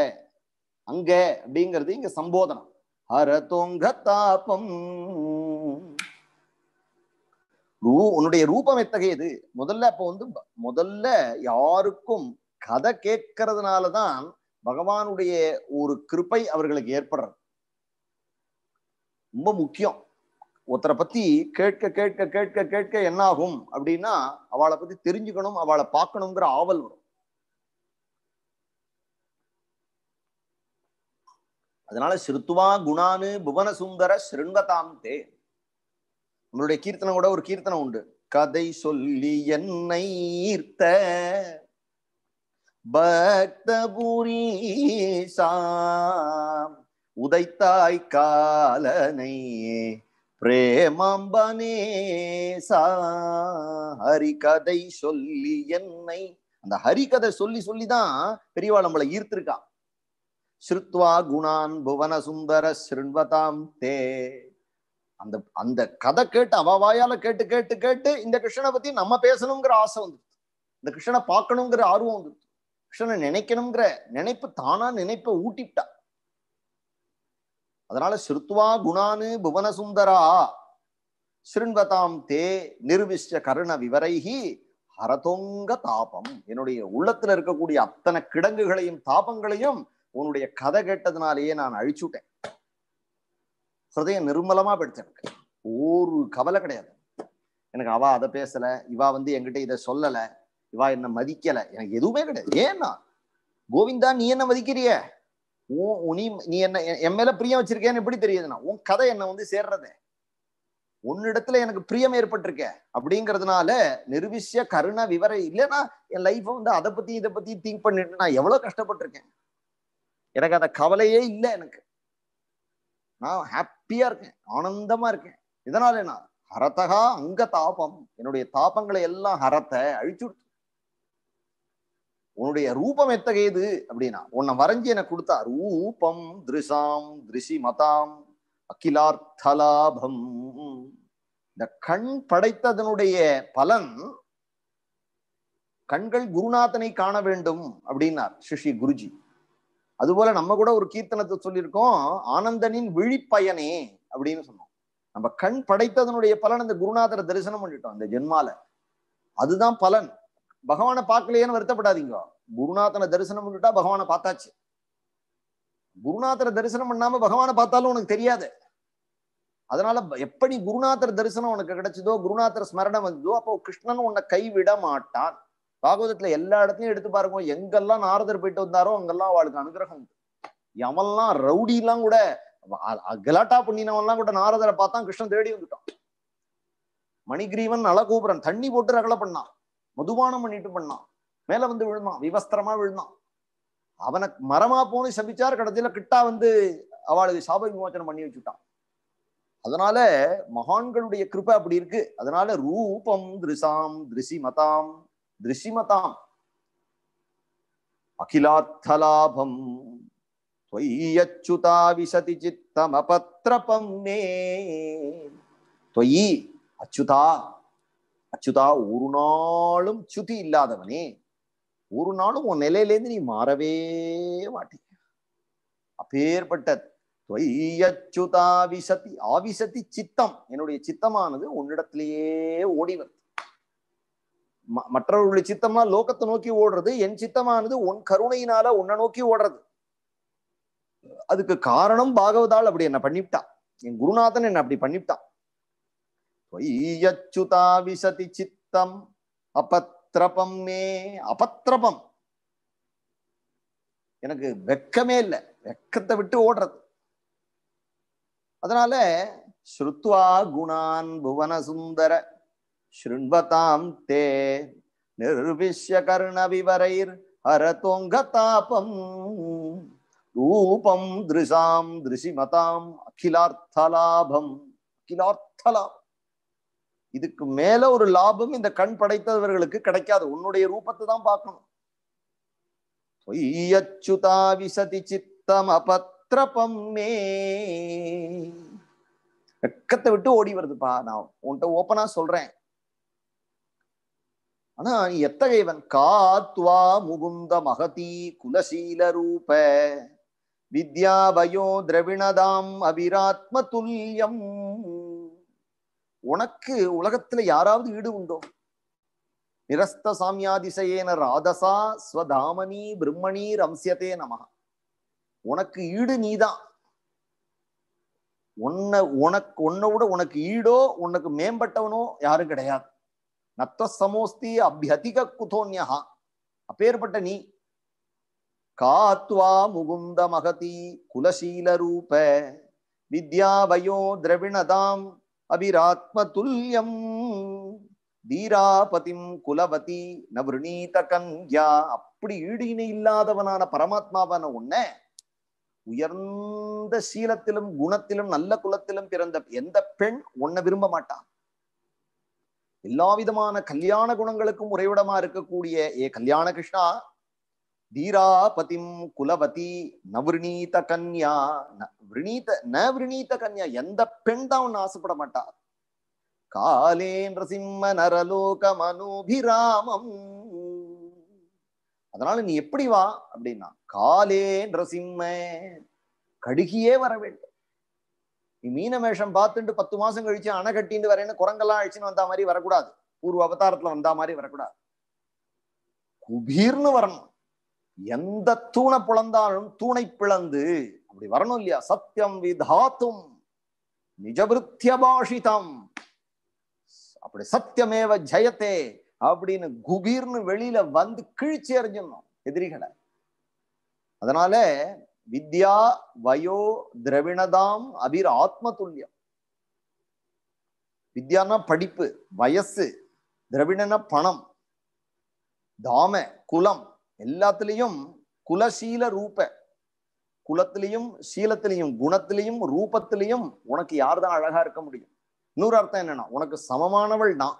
அங்க அப்படிங்கிறது இங்க சம்போதனம் ஹரதோங்க தாபம் ரூ உன்னுடைய ரூபம் எத்தகையது முதல்ல அப்போ வந்து முதல்ல யாருக்கும் கதை கேட்கறதுனாலதான் பகவானுடைய ஒரு கிருப்பை அவர்களுக்கு ஏற்படுறது ரொம்ப முக்கியம் ஒருத்தரை பத்தி கேட்க கேட்க கேட்க கேட்க என்ன ஆகும் அப்படின்னா அவளை பத்தி தெரிஞ்சுக்கணும் அவளை பார்க்கணுங்கிற ஆவல் வரும் அதனால சிறுத்துவா குணானு புவன சுந்தர ஸ்ருண்வதாம் தே நம்மளுடைய கீர்த்தனம் கூட ஒரு கீர்த்தனம் உண்டு கதை சொல்லி என்னை ஈர்த்த சாம் உதைத்தாய் காலனை ஹரி கதை சொல்லி என்னை அந்த ஹரிகதை சொல்லி சொல்லிதான் பெரியவாள் நம்மளை ஈர்த்திருக்கான் ஸ்ருத்வா குணான் புவன சுந்தர ஸ்ருண்வதாம் தே அந்த அந்த கதை கேட்டு அவ வாயால கேட்டு கேட்டு கேட்டு இந்த கிருஷ்ணனை பத்தி நம்ம பேசணுங்கிற ஆசை வந்துடுது இந்த கிருஷ்ணனை பார்க்கணுங்கிற ஆர்வம் வந்துடுது கிருஷ்ணனை நினைக்கணுங்கிற நினைப்பு தானா நினைப்பை ஊட்டிவிட்டா அதனால சிறுத்துவா குணானு புவனசுந்தரா சிருண்வதாம் தே நிர்விஷ்ட கருண விவரைகி ஹரதொங்க தாபம் என்னுடைய உள்ளத்துல இருக்கக்கூடிய அத்தனை கிடங்குகளையும் தாபங்களையும் உன்னுடைய கதை கேட்டதுனாலேயே நான் அழிச்சுட்டேன் ஹிருதயம் நிர்மலமா போயிடுச்சு எனக்கு ஒரு கவலை கிடையாது எனக்கு அவ அதை பேசல இவா வந்து என்கிட்ட இதை சொல்லல இவா என்ன மதிக்கல எனக்கு எதுவுமே கிடையாது ஏன்னா கோவிந்தா நீ என்ன மதிக்கிறிய நீ நீ என்ன என் மேல பிரியம் வச்சிருக்கேன்னு எப்படி தெரியுதுண்ணா உன் கதை என்ன வந்து சேர்றதே உன்னிடத்துல எனக்கு பிரியம் ஏற்பட்டிருக்க அப்படிங்கிறதுனால நிர்விஷய கருண விவரம் இல்லைன்னா என் லைஃப்பை வந்து அதை பத்தி இதை பத்தி திங்க் பண்ணிட்டு நான் எவ்வளவு கஷ்டப்பட்டிருக்கேன் எனக்கு அந்த கவலையே இல்லை எனக்கு நான் ஹாப்பியா இருக்கேன் ஆனந்தமா இருக்கேன் இதனால என்ன ஹரத்தகா அங்க தாபம் என்னுடைய தாபங்களை எல்லாம் ஹரத்தை அழிச்சு உன்னுடைய ரூபம் எத்தகையது அப்படின்னா உன்னை வரைஞ்சி எனக்கு கொடுத்தா ரூபம் திருஷாம் திருஷி மதாம் அகிலார்த்தலாபம் இந்த கண் படைத்ததனுடைய பலன் கண்கள் குருநாதனை காண வேண்டும் அப்படின்னார் ஸ்ரீ குருஜி அதுபோல நம்ம கூட ஒரு கீர்த்தனத்தை சொல்லியிருக்கோம் ஆனந்தனின் விழிப்பயனே அப்படின்னு சொன்னோம் நம்ம கண் படைத்ததனுடைய பலன் அந்த குருநாதரை தரிசனம் பண்ணிட்டோம் இந்த ஜென்மால அதுதான் பலன் பகவானை பார்க்கலையேன்னு வருத்தப்படாதீங்க குருநாதனை தரிசனம் பண்ணிட்டா பகவானை பார்த்தாச்சு குருநாதரை தரிசனம் பண்ணாம பகவானை பார்த்தாலும் உனக்கு தெரியாது அதனால எப்படி குருநாதர் தரிசனம் உனக்கு கிடைச்சதோ குருநாதர் ஸ்மரணம் வந்ததோ அப்போ கிருஷ்ணன் உன்னை கைவிட மாட்டான் பாகவதத்துல எல்லா இடத்தையும் எடுத்து பாருங்க எங்கெல்லாம் நாரதர் போயிட்டு வந்தாரோ அங்கெல்லாம் அவளுக்கு அனுகிரகம் உண்டு ரவுடி எல்லாம் கூட கலாட்டா பண்ணினவன்லாம் கூட நாரதரை பார்த்தான் கிருஷ்ணன் தேடி வந்துட்டான் மணிகிரீவன் அழகூபுரன் தண்ணி போட்டு ரகலை பண்ணான் மதுபானம் பண்ணிட்டு பண்ணான் மேல வந்து விழுந்தான் விவஸ்திரமா விழுந்தான் அவனை மரமா போன சபிச்சார் கடத்தில கிட்டா வந்து அவளுக்கு சாப விமோச்சனம் பண்ணி வச்சுட்டான் அதனால மகான்களுடைய கிருப்பை அப்படி இருக்கு அதனால ரூபம் திருசாம் திருசி மதாம் దృశిమతాం அகிலாத்தலாபம் త్వయ్యచ్యుతా விசதி చిత్తమపత్రపం నే త్వయి అచ్యుతా அச்சுதா ஒரு நாளும் சுதி இல்லாதவனே ஒரு நாளும் உன் நிலையிலேருந்து நீ மாறவே மாட்டீங்க அப்பேற்பட்ட துவையச்சுதா விசதி ஆவிசதி சித்தம் என்னுடைய சித்தமானது உன்னிடத்திலேயே ஓடி வருது மற்றவர்களுடைய சித்தமா லோகத்தை நோக்கி ஓடுறது என் சித்தமானது உன் கருணையினால உன்னை நோக்கி ஓடுறது அதுக்கு காரணம் பாகவதால் அப்படி என்ன பண்ணிவிட்டான் என் குருநாதன் என்ன அப்படி பண்ணிவிட்டான் விசதி சித்தம் அபத்ரபம் மே அபத்ரபம் எனக்கு வெக்கமே இல்லை வெக்கத்தை விட்டு ஓடுறது அதனால ஸ்ருத்வா குணான் புவன சுந்தர शृण्वतां ते निर्विश्य कर्णविवरैर् தாபம் ரூபம் திருசாம் திருசிமதாம் அகிலார்த்தலாபம் அகிலார்த்தலா இதுக்கு மேல ஒரு லாபம் இந்த கண் படைத்தவர்களுக்கு கிடைக்காது உன்னுடைய ரூபத்தை தான் பார்க்கணும் பொய்யச்சுதா விசதி சித்தம் அபத்திரபம் மே வெக்கத்தை விட்டு ஓடி வருதுப்பா நான் உன்கிட்ட ஓப்பனா சொல்றேன் ஆனா நீ எத்தகையவன் காத்வா முகுந்த மகதி குலசீல ரூப வித்யாபயோ திரவிணதாம் அபிராத்ம துல்யம் உனக்கு உலகத்துல யாராவது ஈடு உண்டோ நிரஸ்த சாமியாதிசயேன ராதசா ஸ்வதாமணி பிரம்மணி ரம்சியதே நம உனக்கு ஈடு நீதான் உன்னை உனக்கு உன்னை விட உனக்கு ஈடோ உனக்கு மேம்பட்டவனோ யாரும் கிடையாது நத்தசமோஸ்தி அபியதிக குதோன்யா அப்பேற்பட்ட நீ காத்வா முகுந்த மகதி குலசீல ரூப வித்யாவயோ திரவிணதாம் அபிராத்ம துல்யம் தீராபதிம் குலவதி நவருணீத கன்யா அப்படி ஈடு இணை இல்லாதவனான பரமாத்மாவான உன்ன உயர்ந்த சீலத்திலும் குணத்திலும் நல்ல குலத்திலும் பிறந்த எந்த பெண் உன்னை விரும்ப மாட்டான் எல்லா விதமான கல்யாண குணங்களுக்கும் உறைவிடமா இருக்கக்கூடிய ஏ கல்யாண கிருஷ்ணா தீராபதிம் குலபதி நவ்ரிணீத கன்யா விரணீத ந விரணீத கன்யா எந்த பெண் தான் ஒன்னு ஆசைப்பட மாட்டா காலேந்திர சிம்ம நரலோக மனோபிராமம் அதனால நீ எப்படி வா அப்படின்னா காலேந்திர சிம்ம கடுகியே வர வேண்டும் மீனமேஷம் பார்த்துட்டு பத்து மாசம் கழிச்சு அணை கட்டின்னு வரேன்னு குரங்கெல்லாம் அழிச்சுன்னு வந்தா மாதிரி வரக்கூடாது பூர்வ அவதாரத்துல வந்தா மாதிரி வரக்கூடாது குபீர்னு வரணும் எந்த தூணை பிளந்தாலும் தூணை பிளந்து அப்படி வரணும் இல்லையா சத்தியம் விதாத்தும் நிஜபிருத்தியபாஷிதம் அப்படி சத்தியமேவ ஜெயத்தே அப்படின்னு குபீர்னு வெளியில வந்து கிழிச்சு எறிஞ்சிடணும் எதிரிகளை அதனால வித்யா வயோ திரவிணதாம் அபிர் ஆத்ம துல்லியம் வித்யானா படிப்பு வயசு திரவிடனா பணம் தாம குலம் எல்லாத்திலையும் குலசீல ரூப குலத்திலையும் சீலத்திலையும் குணத்திலையும் ரூபத்திலையும் உனக்கு யார் தான் அழகா இருக்க முடியும் இன்னொரு அர்த்தம் என்னன்னா உனக்கு சமமானவள் நான்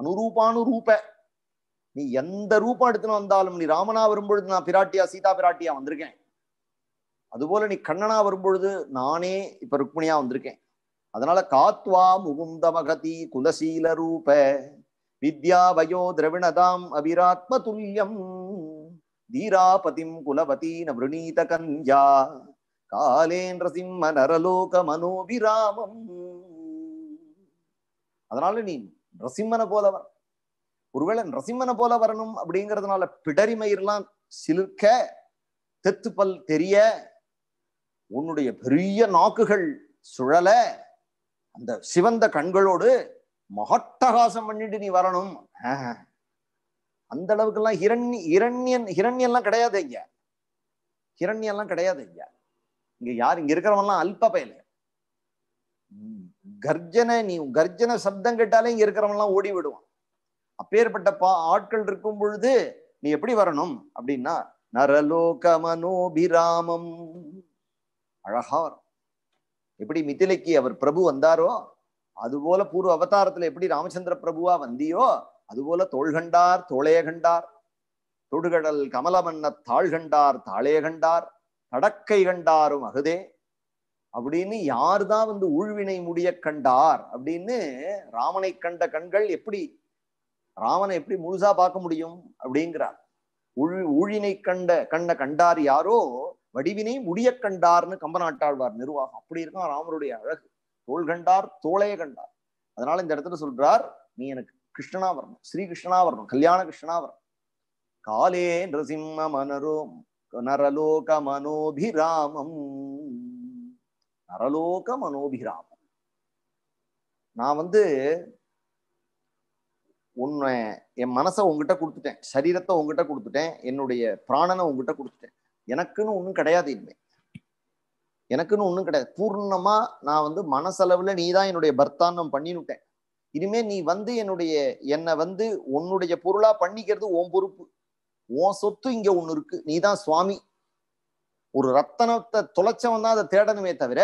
அனுரூபானு ரூப நீ எந்த ரூபம் எடுத்துன்னு வந்தாலும் நீ ராமனா வரும்பொழுது நான் பிராட்டியா சீதா பிராட்டியா வந்திருக்கேன் அதுபோல நீ கண்ணனா வரும்பொழுது நானே இப்ப ருக்மிணியா வந்திருக்கேன் அதனால காத்வா முகுந்த மகதி குலசீல ரூப வித்யா வயோ திரவிணதாம் அபிராத்ம துல்யம் தீராபதிம் குலபதி நவீத கன்யா காலேந்திர சிம்ம நரலோக மனோபிராமம் அதனால நீ நரசிம்மனை வர ஒருவேளை நரசிம்மனை போல வரணும் அப்படிங்கிறதுனால பிடரிமயிர்லாம் சிலிர்க்க தெத்துப்பல் தெரிய உன்னுடைய பெரிய நாக்குகள் சுழல அந்த சிவந்த கண்களோடு மகட்டகாசம் பண்ணிட்டு நீ வரணும் அந்த அளவுக்கு எல்லாம் ஹிரண்ய ஹிரண்யன் ஹிரண்யெல்லாம் கிடையாது இங்க ஹிரண்யெல்லாம் கிடையாது இங்க இங்க யார் இங்க இருக்கிறவன்லாம் அல்ப பயல கர்ஜனை நீ கர்ஜனை சப்தம் கேட்டாலே இங்க இருக்கிறவன்லாம் ஓடி விடுவான் அப்பேற்பட்ட பா ஆட்கள் இருக்கும் பொழுது நீ எப்படி வரணும் அப்படின்னா நரலோக மனோபிராமம் அழகா வரும் எப்படி மிதிலைக்கு அவர் பிரபு வந்தாரோ அதுபோல பூர்வ அவதாரத்துல எப்படி ராமச்சந்திர பிரபுவா வந்தியோ அதுபோல தோள்கண்டார் தோளையகண்டார் தொடுகடல் கமலமன்ன தாழ்கண்டார் தாளையகண்டார் தடக்கை கண்டாரும் அகுதே அப்படின்னு யார் தான் வந்து ஊழ்வினை முடிய கண்டார் அப்படின்னு ராமனை கண்ட கண்கள் எப்படி ராமனை எப்படி முழுசா பார்க்க முடியும் அப்படிங்கிறார் உள் ஊழினை கண்ட கண்ண கண்டார் யாரோ வடிவினை முடிய கண்டார்னு கம்பநாட்டாழ்வார் நிர்வாகம் அப்படி இருக்கும் ராமருடைய அழகு தோல் கண்டார் தோளைய கண்டார் அதனால இந்த இடத்துல சொல்றார் நீ எனக்கு கிருஷ்ணனா வரணும் ஸ்ரீ கிருஷ்ணனா வரணும் கல்யாண கிருஷ்ணனா வரணும் காலே நரசிம்ம மனரோ நரலோக மனோபிராமம் நரலோக மனோபிராமம் நான் வந்து உன்னை என் மனசை உங்ககிட்ட கொடுத்துட்டேன் சரீரத்தை உங்ககிட்ட கொடுத்துட்டேன் என்னுடைய பிராணனை உங்ககிட்ட கொடுத்துட்டேன் எனக்குன்னு ஒண்ணும் கிடையாது இனிமே எனக்குன்னு ஒண்ணும் கிடையாது பூர்ணமா நான் வந்து மனசளவுல நீ தான் என்னுடைய பர்த்தானம் பண்ணிவிட்டேன் இனிமே நீ வந்து என்னுடைய என்னை வந்து உன்னுடைய பொருளா பண்ணிக்கிறது உன் பொறுப்பு உன் சொத்து இங்க ஒண்ணு இருக்கு நீ தான் சுவாமி ஒரு ரத்தனத்தை தொலைச்சவன் தான் அதை தேடணுமே தவிர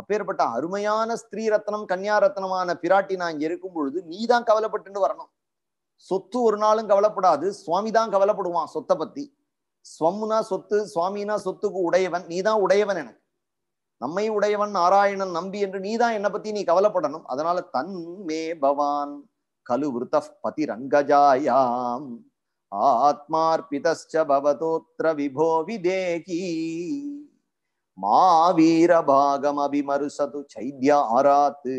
அப்பேற்பட்ட அருமையான ஸ்திரீ ரத்னம் கன்யா ரத்னமான பிராட்டி நான் இங்க இருக்கும் பொழுது நீ தான் கவலைப்பட்டுன்னு வரணும் சொத்து ஒரு நாளும் கவலைப்படாது சுவாமி தான் கவலைப்படுவான் சொத்தை பத்தி ஸ்வம்னா சொத்து சுவாமினா சொத்துக்கு உடையவன் நீ தான் உடையவன் எனக்கு நம்மை உடையவன் நாராயணன் நம்பி என்று நீ தான் என்னை பத்தி நீ கவலைப்படணும் அதனால தன் மே பவான் கலு விருத்த பதி ரங்கஜாயாம் ஆத்மார்பிதச்ச பவதோத்ர விபோ விதேகி மாவீரபாகம் அபிமருசது சைத்யா ஆராத்து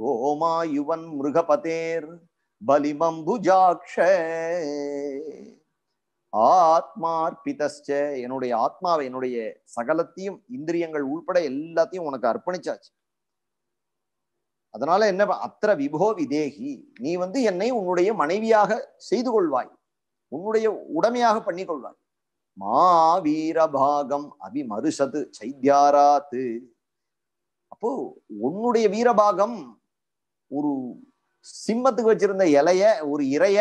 கோமாயுவன் மிருகபதேர் பலிமம்புஜாக்ஷ ஆத்மார்பிதஸ்ட என்னுடைய ஆத்மாவை என்னுடைய சகலத்தையும் இந்திரியங்கள் உள்பட எல்லாத்தையும் உனக்கு அர்ப்பணிச்சாச்சு அதனால என்ன அத்திர விபோ விதேகி நீ வந்து என்னை உன்னுடைய மனைவியாக செய்து கொள்வாய் உன்னுடைய உடமையாக பண்ணி கொள்வாய் மா வீரபாகம் அபி சைத்யாராத்து அப்போ உன்னுடைய வீரபாகம் ஒரு சிம்மத்துக்கு வச்சிருந்த இலைய ஒரு இறைய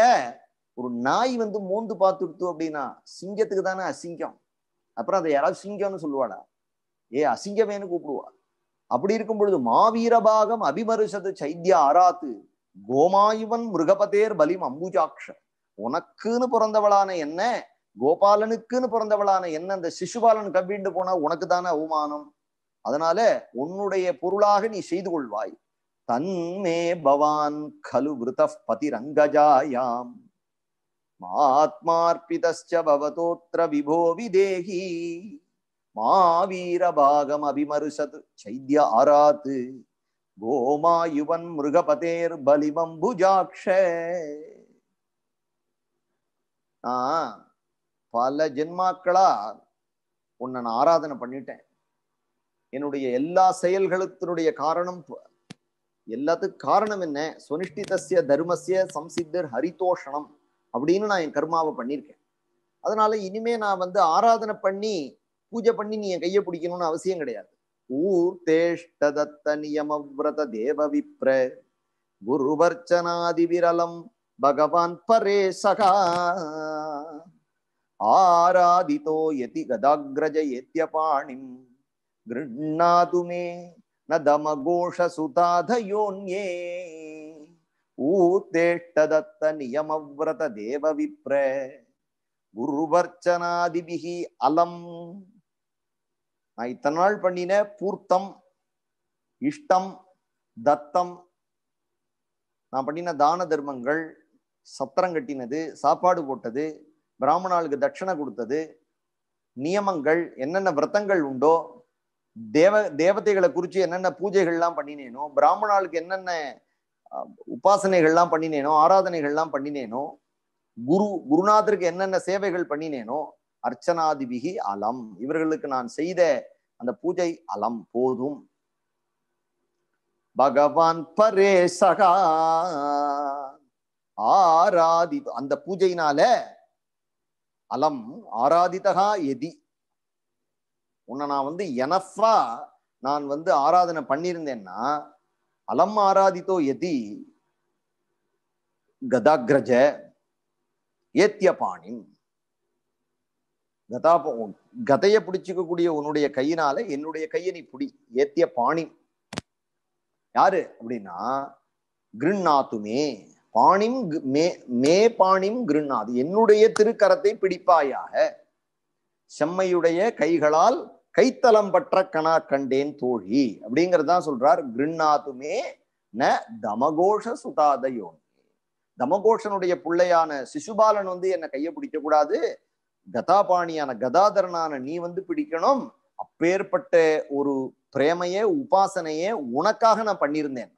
ஒரு நாய் வந்து மோந்து பார்த்துடுத்து அப்படின்னா சிங்கத்துக்கு தானே அசிங்கம் அப்புறம் அதை யாராவது சிங்கம்னு சொல்லுவாடா ஏ அசிங்கமேனு கூப்பிடுவா அப்படி இருக்கும் பொழுது மாவீரபாகம் அபிமருஷது சைத்திய ஆராத்து கோமாயுவன் மிருகபதேர் பலிம் அம்புஜாக்ஷ உனக்குன்னு பிறந்தவளான என்ன கோபாலனுக்குன்னு பிறந்தவளான என்ன அந்த சிசுபாலன் கம்பிண்டு போனா உனக்கு தானே அவமானம் அதனால உன்னுடைய பொருளாக நீ செய்து கொள்வாய் தன்மே பவான் கலு விருத ரங்கஜாயாம் மாத்மார்பிதச்ச பவதோத்திர விபோ விதேகி மாவீர பாகம் அபிமருஷத் சைத்ய ஆராத்து கோமாயுவன் மிருகபதேர் பலிபம்புஜாட்ச நான் பல ஜென்மாக்களா உன்னை நான் ஆராதனை பண்ணிட்டேன் என்னுடைய எல்லா செயல்களுத்தினுடைய காரணம் எல்லாத்துக்கும் காரணம் என்ன சுனிஷ்டிதசிய தர்மசிய சம்சித்தர் ஹரிதோஷணம் அப்படின்னு நான் என் கர்மாவை பண்ணியிருக்கேன் அதனால இனிமே நான் வந்து ஆராதனை பண்ணி பூஜை பண்ணி நீ என் கையை பிடிக்கணும்னு அவசியம் கிடையாது ஊர்தேஷ்ட தத்த நியமவிரத தேவ விப்ர குருவர்ச்சனாதி விரலம் பகவான் பரே சகா ஆராதிதோ யதி கதாகிரஜ எத்யபாணிம் கிருண்ணாதுமே ந தமகோஷ சுதாதயோன்யே ஊத்தேஷ்டதத்த நியமவிரத தேவ விப்ர குருவர்ச்சனாதிபிகி அலம் நான் இத்தனை நாள் பண்ணின பூர்த்தம் இஷ்டம் தத்தம் நான் பண்ணின தான தர்மங்கள் சத்திரம் கட்டினது சாப்பாடு போட்டது பிராமணாளுக்கு தட்சணை கொடுத்தது நியமங்கள் என்னென்ன விரதங்கள் உண்டோ தேவ தேவதைகளை குறித்து என்னென்ன பூஜைகள்லாம் பண்ணினேனோ பிராமணாளுக்கு என்னென்ன உபாசனைகள்லாம் பண்ணினேனோ ஆராதனைகள்லாம் பண்ணினேனோ குரு குருநாதருக்கு என்னென்ன சேவைகள் பண்ணினேனோ அர்ச்சனாதிபிகி அலம் இவர்களுக்கு நான் செய்த அந்த பூஜை அலம் போதும் பகவான் பரேசகா ஆராதி அந்த பூஜையினால அலம் ஆராதிதகா எதி உன்னை நான் வந்து எனஃபா நான் வந்து ஆராதனை பண்ணியிருந்தேன்னா அலம் ஆராதித்தோ எதி கதாகிரஜ ஏத்திய பாணி கதா கதையை பிடிச்சிக்கக்கூடிய உன்னுடைய கையினால என்னுடைய கையை பிடி ஏத்திய பாணி யாரு அப்படின்னா கிருண்ணாத்துமே பாணிம் மே மே பாணிம் கிருண்ணாது என்னுடைய திருக்கரத்தை பிடிப்பாயாக செம்மையுடைய கைகளால் கைத்தலம் பற்ற கணா கண்டேன் தோழி அப்படிங்கிறது தான் சொல்றார் கிருண்ணாதுமே ந தமகோஷ சுதாதயோன் தமகோஷனுடைய பிள்ளையான சிசுபாலன் வந்து என்னை கையை பிடிக்க கூடாது கதாபாணியான கதாதரனான நீ வந்து பிடிக்கணும் அப்பேற்பட்ட ஒரு பிரேமைய உபாசனைய உனக்காக நான் பண்ணியிருந்தேன்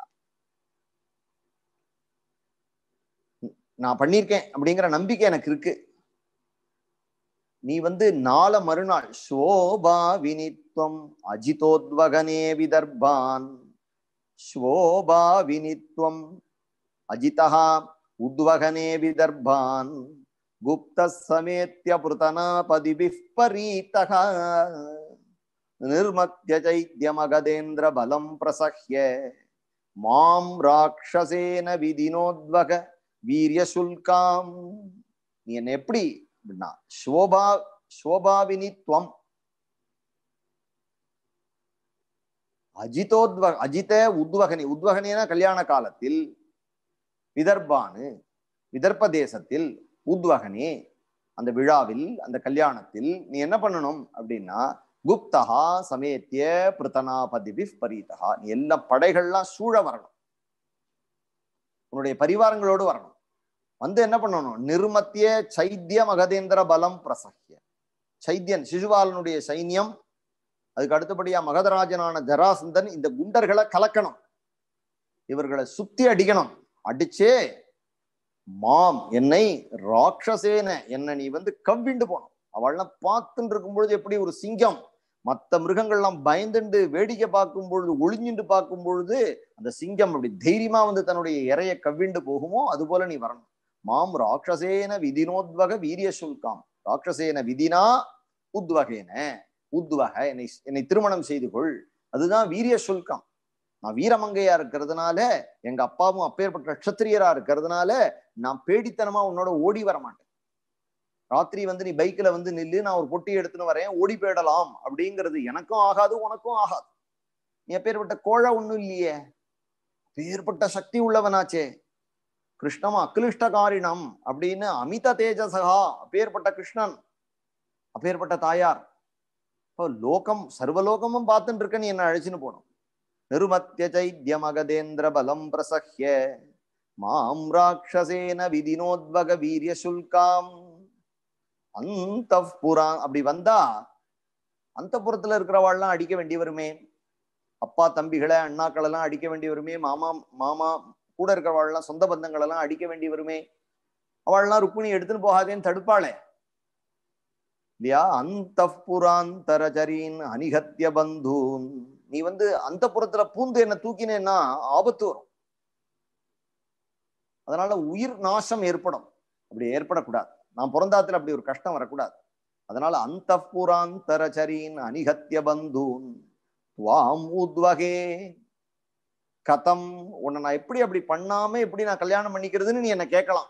நான் பண்ணியிருக்கேன் அப்படிங்கிற நம்பிக்கை எனக்கு இருக்கு நீ வந்து நாள மறுநாள் ஸ்வோபா வினித்வம் அஜிதோத்வகனே விதர்பான் ஸ்வோபா வினித்வம் அஜிதா உத்வகனே விதர்பான் குப்த சமேத்திய புருதனா பதிபிப் பரீத்தகா நிர்மத்திய மகதேந்திர பலம் பிரசஹ்ய மாம் ராட்சசேன விதினோத்வக வீரியசுல்காம் நீ என்ன எப்படி அப்படின்னா சோபா சோபாவினித்வம் துவம் அஜிதோத்வ அஜித உத்வகனி உத்வகனா கல்யாண காலத்தில் விதர்பானு விதர்ப்ப தேசத்தில் உத்வகனி அந்த விழாவில் அந்த கல்யாணத்தில் நீ என்ன பண்ணணும் அப்படின்னா குப்தகா சமேத்திய பிரதனாபதி பரீதகா நீ எல்லா படைகள்லாம் சூழ வரணும் உன்னுடைய பரிவாரங்களோடு வரணும் வந்து என்ன பண்ணணும் நிர்மத்திய சைத்திய மகதேந்திர பலம் பிரசகிய சைத்தியன் சிசுபாலனுடைய சைன்யம் அதுக்கு அடுத்தபடியா மகதராஜனான ஜராசந்தன் இந்த குண்டர்களை கலக்கணும் இவர்களை சுத்தி அடிக்கணும் அடிச்சே மாம் என்னை ராட்சசேன என்னை நீ வந்து கவ்விண்டு போனோம் அவள்லாம் பார்த்துட்டு இருக்கும் பொழுது எப்படி ஒரு சிங்கம் மற்ற மிருகங்கள்லாம் பயந்துண்டு வேடிக்கை பார்க்கும் பொழுது ஒளிஞ்சுண்டு பார்க்கும் பொழுது அந்த சிங்கம் அப்படி தைரியமா வந்து தன்னுடைய இறைய கவ்விண்டு போகுமோ அது போல நீ வரணும் மாம் ராட்சசேன விதினோத்வக வீரிய சுல்காம் ராட்சசேன விதினா உத்வகேன உத்வக என்னை என்னை திருமணம் செய்து கொள் அதுதான் வீரிய சுல்கம் நான் வீரமங்கையா இருக்கிறதுனால எங்க அப்பாவும் அப்பேற்பட்ட நட்சத்திரியரா இருக்கிறதுனால நான் பேடித்தனமா உன்னோட ஓடி வர மாட்டேன் ராத்திரி வந்து நீ பைக்ல வந்து நில்லு நான் ஒரு பொட்டி எடுத்துன்னு வரேன் ஓடி போயிடலாம் அப்படிங்கிறது எனக்கும் ஆகாது உனக்கும் ஆகாது நீ அப்பேற்பட்ட கோழ ஒண்ணும் இல்லையே பேர்பட்ட சக்தி உள்ளவனாச்சே கிருஷ்ணம் அக்லிஷ்டகாரினம் அப்படின்னு அமித தேஜசகா அப்பேற்பட்ட கிருஷ்ணன் அப்பேற்பட்ட தாயார் இப்போ லோகம் சர்வலோகமும் பார்த்துட்டு இருக்க நீ என்ன அழைச்சின்னு போனோம் நிருமத்திய சைத்திய மகதேந்திர பலம் பிரசஹ்ய மாம் ராட்சசேன விதினோத்வக வீரிய சுல்காம் அந்த புறான் அப்படி வந்தா அந்த புறத்துல இருக்கிறவாள்லாம் அடிக்க வேண்டி வருமே அப்பா தம்பிகளை அண்ணாக்கள் எல்லாம் அடிக்க வேண்டி வருமே மாமா மாமா கூட எல்லாம் சொந்த பந்தங்கள் எல்லாம் அடிக்க வேண்டி வருமே அவள்லாம் ருக்மிணி எடுத்துன்னு போகாதேன்னு தடுப்பாளே இல்லையா அந்த புராந்தரச்சரின் அணிகத்திய பந்தூன் நீ வந்து அந்த புறத்துல பூந்து என்ன தூக்கினேன்னா ஆபத்து வரும் அதனால உயிர் நாசம் ஏற்படும் அப்படி ஏற்படக்கூடாது நான் பிறந்தாத்துல அப்படி ஒரு கஷ்டம் வரக்கூடாது அதனால அந்த புராந்தரச்சரின் அணிகத்திய பந்தூன் துவாம் உத்வகே கதம் உன்னை நான் எப்படி அப்படி பண்ணாம எப்படி நான் கல்யாணம் பண்ணிக்கிறதுன்னு நீ என்னை கேட்கலாம்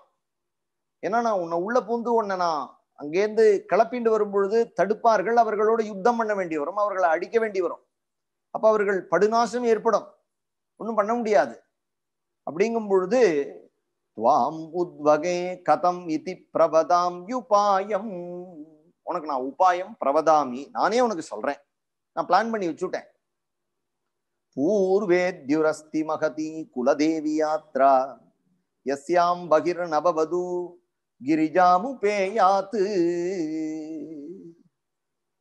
ஏன்னா நான் உன்னை உள்ள பூந்து உன்னை நான் அங்கேருந்து கிளப்பிண்டு வரும்பொழுது தடுப்பார்கள் அவர்களோட யுத்தம் பண்ண வேண்டி வரும் அவர்களை அடிக்க வேண்டி வரும் அப்ப அவர்கள் படுநாசம் ஏற்படும் ஒன்றும் பண்ண முடியாது அப்படிங்கும் பொழுது துவாம் உத்வகே கதம் இதி பிரபதாம் யுபாயம் உனக்கு நான் உபாயம் பிரபதாமி நானே உனக்கு சொல்றேன் நான் பிளான் பண்ணி வச்சுட்டேன் பூர்வேத்யுரஸ்தி குலதேவி யாத்ரா எஸ்யாம் பகிர் நபவது கிரிஜாமு கிரிஜாமுபேயாத்து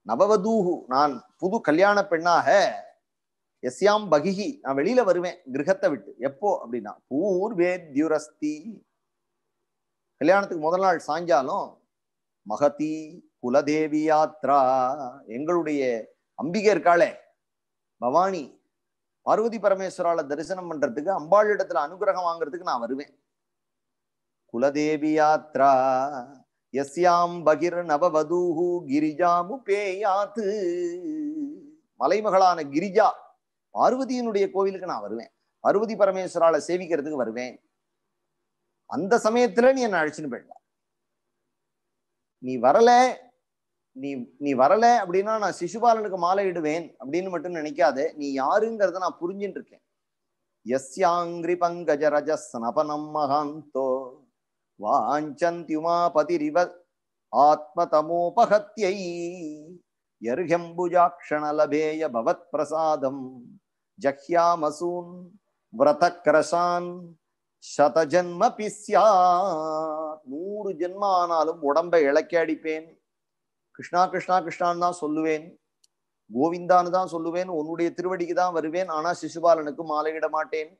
நபவதூஹு நான் புது கல்யாண பெண்ணாக எஸ்யாம் பகிஹி நான் வெளியில வருவேன் கிரகத்தை விட்டு எப்போ அப்படின்னா பூர்வேத்யுரஸ்தி கல்யாணத்துக்கு முதல் நாள் சாய்ஞ்சாலும் மகதி குலதேவி யாத்ரா எங்களுடைய அம்பிகை இருக்காளே பவானி பார்வதி பரமேஸ்வரால தரிசனம் பண்றதுக்கு அம்பாள் இடத்துல அனுகிரகம் வாங்குறதுக்கு நான் வருவேன் குலதேவி யாத்ரா எஸ்யாம் பகிர் நவவதூஹு கிரிஜாமு பேயாத்து மலைமகளான கிரிஜா பார்வதியினுடைய கோவிலுக்கு நான் வருவேன் பார்வதி பரமேஸ்வரால சேவிக்கிறதுக்கு வருவேன் அந்த சமயத்துல நீ என்ன அழைச்சின்னு போயிடலாம் நீ வரல நீ நீ வரல அப்படின்னா நான் சிசுபாலனுக்கு மாலை இடுவேன் அப்படின்னு மட்டும் நினைக்காத நீ யாருங்கிறத நான் புரிஞ்சுட்டு இருக்கேன் எஸ்யாங்கிரி பங்கஜ ரஜஸ்னபனம் மகாந்தோ வாஞ்சந்தியுமா பதிரிவ ஆத்மதமோபகத்யை எர்ஹெம்புஜாக்ஷணலபேய பவத் பிரசாதம் ஜஹ்யாமசூன் விரதக்ரசான் சதஜன்ம பிஸ்யா நூறு ஜென்மானாலும் உடம்பை இழக்கடிப்பேன் அடிப்பேன் கிருஷ்ணா கிருஷ்ணா கிருஷ்ணான்னு தான் சொல்லுவேன் கோவிந்தான்னு தான் சொல்லுவேன் உன்னுடைய திருவடிக்கு தான் வருவேன் ஆனா சிசுபாலனுக்கு மாலையிட மாட்டேன்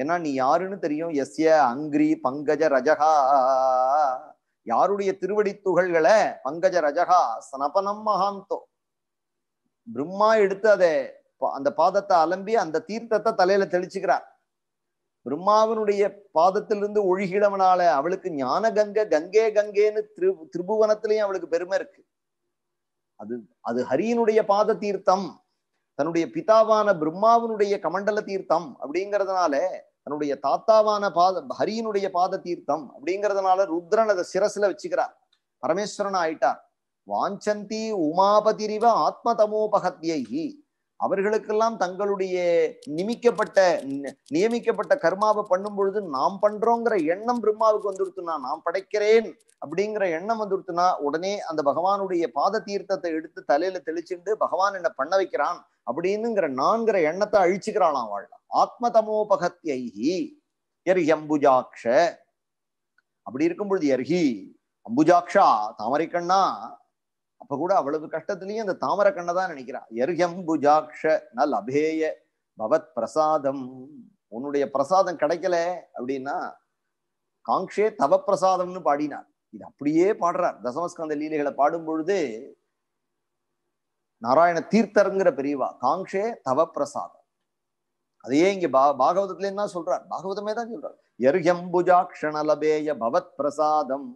ஏன்னா நீ யாருன்னு தெரியும் எஸ்ய அங்கிரி பங்கஜ ரஜகா யாருடைய திருவடி துகள்களை பங்கஜ ரஜகா சனபனம் மகாந்தோ பிரம்மா எடுத்து அதை அந்த பாதத்தை அலம்பி அந்த தீர்த்தத்தை தலையில தெளிச்சுக்கிறார் பிரம்மாவினுடைய பாதத்திலிருந்து ஒழுகிடவனால அவளுக்கு ஞான கங்கை கங்கே கங்கேன்னு திரு திரிபுவனத்திலையும் அவளுக்கு பெருமை இருக்கு அது அது ஹரியனுடைய பாத தீர்த்தம் தன்னுடைய பிதாவான பிரம்மாவினுடைய கமண்டல தீர்த்தம் அப்படிங்கிறதுனால தன்னுடைய தாத்தாவான பாத ஹரியனுடைய பாத தீர்த்தம் அப்படிங்கிறதுனால ருத்ரன் அதை சிரசுல வச்சுக்கிறார் பரமேஸ்வரன் ஆயிட்டார் வாஞ்சந்தி உமாபதிரிவ ஆத்ம தமோபகத்யி அவர்களுக்கெல்லாம் தங்களுடைய நிமிக்கப்பட்ட நியமிக்கப்பட்ட கர்மாவை பண்ணும் பொழுது நாம் பண்றோங்கிற எண்ணம் பிரம்மாவுக்கு வந்துருத்துனா நாம் படைக்கிறேன் அப்படிங்கிற எண்ணம் வந்துருத்துனா உடனே அந்த பகவானுடைய பாத தீர்த்தத்தை எடுத்து தலையில தெளிச்சுண்டு பகவான் என்ன பண்ண வைக்கிறான் அப்படின்னுங்கிற நான்கிற எண்ணத்தை அழிச்சுக்கிறாளாம் வாழ்ல ஆத்ம தமோபகத்யி எர் எம்புஜாக்ஷ அப்படி இருக்கும் பொழுது எர்ஹி அம்புஜாக்ஷா தாமரைக்கண்ணா அப்ப கூட அவ்வளவு கஷ்டத்திலையும் அந்த தாமர கண்ணை தான் நினைக்கிறான் புஜாக்ஷ நல் அபேய பவத் பிரசாதம் உன்னுடைய பிரசாதம் கிடைக்கல அப்படின்னா காங்ஷே தவ பிரசாதம்னு பாடினார் இது அப்படியே பாடுறார் தசமஸ்கந்த லீலைகளை பாடும் பொழுது நாராயண தீர்த்தருங்கிற பெரியவா காங்கே தவ பிரசாதம் அதையே இங்க பா பாகவதத்துலேயும் தான் சொல்றார் பாகவதமே தான் சொல்றார் நலபேய பவத் பிரசாதம்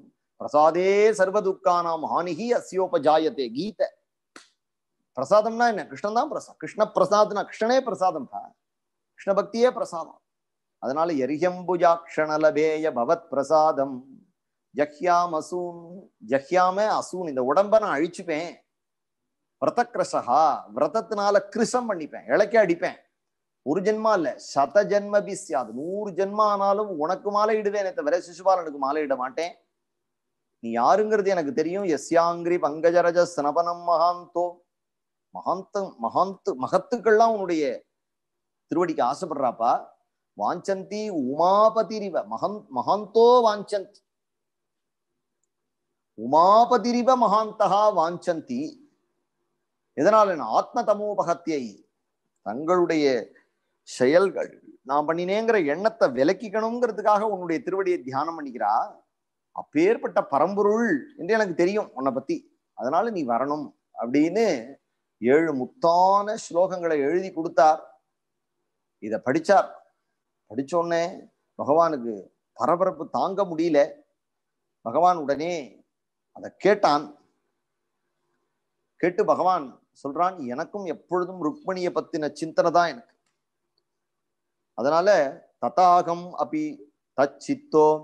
பிரசாதே சர்வதுக்கானாம் ஹானிகி அஸ்யோபஜாயத்தே கீதை பிரசாதம்னா என்ன கிருஷ்ணன் தான் கிருஷ்ண பிரசாத்னா கிருஷ்ணனே பிரசாதம் கிருஷ்ண பக்தியே பிரசாதம் அதனால எரியம்புஜாக்ஷணலபேய பவத் பிரசாதம் ஜஹ்யாம் அசூன் ஜஹ்யாம அசூன் இந்த உடம்ப நான் அழிச்சுப்பேன் விரத கிரசஹா விரதத்தினால கிருஷம் பண்ணிப்பேன் இழைக்க அடிப்பேன் ஒரு ஜென்மா இல்ல சத ஜென்ம பிசியாது நூறு ஜென்மா ஆனாலும் உனக்கு மாலை இடுவேனே தவிர சிசுபாலனுக்கு மாலை இட மாட்டேன் நீ யாருங்கிறது எனக்கு தெரியும் எஸ்யாங்கிரி பங்கஜரஜ சனபனம் மகாந்தோ மகாந்த மகாந்து மகத்துக்கள்லாம் உன்னுடைய திருவடிக்கு ஆசைப்படுறாப்பா வாஞ்சந்தி உமாபதிரிவ மகந்த் மகாந்தோ வாஞ்சந்தி உமாபதிரிவ மகாந்தகா வாஞ்சந்தி எதனால ஆத்ம தமோபகத்தியை தங்களுடைய செயல்கள் நான் பண்ணினேங்கிற எண்ணத்தை விலக்கிக்கணுங்கிறதுக்காக உன்னுடைய திருவடியை தியானம் பண்ணிக்கிறா அப்பேற்பட்ட பரம்பொருள் என்று எனக்கு தெரியும் உன்னை பத்தி அதனால நீ வரணும் அப்படின்னு ஏழு முத்தான ஸ்லோகங்களை எழுதி கொடுத்தார் இதை படிச்சார் படிச்சோடனே பகவானுக்கு பரபரப்பு தாங்க முடியல பகவான் உடனே அதை கேட்டான் கேட்டு பகவான் சொல்றான் எனக்கும் எப்பொழுதும் ருக்மணிய பத்தின சிந்தனை தான் எனக்கு அதனால ததாகம் அப்படி தச்சித்தோம்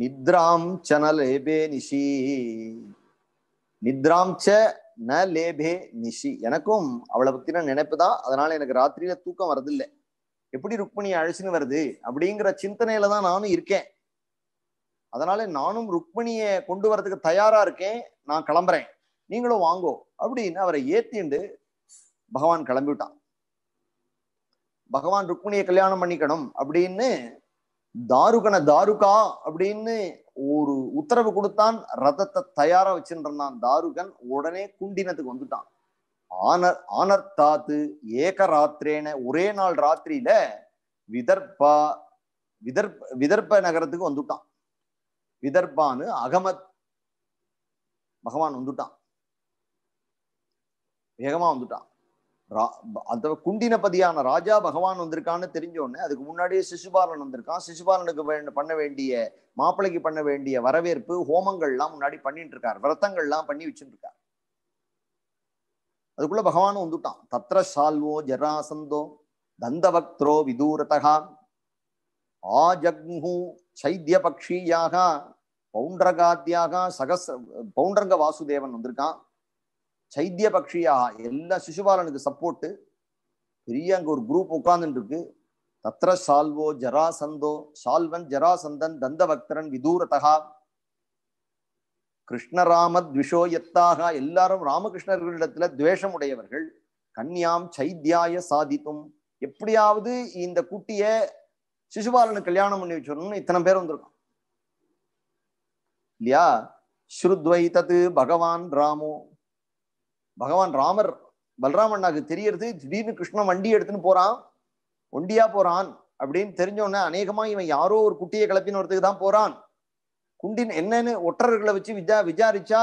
நித்ராம் ச லேபே நிஷி நித்ராம் ச ந லேபே நிஷி எனக்கும் அவளை பத்தின நினைப்பு தான் அதனால எனக்கு ராத்திரியில தூக்கம் வரதில்லை எப்படி ருக்மணியை அழைச்சின்னு வருது அப்படிங்கிற சிந்தனையில தான் நானும் இருக்கேன் அதனால நானும் ருக்மிணியை கொண்டு வரதுக்கு தயாரா இருக்கேன் நான் கிளம்புறேன் நீங்களும் வாங்கோ அப்படின்னு அவரை ஏத்திண்டு பகவான் கிளம்பிவிட்டான் பகவான் ருக்மிணியை கல்யாணம் பண்ணிக்கணும் அப்படின்னு தாருகன தாருகா அப்படின்னு ஒரு உத்தரவு கொடுத்தான் ரதத்தை தயாரா வச்சுருந்தான் தாருகன் உடனே குண்டினத்துக்கு வந்துட்டான் ஆனர் ஆனர்த்தாத்து ஏக ராத்திரேன ஒரே நாள் ராத்திரியில விதர்பா விதர்ப விதர்ப நகரத்துக்கு வந்துட்டான் விதர்பான்னு அகமத் பகவான் வந்துட்டான் வேகமா வந்துட்டான் அந்த குண்டினபதியான ராஜா பகவான் வந்திருக்கான்னு தெரிஞ்சோடனே அதுக்கு முன்னாடியே சிசுபாலன் வந்திருக்கான் சிசுபாலனுக்கு பண்ண வேண்டிய மாப்பிள்ளைக்கு பண்ண வேண்டிய வரவேற்பு ஹோமங்கள்லாம் முன்னாடி பண்ணிட்டு இருக்கார் விரதங்கள்லாம் பண்ணி வச்சுட்டு அதுக்குள்ள பகவானும் வந்துட்டான் தத்ர சால்வோ ஜராசந்தோ விதூரதகா ஆ ஜக்மு சைத்திய பக்ஷியாக பௌண்டரகாத்தியாக சகச பௌண்டரங்க வாசுதேவன் வந்திருக்கான் சைத்திய பக்ஷியாக எல்லா சிசுபாலனுக்கு சப்போர்ட்டு பெரிய அங்கே ஒரு குரூப் உட்கார்ந்துட்டு இருக்கு தத்ர சால்வோ ஜராசந்தோ சால்வன் ஜராசந்தன் தந்த பக்தரன் விதூரதகா கிருஷ்ணராம த்விஷோ எத்தாக எல்லாரும் ராமகிருஷ்ணர்களிடத்துல துவேஷம் உடையவர்கள் கன்யாம் சைத்தியாய சாதித்தும் எப்படியாவது இந்த குட்டிய சிசுபாலனு கல்யாணம் பண்ணி வச்சிடணும்னு இத்தனை பேர் வந்திருக்கோம் இல்லையா ஸ்ருத்வை பகவான் ராமோ பகவான் ராமர் பலராம் அண்ணாக்கு தெரியறது திடீர்னு கிருஷ்ணன் வண்டி எடுத்துன்னு போறான் ஒண்டியா போறான் அப்படின்னு தெரிஞ்சோடனே அநேகமா இவன் யாரோ ஒரு குட்டியை கிளப்பின்னு ஒருத்துக்கு தான் போறான் குண்டின் என்னன்னு ஒற்றர்களை வச்சு விஜா விசாரிச்சா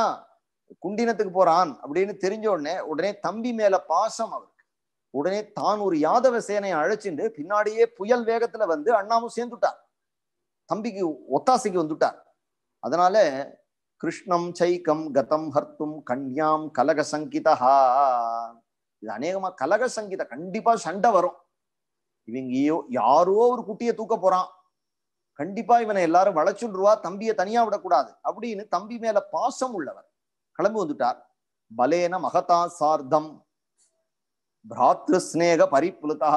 குண்டினத்துக்கு போறான் அப்படின்னு தெரிஞ்ச உடனே உடனே தம்பி மேல பாசம் அவருக்கு உடனே தான் ஒரு யாதவ சேனையை அழைச்சிட்டு பின்னாடியே புயல் வேகத்துல வந்து அண்ணாவும் சேர்ந்துட்டார் தம்பிக்கு ஒத்தாசைக்கு வந்துட்டார் அதனால கிருஷ்ணம் சைக்கம் கதம் ஹர்த்தும் கன்யாம் கலக சங்கிதா இது அநேகமா கலக சங்கீத கண்டிப்பா சண்டை வரும் இவங்க யாரோ ஒரு குட்டியை தூக்க போறான் கண்டிப்பா இவனை எல்லாரும் வளைச்சுடுவா தம்பியை தனியா விடக்கூடாது அப்படின்னு தம்பி மேல பாசம் உள்ளவர் கிளம்பி வந்துட்டார் பலேன மகதா சார்தம் பிராத்ருஸ்னேக பரிப்புலதா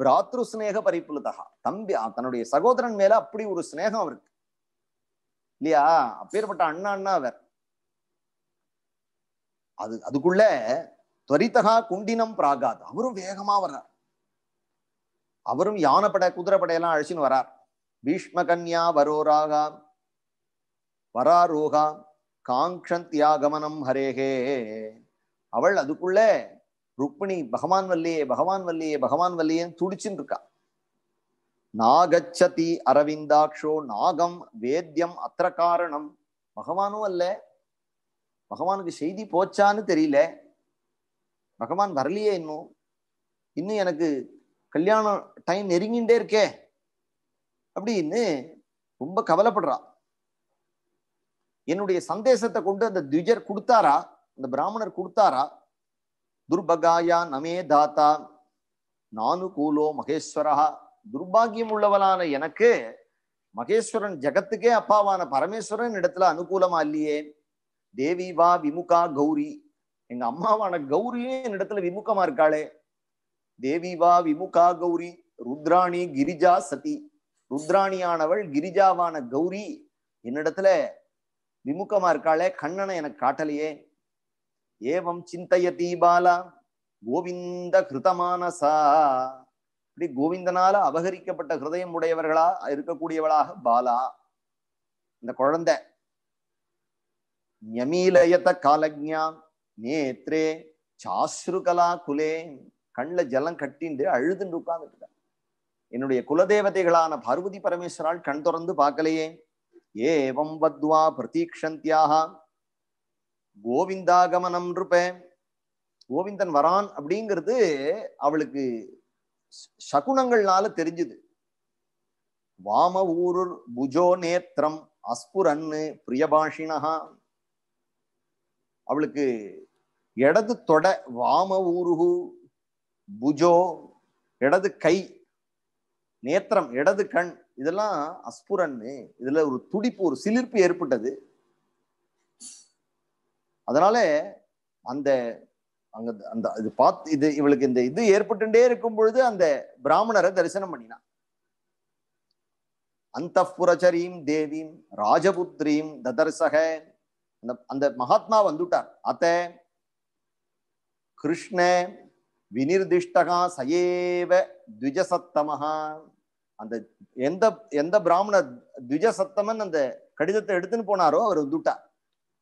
பிராத்ருஸ்னேக பரிப்புலதா தம்பி தன்னுடைய சகோதரன் மேல அப்படி ஒரு சிநேகம் அவருக்கு இல்லையா அப்பேற்பட்ட அண்ணா அண்ணா அவர் அது அதுக்குள்ள துவரித்தகா குண்டினம் பிராகாத் அவரும் வேகமா வர்றார் அவரும் யானைப்படை குதிரைப்படையெல்லாம் அழைச்சின்னு வரார் பீஷ்ம கன்யா வரோராகா வராரோகா காங்கியாகமனம் ஹரேகே அவள் அதுக்குள்ள ருக்மிணி பகவான் வல்லியே பகவான் வல்லியே பகவான் வல்லியேன்னு துடிச்சுன்னு இருக்கா நாகச்சதி அரவிந்தாட்சோ நாகம் வேத்தியம் அத்திர காரணம் பகவானும் அல்ல பகவானுக்கு செய்தி போச்சான்னு தெரியல பகவான் வரலையே இன்னும் இன்னும் எனக்கு கல்யாணம் டைம் நெருங்கின்றே இருக்கே அப்படின்னு ரொம்ப கவலைப்படுறா என்னுடைய சந்தேசத்தை கொண்டு அந்த திஜர் கொடுத்தாரா அந்த பிராமணர் கொடுத்தாரா துர்பகாயா நமே தாத்தா நானு கூலோ மகேஸ்வரா துர்பாகியம் உள்ளவனான எனக்கு மகேஸ்வரன் ஜகத்துக்கே அப்பாவான பரமேஸ்வரன் இடத்துல அனுகூலமா இல்லையே தேவி வா விமுகா கௌரி எங்க அம்மாவான கௌரியே என்னிடத்துல விமுகமா இருக்காளே தேவி வா விமுகா கௌரி ருத்ராணி கிரிஜா சதி ருத்ராணியானவள் கிரிஜாவான கௌரி என்னிடத்துல விமுகமா இருக்காளே கண்ணனை எனக்கு காட்டலையே ஏவம் சிந்தைய தீபாலா கோவிந்த கிருதமானசா இப்படி கோவிந்தனால அபகரிக்கப்பட்ட ஹிருதயம் உடையவர்களா இருக்கக்கூடியவளாக பாலா இந்த குழந்தை ஞமீலயத காலஜா நேத்ரே சாஸ்ருகலா குலே கண்ணில் ஜலம் கட்டிண்டு அழுதுண்டு உட்கார்ந்துட்டு என்னுடைய குலதேவதைகளான பார்வதி பரமேஸ்வரால் கண் திறந்து பார்க்கலையே ஏவம் வத்வா பிரதீக்ஷந்தியாக கோவிந்தாகமனம் இருப்பேன் கோவிந்தன் வரான் அப்படிங்கிறது அவளுக்கு சகுனங்கள்னால தெரிஞ்சுது வாம ஊருர் புஜோ நேத்திரம் அஸ்புரன்னு பிரியபாஷினகா அவளுக்கு இடது தொட வாம ஊருகு புஜோ இடது கை நேத்திரம் இடது கண் இதெல்லாம் அஸ்புரன்னு இதுல ஒரு துடிப்பு ஒரு சிலிர்ப்பு ஏற்பட்டது அதனால அந்த அங்க அந்த இது பார்த்து இது இவளுக்கு இந்த இது ஏற்பட்டுட்டே இருக்கும் பொழுது அந்த பிராமணரை தரிசனம் பண்ணினான் அந்த புரச்சரியும் தேவியும் ராஜபுத்திரியும் ததர்சக அந்த அந்த மகாத்மா வந்துட்டார் அத்த கிருஷ்ண வினிர்திஷ்டகா சயேவ த்விஜசத்தமஹா அந்த எந்த எந்த பிராமணர் திஜசத்தமன் அந்த கடிதத்தை எடுத்துன்னு போனாரோ அவர் வந்துட்டார்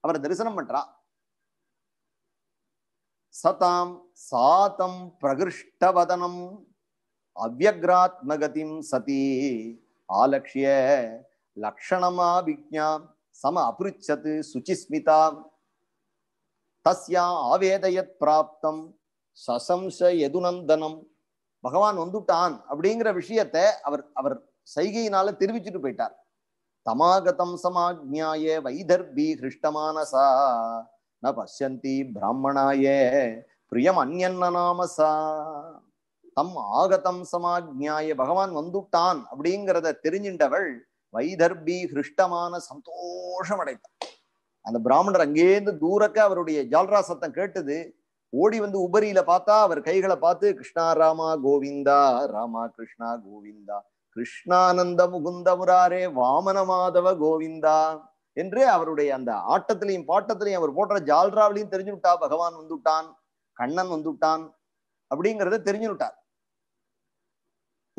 அவரை தரிசனம் பண்றான் சதாம் சாத்தம் பிரகிருஷ்டவதனம் அவ்வக்ராத்மகதிம் சதி ஆலக்ஷிய லக்ஷணமா விஜாம் சம அபிருச்சத் சுச்சிஸ்மிதாம் தஸ்யா ஆவேதயத் பிராப்தம் சசம்ச எதுநந்தனம் பகவான் வந்துட்டான் அப்படிங்கிற விஷயத்த அவர் அவர் சைகையினால தெரிவிச்சுட்டு போயிட்டார் தமாகதம் சமாஜ்ஞாய வைதர்பி ஹிருஷ்டமானசா ந பசியந்தி பிராமணாயே பிரியம் அந்யன்னநாமசா தம் ஆகதம் சமாஜ்ஞாய பகவான் வந்துட்டான் அப்படிங்கிறத தெரிஞ்சின்றவள் வைதர்பி ஹிருஷ்டமான சந்தோஷம் அடைத்தான் அந்த பிராமணர் அங்கேருந்து தூரக்க அவருடைய ஜால்ரா சத்தம் கேட்டது ஓடி வந்து உபரியில பார்த்தா அவர் கைகளை பார்த்து கிருஷ்ணா ராமா கோவிந்தா ராமா கிருஷ்ணா கோவிந்தா கிருஷ்ணானந்த முகுந்த முராரே வாமன மாதவ கோவிந்தா என்று அவருடைய அந்த ஆட்டத்திலையும் பாட்டத்திலையும் அவர் போடுற ஜால்ராவிலையும் தெரிஞ்சு விட்டா பகவான் வந்துட்டான் கண்ணன் வந்துட்டான் அப்படிங்கிறத தெரிஞ்சு விட்டார்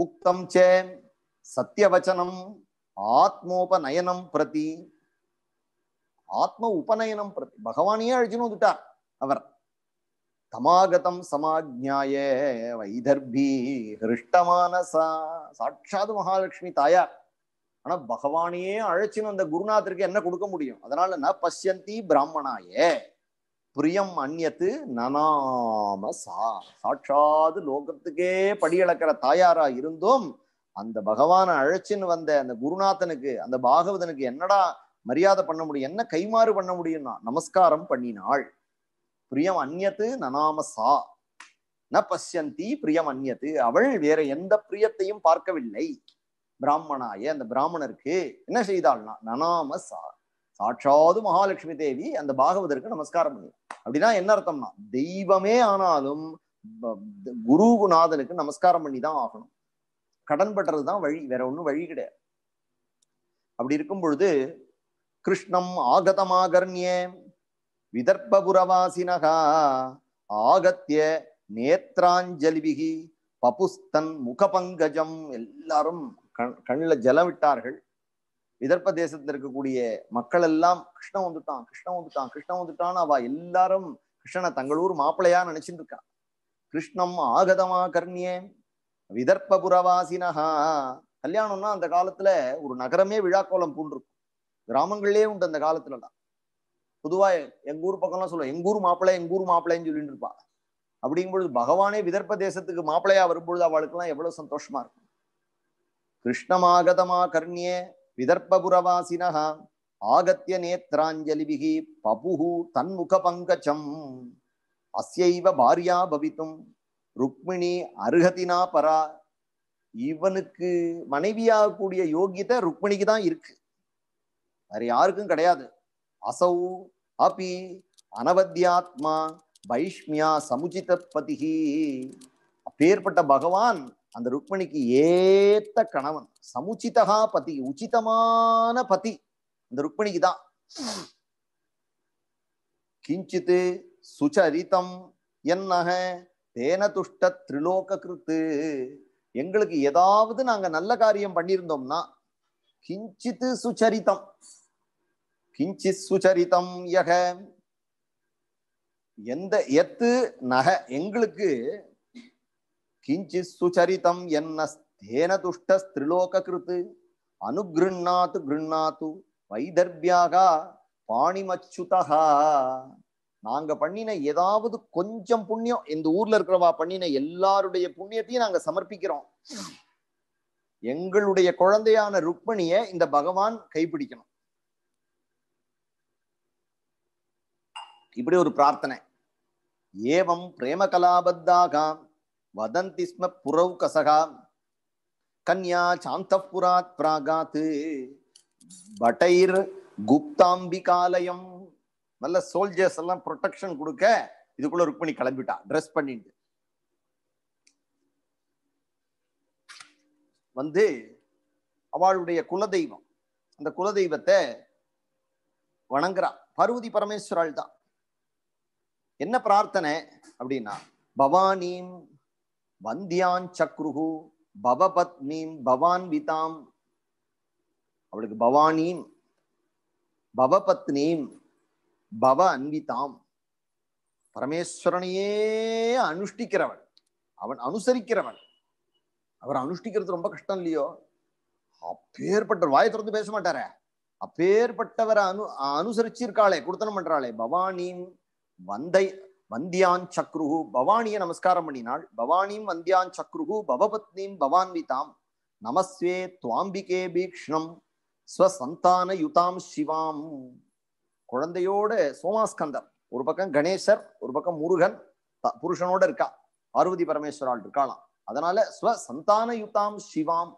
உக்தம் சே சத்தியவச்சனம் ஆத்மோபநயனம் பிரதி ஆத்ம உபநயனம் பிரதி பகவானையே அழிச்சுன்னு வந்துட்டார் அவர் சமாகதம் சமாஜ்ஞாய வைதர்பி ஹிருஷ்டமானசா சாட்சாது மகாலட்சுமி தாயார் ஆனா பகவானையே அழைச்சின்னு அந்த குருநாதருக்கு என்ன கொடுக்க முடியும் அதனால ந பசியந்தி பிராமணாயே பிரியம் அந்நத்து நனாம சா சாட்சாது லோகத்துக்கே படியளக்கிற தாயாரா இருந்தும் அந்த பகவான அழைச்சின்னு வந்த அந்த குருநாதனுக்கு அந்த பாகவதனுக்கு என்னடா மரியாதை பண்ண முடியும் என்ன கைமாறு பண்ண முடியும்னா நமஸ்காரம் பண்ணினாள் பிரியம் அந்நத்து நனாம சா ந பசியந்தி பிரியம் அந்நத்து அவள் வேற எந்த பிரியத்தையும் பார்க்கவில்லை பிராமணாய அந்த பிராமணருக்கு என்ன செய்தாள்னா நனாம சா சாட்சாது மகாலட்சுமி தேவி அந்த பாகவதற்கு நமஸ்காரம் பண்ணி அப்படின்னா என்ன அர்த்தம்னா தெய்வமே ஆனாலும் குருகுநாதனுக்கு நமஸ்காரம் பண்ணி தான் ஆகணும் கடன் பட்டுறதுதான் வழி வேற ஒன்றும் வழி கிடையாது அப்படி இருக்கும் பொழுது கிருஷ்ணம் ஆகதமாகர்ணிய விதர்பபுரவாசினகா ஆகத்திய நேத்ராஞ்சலிபிகி பபுஸ்தன் முகபங்கஜம் எல்லாரும் கண் கண்ணில் ஜலம் விட்டார்கள் விதர்ப்ப தேசத்தில் இருக்கக்கூடிய மக்கள் எல்லாம் கிருஷ்ணன் வந்துட்டான் கிருஷ்ணன் வந்துட்டான் கிருஷ்ணன் வந்துட்டான்னு அவ எல்லாரும் கிருஷ்ணனை தங்களூர் மாப்பிளையா நினைச்சிட்டு இருக்கான் கிருஷ்ணம் ஆகதமா கர்ணியே விதர்ப்பபுரவாசினஹா கல்யாணம்னா அந்த காலத்துல ஒரு நகரமே விழாக்கோலம் பூண்டிருக்கும் கிராமங்கள்லயே உண்டு அந்த காலத்துலலாம் பொதுவா எங்க ஊர் பக்கம்லாம் சொல்லுவோம் எங்க ஊர் மாப்பிள்ளை எங்க ஊர் மாப்பிள்ளைன்னு சொல்லிட்டு இருப்பா அப்படிங்கும்பொழுது பகவானே விதர்ப்ப தேசத்துக்கு மாப்பிள்ளையா வரும்பொழுது அவளுக்கு எல்லாம் எவ்வளவு சந்தோஷமா இருக்கும் கிருஷ்ணமாகதமா கர்ணியே விதர்ப்புரவாசினா ஆகத்திய நேத்ராஞ்சலிபிகி பபுஹு தன்முக பங்கச்சம் அசைவ பாரியா பவித்தும் ருக்மிணி அருகதினா பரா இவனுக்கு மனைவியாகக்கூடிய யோகியத்தை ருக்மிணிக்கு தான் இருக்கு வேற யாருக்கும் கிடையாது அசௌ அபி அனவத்தியாத்மா வைஷ்மியா சமுச்சித பதிகி அப்பேற்பட்ட பகவான் அந்த ருக்மணிக்கு ஏத்த கணவன் சமுச்சிதகா பதி உச்சிதமான பதி அந்த ருக்மணிக்கு தான் கிஞ்சித்து சுச்சரித்தம் என்னக தேன துஷ்ட திரிலோக கிருத்து எங்களுக்கு ஏதாவது நாங்க நல்ல காரியம் பண்ணியிருந்தோம்னா கிஞ்சித்து சுச்சரித்தம் கிஞ்சி சுச்சரித்தம் யக எந்த எத்து நக எங்களுக்கு கிஞ்சித் சுச்சரிதம் என்ன ஸ்தேன துஷ்டஸ்திரிலோகிருத் அனுகிருண்ணாத்து கிருண்ணாத்து வைதர்பியாக பாணிமச்சுதா நாங்க பண்ணின ஏதாவது கொஞ்சம் புண்ணியம் இந்த ஊர்ல இருக்கிறவா பண்ணின எல்லாருடைய புண்ணியத்தையும் நாங்க சமர்ப்பிக்கிறோம் எங்களுடைய குழந்தையான ருக்மணிய இந்த பகவான் கைப்பிடிக்கணும் இப்படி ஒரு பிரார்த்தனை ஏவம் பிரேம கலாபத்தாக வதந்தி ஸ்ம புரௌ கசகா கன்யா சாந்தபுராத் பிராகாத் பட்டைர் குப்தாம்பிகாலயம் நல்ல சோல்ஜர்ஸ் எல்லாம் ப்ரொடெக்ஷன் கொடுக்க இதுக்குள்ள ருக்மணி கிளம்பிட்டா ட்ரெஸ் பண்ணிட்டு வந்து அவளுடைய குலதெய்வம் அந்த குலதெய்வத்தை வணங்குறா பார்வதி பரமேஸ்வரால் தான் என்ன பிரார்த்தனை அப்படின்னா பவானியும் வந்தியான் சக்ருகு பவபத்னீம் பவான்விதாம் அவளுக்கு பவானீம் பவபத்னீம் பவ அன்விதாம் பரமேஸ்வரனையே அனுஷ்டிக்கிறவன் அவன் அனுசரிக்கிறவன் அவர் அனுஷ்டிக்கிறது ரொம்ப கஷ்டம் இல்லையோ அப்பேற்பட்ட வாயை திறந்து பேச மாட்டாரே அப்பேற்பட்டவரை அனு அனுசரிச்சிருக்காளே குடுத்தனம் பண்றாளே பவானீம் வந்தை வந்தியான் சக்ருகு பவானிய நமஸ்காரம் பண்ணினாள் பவானியும் வந்தியான் சக்ருகு பவபத்னீம் பவான்விதாம் நமஸ்வே துவாம்பிகே பீக்ஷ்ணம் ஸ்வசந்தான யுதாம் சிவாம் குழந்தையோட சோமாஸ்கந்தர் ஒரு பக்கம் கணேசர் ஒரு பக்கம் முருகன் புருஷனோட இருக்கா பார்வதி பரமேஸ்வரால் இருக்காளாம் அதனால ஸ்வ சந்தான யுதாம் சிவாம்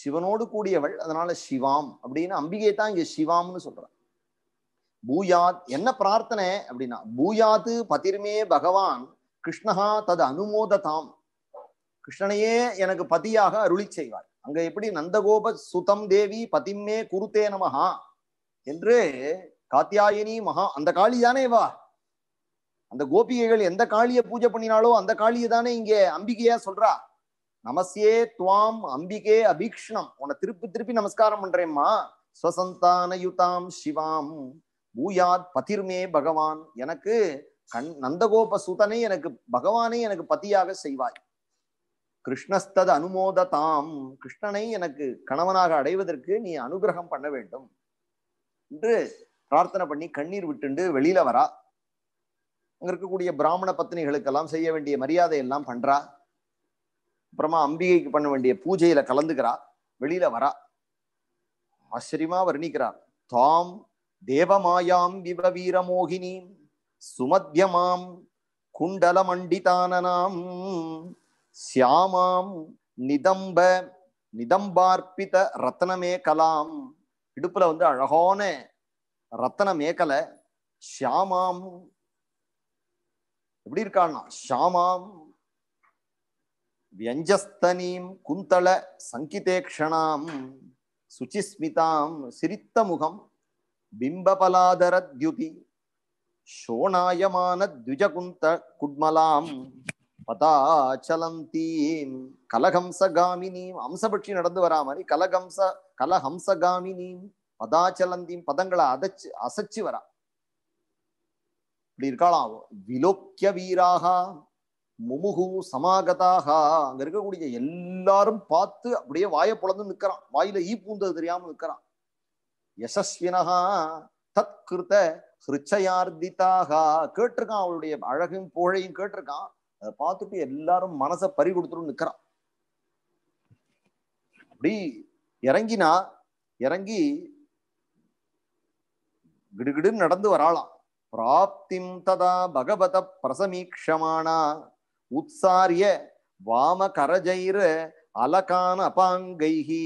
சிவனோடு கூடியவள் அதனால சிவாம் அப்படின்னு அம்பிகை தான் இங்க சிவாம்னு சொல்றான் பூயாத் என்ன பிரார்த்தனை அப்படின்னா பூயாது பதிர்மே பகவான் கிருஷ்ணஹா தது அனுமோததாம் கிருஷ்ணனையே எனக்கு பதியாக அருளி செய்வார் அங்க எப்படி நந்தகோப சுதம் தேவி பதிம்மே குருத்தே நமஹா என்று காத்தியாயினி மகா அந்த காளி தானே வா அந்த கோபிகைகள் எந்த காளியை பூஜை பண்ணினாலோ அந்த காளியை தானே இங்கே அம்பிகையா சொல்றா நமசியே துவாம் அம்பிகே அபீக்ஷணம் உன திருப்பி திருப்பி நமஸ்காரம் பண்றேம்மா ஸ்வசந்தான யுதாம் சிவாம் பூயாத் பதிர்மே பகவான் எனக்கு கண் நந்தகோப சுதனை எனக்கு பகவானை எனக்கு பதியாக செய்வாய் கிருஷ்ணஸ்தது அனுமோத தாம் கிருஷ்ணனை எனக்கு கணவனாக அடைவதற்கு நீ அனுகிரகம் பண்ண வேண்டும் என்று பிரார்த்தனை பண்ணி கண்ணீர் விட்டுண்டு வெளியில வரா அங்க இருக்கக்கூடிய பிராமண பத்தினிகளுக்கெல்லாம் செய்ய வேண்டிய மரியாதை எல்லாம் பண்றா அப்புறமா அம்பிகைக்கு பண்ண வேண்டிய பூஜையில கலந்துக்கிறா வெளியில வரா ஆச்சரியமா வர்ணிக்கிறார் தாம் தேவமாயாம் விவ சுமத்யமாம் சுமத்தியமாம் குண்டலமண்டிதானனாம் சியாமாம் நிதம்ப நிதம்பார்ப்பித ரத்தன மேகலாம் இடுப்புல வந்து அழகான ரத்தன மேகலை ஷியாமாம் எப்படி இருக்காள்னா ஷியாமாம் வியஞ்சஸ்தனீம் குந்தள சங்கிதேக்ஷணாம் சுச்சிஸ்மிதாம் சிரித்த முகம் பிம்பபலாதரத்யுதி சோணாயமான த்விஜகுந்த குட்மலாம் பதாச்சலந்தீம் கலஹம்சகாமினீம் அம்சபட்சி நடந்து வரா மாதிரி கலகம்ச கலஹம்சகாமினீம் பதாச்சலந்தீம் பதங்களை அதச்சு அசைச்சு வரா இப்படி இருக்காளாம் விலோக்கிய வீராக முமுகு சமாகதாக அங்க இருக்கக்கூடிய எல்லாரும் பார்த்து அப்படியே வாய புலந்து நிக்கிறான் வாயில ஈ பூந்தது தெரியாம நிக்கிறான் யசஸ்வினஹா தத்கிருத ஹிருச்சயார்த்திதாக கேட்டிருக்கான் அவளுடைய அழகையும் புகழையும் கேட்டிருக்கான் அதை பார்த்துட்டு எல்லாரும் மனசை பறி கொடுத்துட்டு நிக்கிறான் அப்படி இறங்கினா இறங்கி கிடுகிடுன்னு நடந்து வராளாம் பிராப்திம் ததா பகவத பிரசமீக்ஷமானா உத்சாரிய வாம கரஜைர் அலகான் அபாங்கைகி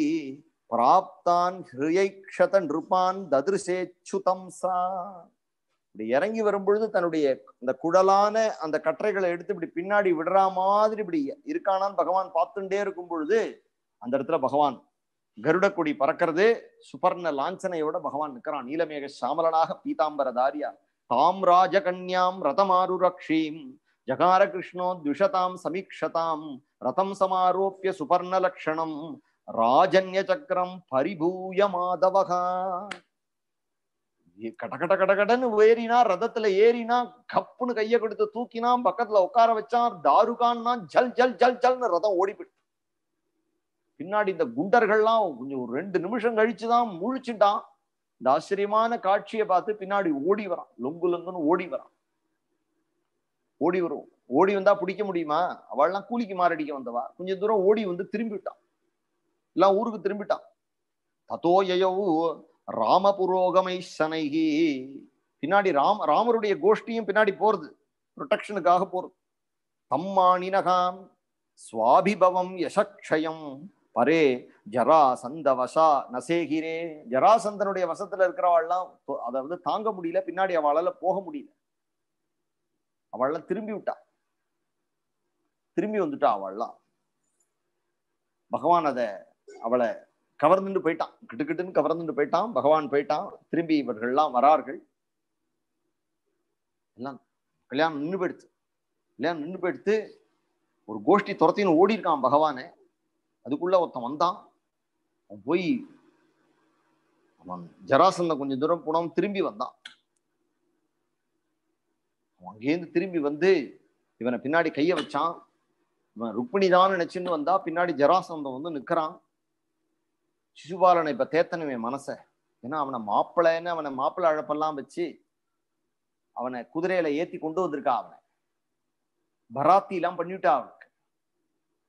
பிராப்தான் ஹிருயக்ஷத நிருபான் ததிர்சேச்சுதம் சா இப்படி இறங்கி வரும்பொழுது தன்னுடைய இந்த குடலான அந்த கற்றைகளை எடுத்து இப்படி பின்னாடி விடுறா மாதிரி இப்படி இருக்கானான்னு பகவான் பார்த்துட்டே இருக்கும் பொழுது அந்த இடத்துல பகவான் கருடக்குடி பறக்கிறது சுபர்ண லாஞ்சனையோட பகவான் நிற்கிறான் நீலமேக சாமலனாக பீதாம்பர தாரியா தாம் ராஜகன்யாம் ரதமாருரக்ஷீம் ஜகார கிருஷ்ணோ துஷதாம் சமீக்ஷதாம் ரதம் சமாரோப்பிய சுபர்ண லட்சணம் ராஜன்ய சக்கரம் பரிபூய மாதவகா கடகட கடகடன்னு ஏறினா ரதத்துல ஏறினா கப்புன்னு கைய கொடுத்து தூக்கினா பக்கத்துல உட்கார வச்சான் தாருகான்னா ஜல் ஜல் ஜல் ஜல்னு ரதம் ஓடி போயிட்டு பின்னாடி இந்த குண்டர்கள்லாம் கொஞ்சம் ஒரு ரெண்டு நிமிஷம் கழிச்சுதான் முழிச்சுட்டான் இந்த ஆச்சரியமான காட்சியை பார்த்து பின்னாடி ஓடி வரான் லொங்கு லொங்குன்னு ஓடி வரான் ஓடி வரும் ஓடி வந்தா பிடிக்க முடியுமா அவள்லாம் கூலிக்கு மாரடிக்க வந்தவா கொஞ்சம் தூரம் ஓடி வந்து திரும்பிவிட்டான் எல்லாம் ஊருக்கு திரும்பிட்டான் தத்தோயவு ராமபுரோகமை சனைகி பின்னாடி ராம் ராமருடைய கோஷ்டியும் பின்னாடி போறது ப்ரொடெக்ஷனுக்காக போறது தம்மாணினகாம் சுவாபிபவம் யசக்ஷயம் பரே ஜராசந்த வசா நசேகிரே ஜராசந்தனுடைய வசத்துல இருக்கிறவாள்லாம் வந்து தாங்க முடியல பின்னாடி அவளால போக முடியல அவள்லாம் திரும்பி விட்டா திரும்பி வந்துட்டா அவள்லாம் பகவான் அதை அவளை கவர்ந்துட்டு போயிட்டான் கிட்டுன்னு கவர்ந்துட்டு போயிட்டான் பகவான் போயிட்டான் திரும்பி இவர்கள்லாம் வரார்கள் எல்லாம் கல்யாணம் நின்று போயிடுச்சு கல்யாணம் நின்று போயிடுத்து ஒரு கோஷ்டி துரத்தின்னு ஓடி இருக்கான் பகவானே அதுக்குள்ள ஒருத்தன் வந்தான் அவன் போய் அவன் ஜராசந்த கொஞ்சம் தூரம் போனவன் திரும்பி வந்தான் அவன் அங்கேருந்து திரும்பி வந்து இவனை பின்னாடி கையை வச்சான் இவன் ருக்மிணி தான் நினைச்சுன்னு வந்தா பின்னாடி ஜராசந்தம் வந்து நிற்கிறான் சிசுபாலனை இப்ப தேத்தனுமே மனச ஏன்னா அவனை மாப்பிள்ளைன்னு அவனை மாப்பிள்ளை அழப்பெல்லாம் வச்சு அவனை குதிரையில ஏத்தி கொண்டு வந்திருக்கா அவனை பராத்தி எல்லாம் பண்ணிவிட்டா அவனுக்கு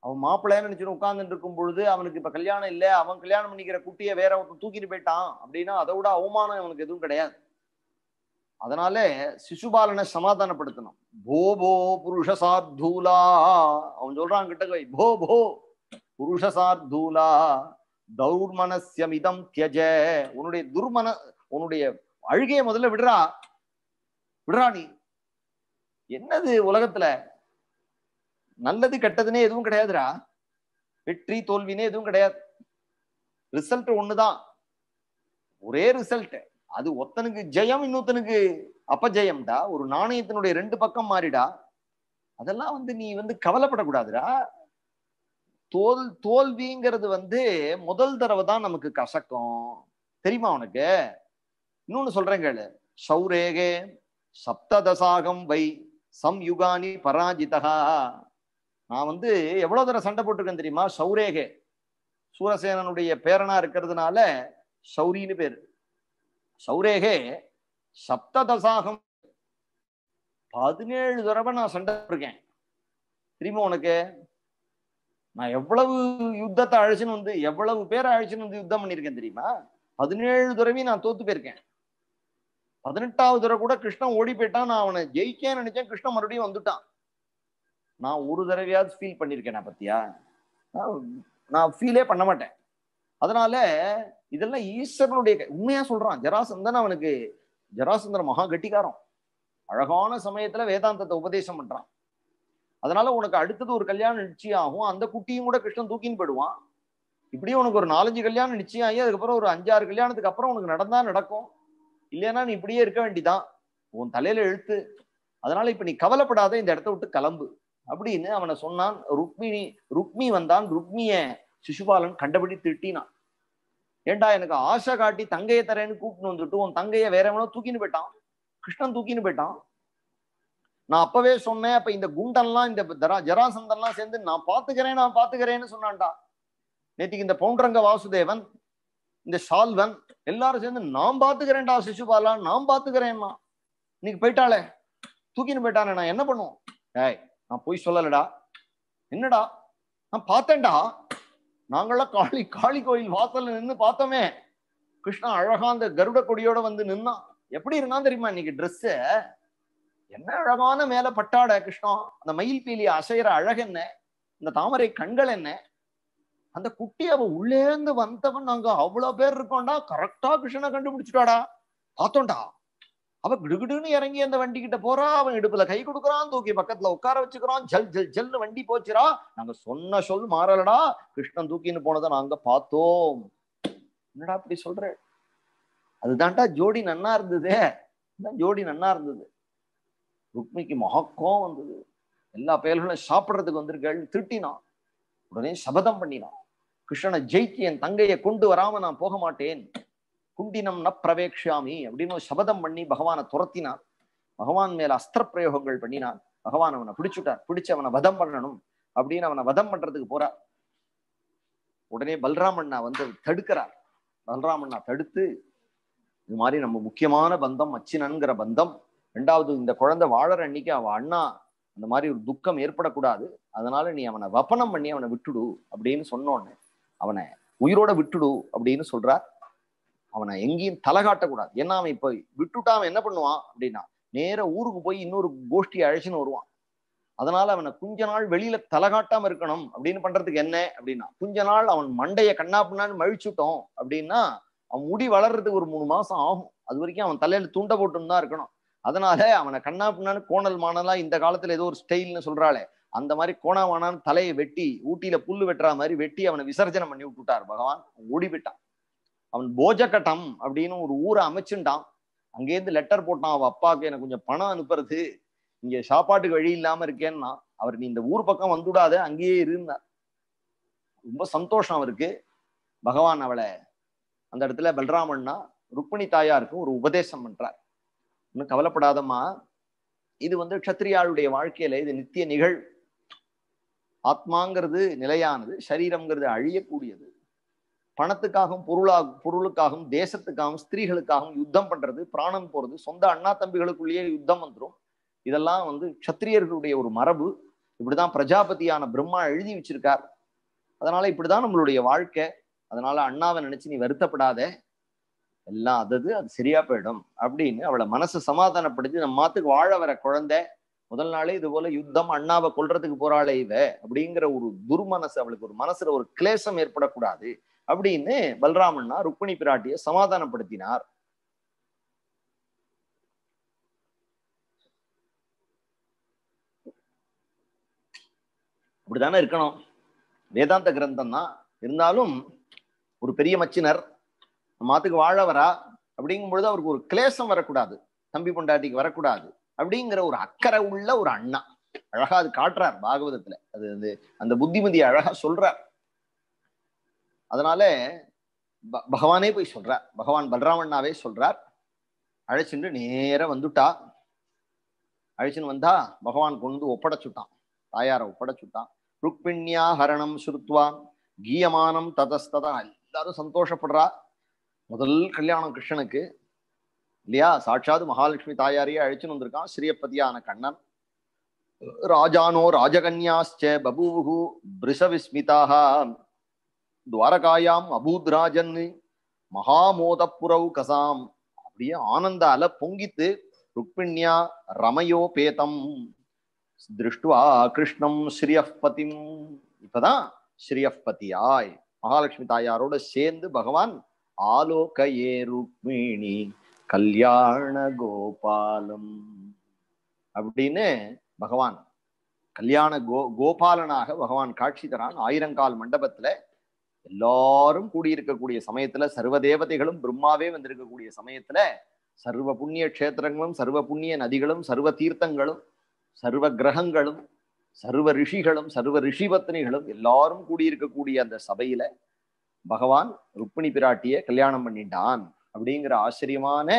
அவன் மாப்பிள்ளைன்னு நினைச்சிட்டு உட்கார்ந்துட்டு இருக்கும் பொழுது அவனுக்கு இப்ப கல்யாணம் இல்ல அவன் கல்யாணம் பண்ணிக்கிற குட்டிய வேற ஒருத்தன் தூக்கிட்டு போயிட்டான் அப்படின்னா அதை விட அவமானம் அவனுக்கு எதுவும் கிடையாது அதனால சிசுபாலனை சமாதானப்படுத்தணும் போ போ புருஷ சார்தூலா அவன் சொல்றான் கிட்ட போய் போ போ புருஷ சார்தூலா தௌர்மனசியமிதம் தியஜ உன்னுடைய துர்மன உன்னுடைய அழுகைய முதல்ல விடுறா விடுறா நீ என்னது உலகத்துல நல்லது கெட்டதுனே எதுவும் கிடையாதுடா வெற்றி தோல்வினே எதுவும் கிடையாது ரிசல்ட் ஒண்ணுதான் ஒரே ரிசல்ட் அது ஒத்தனுக்கு ஜெயம் இன்னொத்தனுக்கு அப்பஜெயம்டா ஒரு நாணயத்தினுடைய ரெண்டு பக்கம் மாறிடா அதெல்லாம் வந்து நீ வந்து கவலைப்படக்கூடாதுரா தோல் தோல்விங்கிறது வந்து முதல் தடவை தான் நமக்கு கசக்கும் தெரியுமா உனக்கு இன்னொன்னு சொல்றேன் கேளு சௌரேகே சப்ததசாகம் வை சம் யுகானி பராஜிதா நான் வந்து எவ்வளவு தடவை சண்டை போட்டிருக்கேன் தெரியுமா சௌரேகே சூரசேனனுடைய பேரனா இருக்கிறதுனால சௌரின்னு பேரு சௌரேகே சப்ததசாகம் பதினேழு தடவை நான் சண்டை போட்டிருக்கேன் தெரியுமா உனக்கு நான் எவ்வளவு யுத்தத்தை அழைச்சின்னு வந்து எவ்வளவு பேரை அழைச்சின்னு வந்து யுத்தம் பண்ணியிருக்கேன் தெரியுமா பதினேழு தடவையும் நான் தோத்து போயிருக்கேன் பதினெட்டாவது தடவை கூட கிருஷ்ணன் ஓடி போயிட்டான் நான் அவனை ஜெயிக்கேன்னு நினைச்சேன் கிருஷ்ணன் மறுபடியும் வந்துட்டான் நான் ஒரு தடவையாவது ஃபீல் பண்ணியிருக்கேன் நான் பத்தியா நான் ஃபீலே பண்ண மாட்டேன் அதனால இதெல்லாம் ஈஸ்வரனுடைய உண்மையா சொல்றான் ஜராசந்தன் அவனுக்கு ஜராசந்தன் மகா கட்டிகாரம் அழகான சமயத்துல வேதாந்தத்தை உபதேசம் பண்றான் அதனால உனக்கு அடுத்தது ஒரு கல்யாணம் நிச்சயம் ஆகும் அந்த குட்டியும் கூட கிருஷ்ணன் தூக்கின்னு போயிடுவான் இப்படியும் உனக்கு ஒரு நாலஞ்சு கல்யாணம் நிச்சயம் ஆகி அதுக்கப்புறம் ஒரு அஞ்சாறு கல்யாணத்துக்கு அப்புறம் உனக்கு நடந்தா நடக்கும் இல்லைன்னா நீ இப்படியே இருக்க வேண்டிதான் உன் தலையில எழுத்து அதனால இப்ப நீ கவலைப்படாத இந்த இடத்த விட்டு கிளம்பு அப்படின்னு அவனை சொன்னான் ருக்மிணி ருக்மி வந்தான் ருக்மிய சிசுபாலன் கண்டபடி திட்டினான் ஏண்டா எனக்கு ஆசை காட்டி தங்கையை தரேன்னு கூப்பிட்டு வந்துட்டு உன் தங்கையை வேற எவனோ தூக்கின்னு போயிட்டான் கிருஷ்ணன் தூக்கின்னு போயிட்டான் நான் அப்பவே சொன்னேன் அப்ப இந்த குண்டன்லாம் இந்த ஜராசந்தன்லாம் சேர்ந்து நான் பாத்துக்கிறேன் நான் பாத்துக்கிறேன்னு சொன்னான்டா நேற்றுக்கு இந்த பவுண்டரங்க வாசுதேவன் இந்த சால்வன் எல்லாரும் சேர்ந்து நான் பாத்துக்கிறேன்டா சிசுபாலா நான் பாத்துக்கிறேன்மா இன்னைக்கு போயிட்டாளே தூக்கின்னு போயிட்டானே நான் என்ன பண்ணுவோம் ஏய் நான் போய் சொல்லலடா என்னடா நான் பார்த்தேன்டா நாங்களாம் காளி காளி கோயில் வாசல்ல நின்று பார்த்தோமே கிருஷ்ணா அழகா அந்த கருட கொடியோட வந்து நின்னான் எப்படி இருந்தான் தெரியுமா இன்னைக்கு ட்ரெஸ்ஸு என்ன அழகான மேல பட்டாட கிருஷ்ணா அந்த மயில் பீலி அசைற அழகு என்ன இந்த தாமரை கண்கள் என்ன அந்த குட்டி அவ உள்ளேந்து வந்தவன் நாங்க அவ்வளவு பேர் இருக்கோண்டா கரெக்டா கிருஷ்ணனை கண்டுபிடிச்சிட்டாடா பார்த்தோண்டா அவ கிடுகிடுன்னு இறங்கி அந்த வண்டி கிட்ட போறா அவன் இடுப்புல கை கொடுக்குறான் தூக்கி பக்கத்துல உட்கார வச்சுக்கிறான் ஜல் ஜல் ஜல்னு வண்டி போச்சுரா நாங்க சொன்ன சொல் மாறலடா கிருஷ்ணன் தூக்கின்னு போனதை நாங்க பார்த்தோம் என்னடா அப்படி சொல்ற அதுதான்டா ஜோடி நன்னா இருந்தது ஜோடி நன்னா இருந்தது ருக்மிக்கு மகாக்கோம் வந்தது எல்லா பயல்களும் சாப்பிட்றதுக்கு வந்திருக்காள் திட்டினான் உடனே சபதம் பண்ணினான் கிருஷ்ணனை ஜெயிச்சு என் தங்கையை கொண்டு வராம நான் போக மாட்டேன் குண்டினம் ந பிரவேக்ஷாமி அப்படின்னு சபதம் பண்ணி பகவானை துரத்தினான் பகவான் மேல அஸ்திர பிரயோகங்கள் பண்ணினான் பகவான் அவனை பிடிச்சுட்டார் பிடிச்சு அவனை வதம் பண்ணணும் அப்படின்னு அவனை வதம் பண்றதுக்கு போறார் உடனே பல்ராமண்ணா வந்து தடுக்கிறார் பல்ராமண்ணா தடுத்து இது மாதிரி நம்ம முக்கியமான பந்தம் அச்சினங்கிற பந்தம் ரெண்டாவது இந்த குழந்தை வாழற அன்னைக்கு அவன் அண்ணா அந்த மாதிரி ஒரு துக்கம் ஏற்படக்கூடாது அதனால நீ அவனை வப்பனம் பண்ணி அவனை விட்டுடு அப்படின்னு சொன்னோடனே அவனை உயிரோட விட்டுடு அப்படின்னு சொல்றார் அவனை எங்கேயும் தலை காட்டக்கூடாது ஏன்னா அவன் இப்போ விட்டுட்டா அவன் என்ன பண்ணுவான் அப்படின்னா நேர ஊருக்கு போய் இன்னொரு கோஷ்டி அழைச்சின்னு வருவான் அதனால அவனை கொஞ்ச நாள் வெளியில தலை காட்டாம இருக்கணும் அப்படின்னு பண்றதுக்கு என்ன அப்படின்னா கொஞ்ச நாள் அவன் மண்டைய கண்ணா பின்னான்னு மழிச்சுட்டோம் அப்படின்னா அவன் முடி வளர்றதுக்கு ஒரு மூணு மாசம் ஆகும் அது வரைக்கும் அவன் தலையில தூண்ட போட்டுன்னு தான் இருக்கணும் அதனால அவனை கண்ணா பின்னான்னு கோணல் மாணலா இந்த காலத்துல ஏதோ ஒரு ஸ்டைல்னு சொல்றாளே அந்த மாதிரி கோணாவானான்னு தலையை வெட்டி ஊட்டியில புல்லு வெட்டுற மாதிரி வெட்டி அவனை விசர்ஜனம் பண்ணி விட்டுட்டார் பகவான் ஓடி போயிட்டான் அவன் போஜகட்டம் அப்படின்னு ஒரு ஊரை அமைச்சுட்டான் அங்கேருந்து லெட்டர் போட்டான் அவன் அப்பாவுக்கு எனக்கு கொஞ்சம் பணம் அனுப்புறது இங்க சாப்பாட்டுக்கு வழி இல்லாம இருக்கேன்னா அவர் நீ இந்த ஊர் பக்கம் வந்துடாத அங்கேயே இருந்தார் ரொம்ப சந்தோஷம் அவருக்கு பகவான் அவளை அந்த இடத்துல பல்ராமன்னா ருக்மிணி தாயாருக்கும் ஒரு உபதேசம் பண்றார் இன்னும் கவலைப்படாதம்மா இது வந்து க்ஷத்ரியாளுடைய வாழ்க்கையில இது நித்திய நிகழ் ஆத்மாங்கிறது நிலையானது சரீரம்ங்கிறது அழியக்கூடியது பணத்துக்காகவும் பொருளா பொருளுக்காகவும் தேசத்துக்காகவும் ஸ்திரீகளுக்காகவும் யுத்தம் பண்றது பிராணம் போறது சொந்த அண்ணா தம்பிகளுக்குள்ளேயே யுத்தம் வந்துடும் இதெல்லாம் வந்து கத்திரியர்களுடைய ஒரு மரபு இப்படிதான் பிரஜாபதியான பிரம்மா எழுதி வச்சிருக்கார் அதனால இப்படிதான் நம்மளுடைய வாழ்க்கை அதனால அண்ணாவை நினைச்சு நீ வருத்தப்படாத எல்லாம் அதது அது சரியா போயிடும் அப்படின்னு அவளை மனசை சமாதானப்படுத்தி நம்ம மாத்துக்கு வாழ வர குழந்தை முதல் நாளே இது போல யுத்தம் அண்ணாவை கொல்றதுக்கு போறாளே இவ அப்படிங்கிற ஒரு துர்மனசு அவளுக்கு ஒரு மனசுல ஒரு கிளேசம் ஏற்படக்கூடாது அப்படின்னு பல்ராமண்ணா ருக்மிணி பிராட்டியை சமாதானப்படுத்தினார் அப்படித்தானே இருக்கணும் வேதாந்த கிரந்தம் தான் இருந்தாலும் ஒரு பெரிய மச்சினர் மாத்துக்கு வாழவரா அப்படிங்கும் பொழுது அவருக்கு ஒரு கிளேசம் வரக்கூடாது தம்பி பொண்டாட்டிக்கு வரக்கூடாது அப்படிங்கிற ஒரு அக்கறை உள்ள ஒரு அண்ணா அழகா அது காட்டுறார் பாகவதத்துல அது வந்து அந்த புத்திமதி அழகா சொல்றார் அதனால பகவானே போய் சொல்றார் பகவான் பலராமண்ணாவே சொல்றார் அழைச்சிட்டு நேர வந்துட்டா அழைச்சின்னு வந்தா பகவான் கொண்டு ஒப்படைச்சுட்டான் தாயாரை ஒப்படைச்சுட்டான் ருக்மிண்யா ஹரணம் சுருத்வா கீயமானம் ததஸ்ததா எல்லாரும் சந்தோஷப்படுறா முதல் கல்யாணம் கிருஷ்ணனுக்கு இல்லையா சாட்சாத் மகாலட்சுமி தாயாரியே அழைச்சுன்னு வந்திருக்கான் ஸ்ரீயப்பதியான கண்ணன் ராஜானோ ராஜகன்யாஸ்ச பபூகு பிரிசவிஸ்மிதாக துவாரகாயாம் அபூத்ராஜன் மகாமோதப்புரவு கசாம் அப்படியே ஆனந்த அல பொங்கித்து ருக்மிண்யா ரமையோ பேதம் திருஷ்டுவா கிருஷ்ணம் ஸ்ரீயப்பதிம் இப்பதான் ஸ்ரீயப்பதியாய் மகாலட்சுமி தாயாரோட சேர்ந்து பகவான் ஆலோக ஏ ருக்மிணி கல்யாண கோபாலம் அப்படின்னு பகவான் கல்யாண கோ கோபாலனாக பகவான் காட்சி தரான் ஆயிரங்கால் மண்டபத்துல எல்லாரும் கூடியிருக்கக்கூடிய சமயத்துல சர்வ தேவதைகளும் பிரம்மாவே வந்திருக்கக்கூடிய சமயத்துல சர்வ புண்ணிய க்ஷேத்திரங்களும் சர்வ புண்ணிய நதிகளும் சர்வ தீர்த்தங்களும் சர்வ கிரகங்களும் சர்வ ரிஷிகளும் சர்வ ரிஷிபத்னிகளும் எல்லாரும் கூடியிருக்கக்கூடிய அந்த சபையில பகவான் ருக்மிணி பிராட்டிய கல்யாணம் பண்ணிட்டான் அப்படிங்கிற ஆச்சரியமான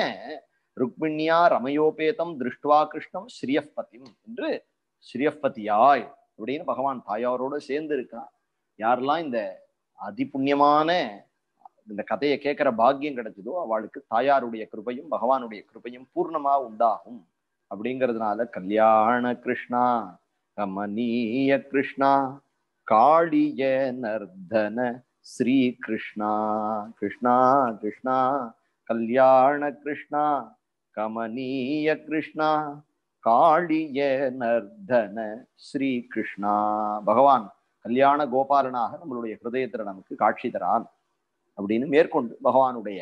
ருக்மிணியா ரமயோபேதம் திருஷ்டுவா கிருஷ்ணம் ஸ்ரீயப்பதிம் என்று ஸ்ரீயப்பதியாய் அப்படின்னு பகவான் தாயாரோடு சேர்ந்து இருக்கான் யாரெல்லாம் இந்த அதிபுண்ணியமான இந்த கதையை கேட்கிற பாக்கியம் கிடைச்சதோ அவளுக்கு தாயாருடைய கிருபையும் பகவானுடைய கிருபையும் பூர்ணமா உண்டாகும் அப்படிங்கிறதுனால கல்யாண கிருஷ்ணா கமனீய கிருஷ்ணா காளிய நர்தன ஸ்ரீ கிருஷ்ணா கிருஷ்ணா கிருஷ்ணா கல்யாண கிருஷ்ணா கமனீய கிருஷ்ணா காளிய நர்தன ஸ்ரீ கிருஷ்ணா பகவான் கல்யாண கோபாலனாக நம்மளுடைய ஹிருதயத்தில் நமக்கு காட்சி தரான் அப்படின்னு மேற்கொண்டு பகவானுடைய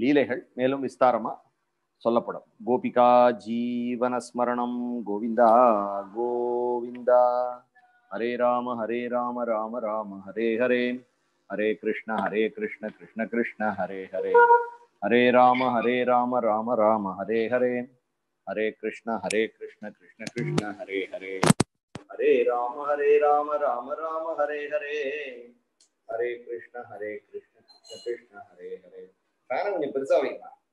லீலைகள் மேலும் விஸ்தாரமா சொல்லப்படும் கோபிகா ஜீவன ஸ்மரணம் கோவிந்தா கோவிந்தா ஹரே ராம ஹரே ராம ராம ராம ஹரே ஹரே हरे कृष्ण हरे कृष्ण कृष्ण कृष्ण हरे हरे हरे राम हरे राम राम राम हरे हरे हरे कृष्ण हरे कृष्ण कृष्ण कृष्ण हरे हरे हरे राम हरे राम राम राम हरे हरे हरे कृष्ण हरे कृष्ण कृष्ण कृष्ण हरे हरे பேரன் கொஞ்சம் பெருசா